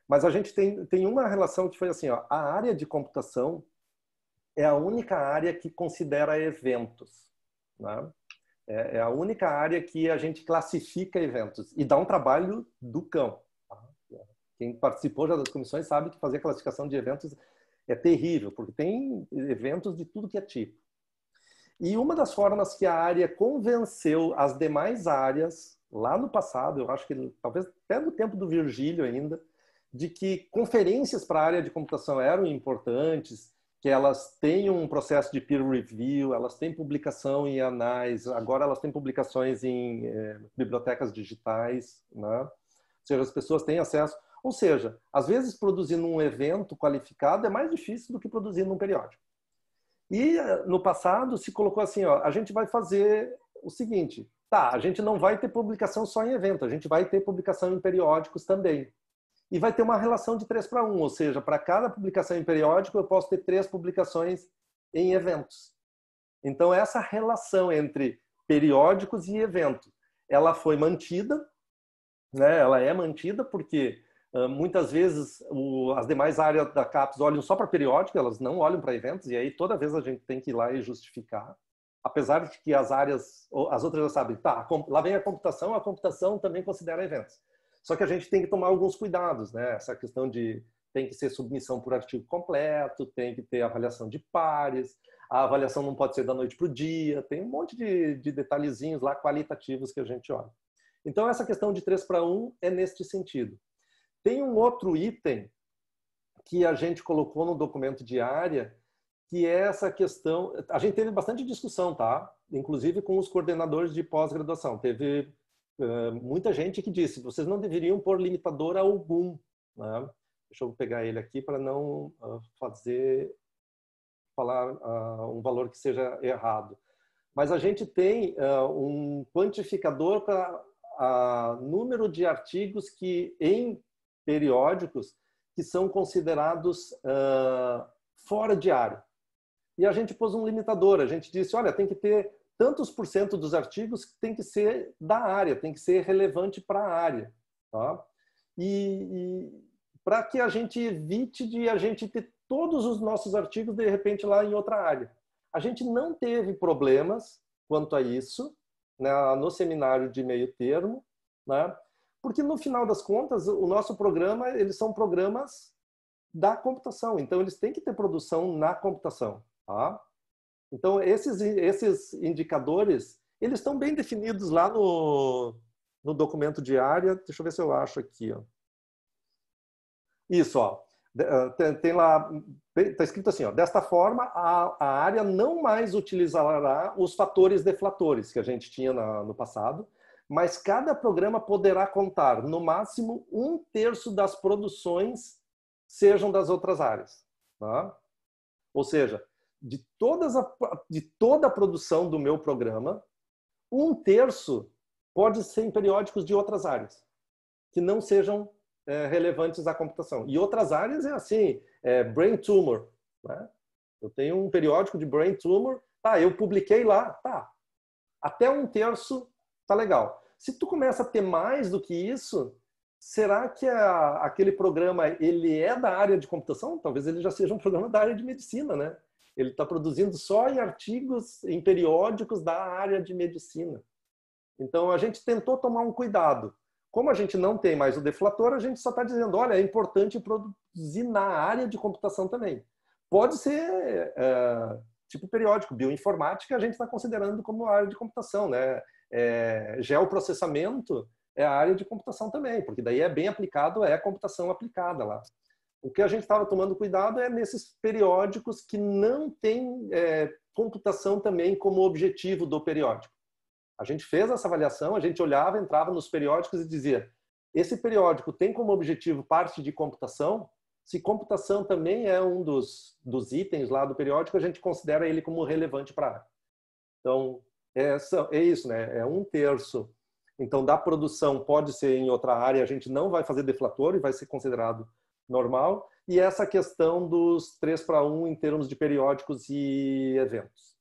Mas a gente tem, tem uma relação que foi assim, ó, a área de computação é a única área que considera eventos, né? É, é, a única área que a gente classifica eventos e dá um trabalho do cão. Tá? Quem participou já das comissões sabe que fazer classificação de eventos é terrível, porque tem eventos de tudo que é tipo. E uma das formas que a área convenceu as demais áreas, lá no passado, eu acho que talvez até no tempo do Virgílio ainda, de que conferências para a área de computação eram importantes, que elas têm um processo de peer review, elas têm publicação em anais, agora elas têm publicações em eh, bibliotecas digitais, né? ou seja, as pessoas têm acesso. Ou seja, às vezes produzir num evento qualificado é mais difícil do que produzir num periódico. E eh, no passado se colocou assim, ó, a gente vai fazer o seguinte, tá, a gente não vai ter publicação só em evento, a gente vai ter publicação em periódicos também e vai ter uma relação de 3 para 1, ou seja, para cada publicação em periódico eu posso ter três publicações em eventos. Então essa relação entre periódicos e eventos, ela foi mantida, né? Ela é mantida porque ah, muitas vezes o, as demais áreas da CAPES olham só para periódico, elas não olham para eventos e aí toda vez a gente tem que ir lá e justificar apesar de que as áreas, as outras já sabem, tá, lá vem a computação, a computação também considera eventos. Só que a gente tem que tomar alguns cuidados, né? Essa questão de tem que ser submissão por artigo completo, tem que ter avaliação de pares, a avaliação não pode ser da noite para o dia, tem um monte de, de detalhezinhos lá qualitativos que a gente olha. Então, essa questão de 3 para 1 é neste sentido. Tem um outro item que a gente colocou no documento de área, que é essa questão. A gente teve bastante discussão, tá? Inclusive com os coordenadores de pós-graduação. Teve muita gente que disse, vocês não deveriam pôr limitador algum. Né? Deixa eu pegar ele aqui para não ah, fazer falar uh, um valor que seja errado. Mas a gente tem uh, um quantificador para uh, número de artigos que em periódicos que são considerados fora de área. E a gente pôs um limitador. A gente disse, olha, tem que ter tantos por cento dos artigos tem que ser da área, tem que ser relevante para a área. Tá? E, e para que a gente evite de a gente ter todos os nossos artigos de repente lá em outra área. A gente não teve problemas quanto a isso né, no seminário de meio termo, né, porque no final das contas o nosso programa eles são programas da computação, então eles têm que ter produção na computação, tá? Então, esses, esses indicadores, eles estão bem definidos lá no, no documento de área. Deixa eu ver se eu acho aqui. Ó. Isso, ó. Ah, tem, tem lá, está escrito assim, ó, desta forma, a, a, área não mais utilizará os fatores deflatores que a gente tinha na, no passado, mas cada programa poderá contar, no máximo, um terço das produções sejam das outras áreas. Tá? Ou seja, de, todas a, de toda a produção do meu programa, um terço pode ser em periódicos de outras áreas, que não sejam é, relevantes à computação. E outras áreas é assim, é brain tumor. Né? Eu tenho um periódico de brain tumor, tá, eu publiquei lá, tá. Até um terço tá legal. Se tu começa a ter mais do que isso, será que a, aquele programa ele é da área de computação? Talvez ele já seja um programa da área de medicina, né? Ele está produzindo só em artigos, em periódicos da área de medicina. Então a gente tentou tomar um cuidado. Como a gente não tem mais o deflator, a gente só está dizendo: olha, é importante produzir na área de computação também. Pode ser é, tipo periódico, bioinformática, a gente está considerando como área de computação, né? É, geoprocessamento é a área de computação também, porque daí é bem aplicado, é computação aplicada lá. O que a gente estava tomando cuidado é nesses periódicos que não tem é, computação também como objetivo do periódico. A gente fez essa avaliação, a gente olhava, entrava nos periódicos e dizia: esse periódico tem como objetivo parte de computação? Se computação também é um dos, dos itens lá do periódico, a gente considera ele como relevante para a área. Então, é, é isso, né? É um terço então, da produção pode ser em outra área, a gente não vai fazer deflator e vai ser considerado normal, e essa questão dos três para um em termos de periódicos e eventos.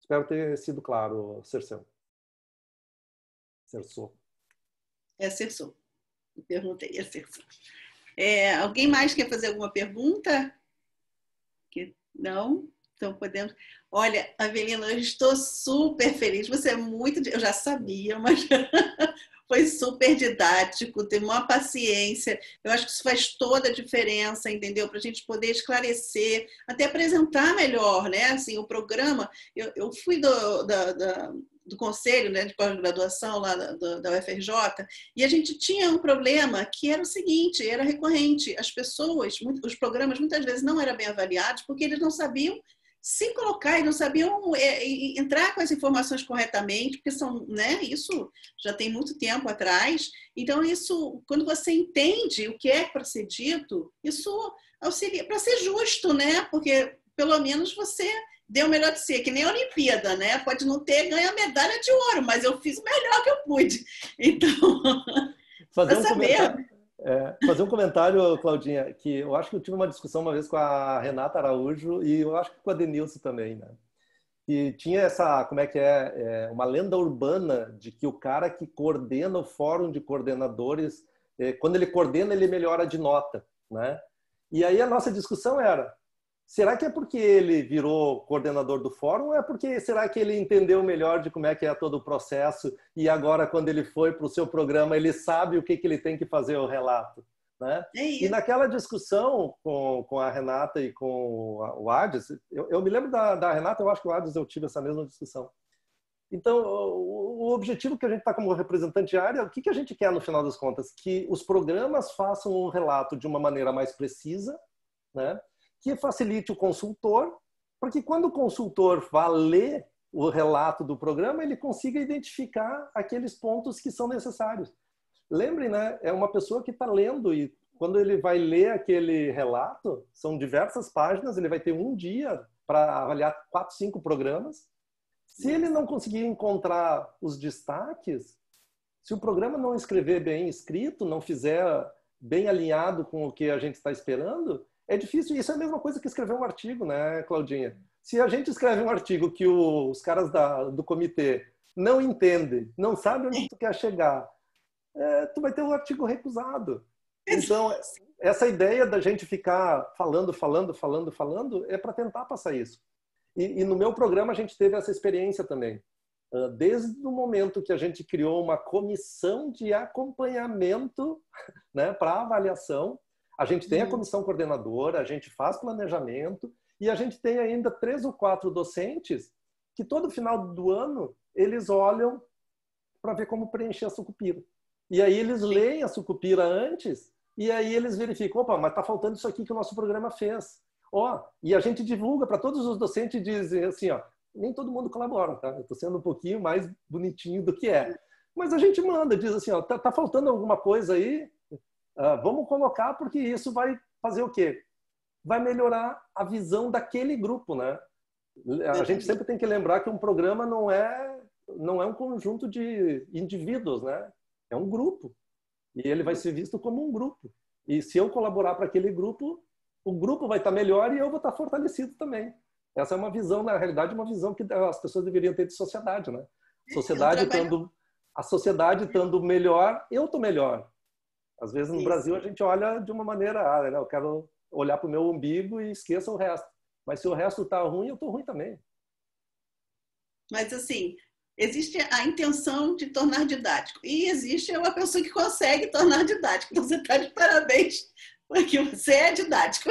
Espero ter sido claro, Cerceu. Cerçou. É Cerçou. Perguntei, é Cerçou. É, alguém mais quer fazer alguma pergunta? Que, não? Então podemos. Olha, Avelina, eu estou super feliz. Você é muito. Eu já sabia, mas foi super didático, teve uma paciência. Eu acho que isso faz toda a diferença, entendeu? Para a gente poder esclarecer, até apresentar melhor, né? Assim, o programa. Eu, eu fui do, da, da do conselho né, de pós-graduação lá da, da, UFRJ, e a gente tinha um problema que era o seguinte, era recorrente, as pessoas, os programas muitas vezes não eram bem avaliados porque eles não sabiam se colocar e não sabiam é, entrar com as informações corretamente, porque são, né, isso já tem muito tempo atrás. Então, isso, quando você entende o que é para ser dito, isso auxilia para ser justo, né? Porque pelo menos você deu o melhor de si, é que nem a Olimpíada, né? Pode não ter ganho a medalha de ouro, mas eu fiz o melhor que eu pude. Então, fazer um saber. comentário é, fazer um comentário, Claudinha, que eu acho que eu tive uma discussão uma vez com a Renata Araújo e eu acho que com a Denilson também, né? E tinha essa, como é que é, é uma lenda urbana de que o cara que coordena o fórum de coordenadores, é, quando ele coordena, ele melhora de nota, né? E aí a nossa discussão era, Será que é porque ele virou coordenador do fórum ou é porque será que ele entendeu melhor de como é que é todo o processo e agora quando ele foi para o seu programa ele sabe o que, que ele tem que fazer o relato? Né? É e naquela discussão com, com a Renata e com o Ades, eu, eu me lembro da, da, Renata, eu acho que o Ades eu tive essa mesma discussão. Então, o, o objetivo que a gente está como representante de área, é o que, que a gente quer no final das contas? Que os programas façam um relato de uma maneira mais precisa, né? que facilite o consultor, porque quando o consultor vá ler o relato do programa, ele consiga identificar aqueles pontos que são necessários. Lembre, né? É uma pessoa que está lendo e quando ele vai ler aquele relato, são diversas páginas, ele vai ter um dia para avaliar quatro, cinco programas. Se ele não conseguir encontrar os destaques, se o programa não escrever bem escrito, não fizer bem alinhado com o que a gente está esperando, é difícil, isso é a mesma coisa que escrever um artigo, né, Claudinha? Se a gente escreve um artigo que o, os caras da, do comitê não entendem, não sabem onde tu quer chegar, é, tu vai ter um artigo recusado. É então, essa ideia da gente ficar falando, falando, falando, falando, é para tentar passar isso. E, e, no meu programa a gente teve essa experiência também. Ah, desde o momento que a gente criou uma comissão de acompanhamento né, para avaliação, a gente tem a uhum. comissão coordenadora, a gente faz planejamento e a gente tem ainda três ou quatro docentes que todo final do ano eles olham para ver como preencher a sucupira. E aí eles leem a sucupira antes e aí eles verificam, opa, mas está faltando isso aqui que o nosso programa fez. Ó, e a gente divulga para todos os docentes dizem assim, ó, nem todo mundo colabora, tá? Eu estou sendo um pouquinho mais bonitinho do que é. Mas a gente manda, diz assim, ó, tá, tá faltando alguma coisa aí? Ah, vamos colocar porque isso vai fazer o quê? Vai melhorar a visão daquele grupo, né? A gente sempre tem que lembrar que um programa não é não é um conjunto de indivíduos, né? É um grupo. E ele vai ser visto como um grupo. E se eu colaborar para aquele grupo, o grupo vai estar melhor e eu vou estar fortalecido também. Essa é uma visão, na realidade, uma visão que as pessoas deveriam ter de sociedade, né? Sociedade estando a sociedade estando melhor, eu tô melhor. Às vezes no Isso. Brasil a gente olha de uma maneira, ah, né? eu quero olhar para o meu umbigo e esqueça o resto. Mas se o resto está ruim, eu estou ruim também. Mas assim, existe a intenção de tornar didático e existe uma pessoa que consegue tornar didático. Então você está de parabéns, porque você é didático.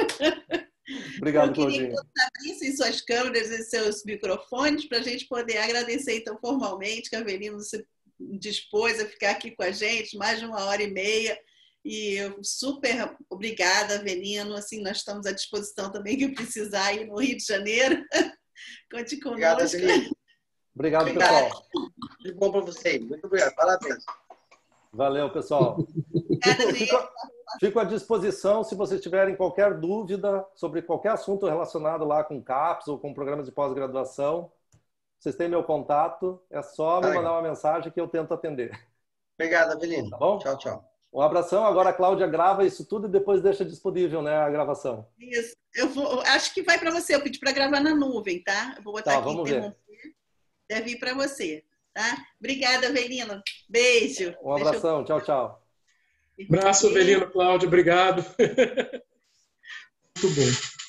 Obrigado, Claudinho. Eu queria Claudinha. que abrissem suas câmeras e seus microfones para a gente poder agradecer então formalmente que a Avelino se dispôs a ficar aqui com a gente mais de uma hora e meia. E eu super obrigada, Avelino. Assim, nós estamos à disposição também que precisar ir no Rio de Janeiro. Conte conosco. Obrigado, Avelino. Obrigado, obrigado, pessoal. De bom para vocês. Muito obrigado. Parabéns. Valeu, pessoal. Obrigada, fico, fico à disposição se vocês tiverem qualquer dúvida sobre qualquer assunto relacionado lá com CAPS ou com programas de pós-graduação. Vocês têm meu contato, é só me tá mandar uma mensagem que eu tento atender. Obrigado, Avelino. Tá bom? Tchau, tchau. Um abração. Agora a Cláudia grava isso tudo e depois deixa disponível, né, a gravação. Isso. Eu vou, acho que vai para você. Eu pedi para gravar na nuvem, tá? Eu vou botar tá, aqui vamos ver. Deve ir para você, tá? Obrigada, Avelino. Beijo. Um abração. Eu... Tchau, tchau. Abraço, Avelino, Cláudio. Obrigado. Muito bom.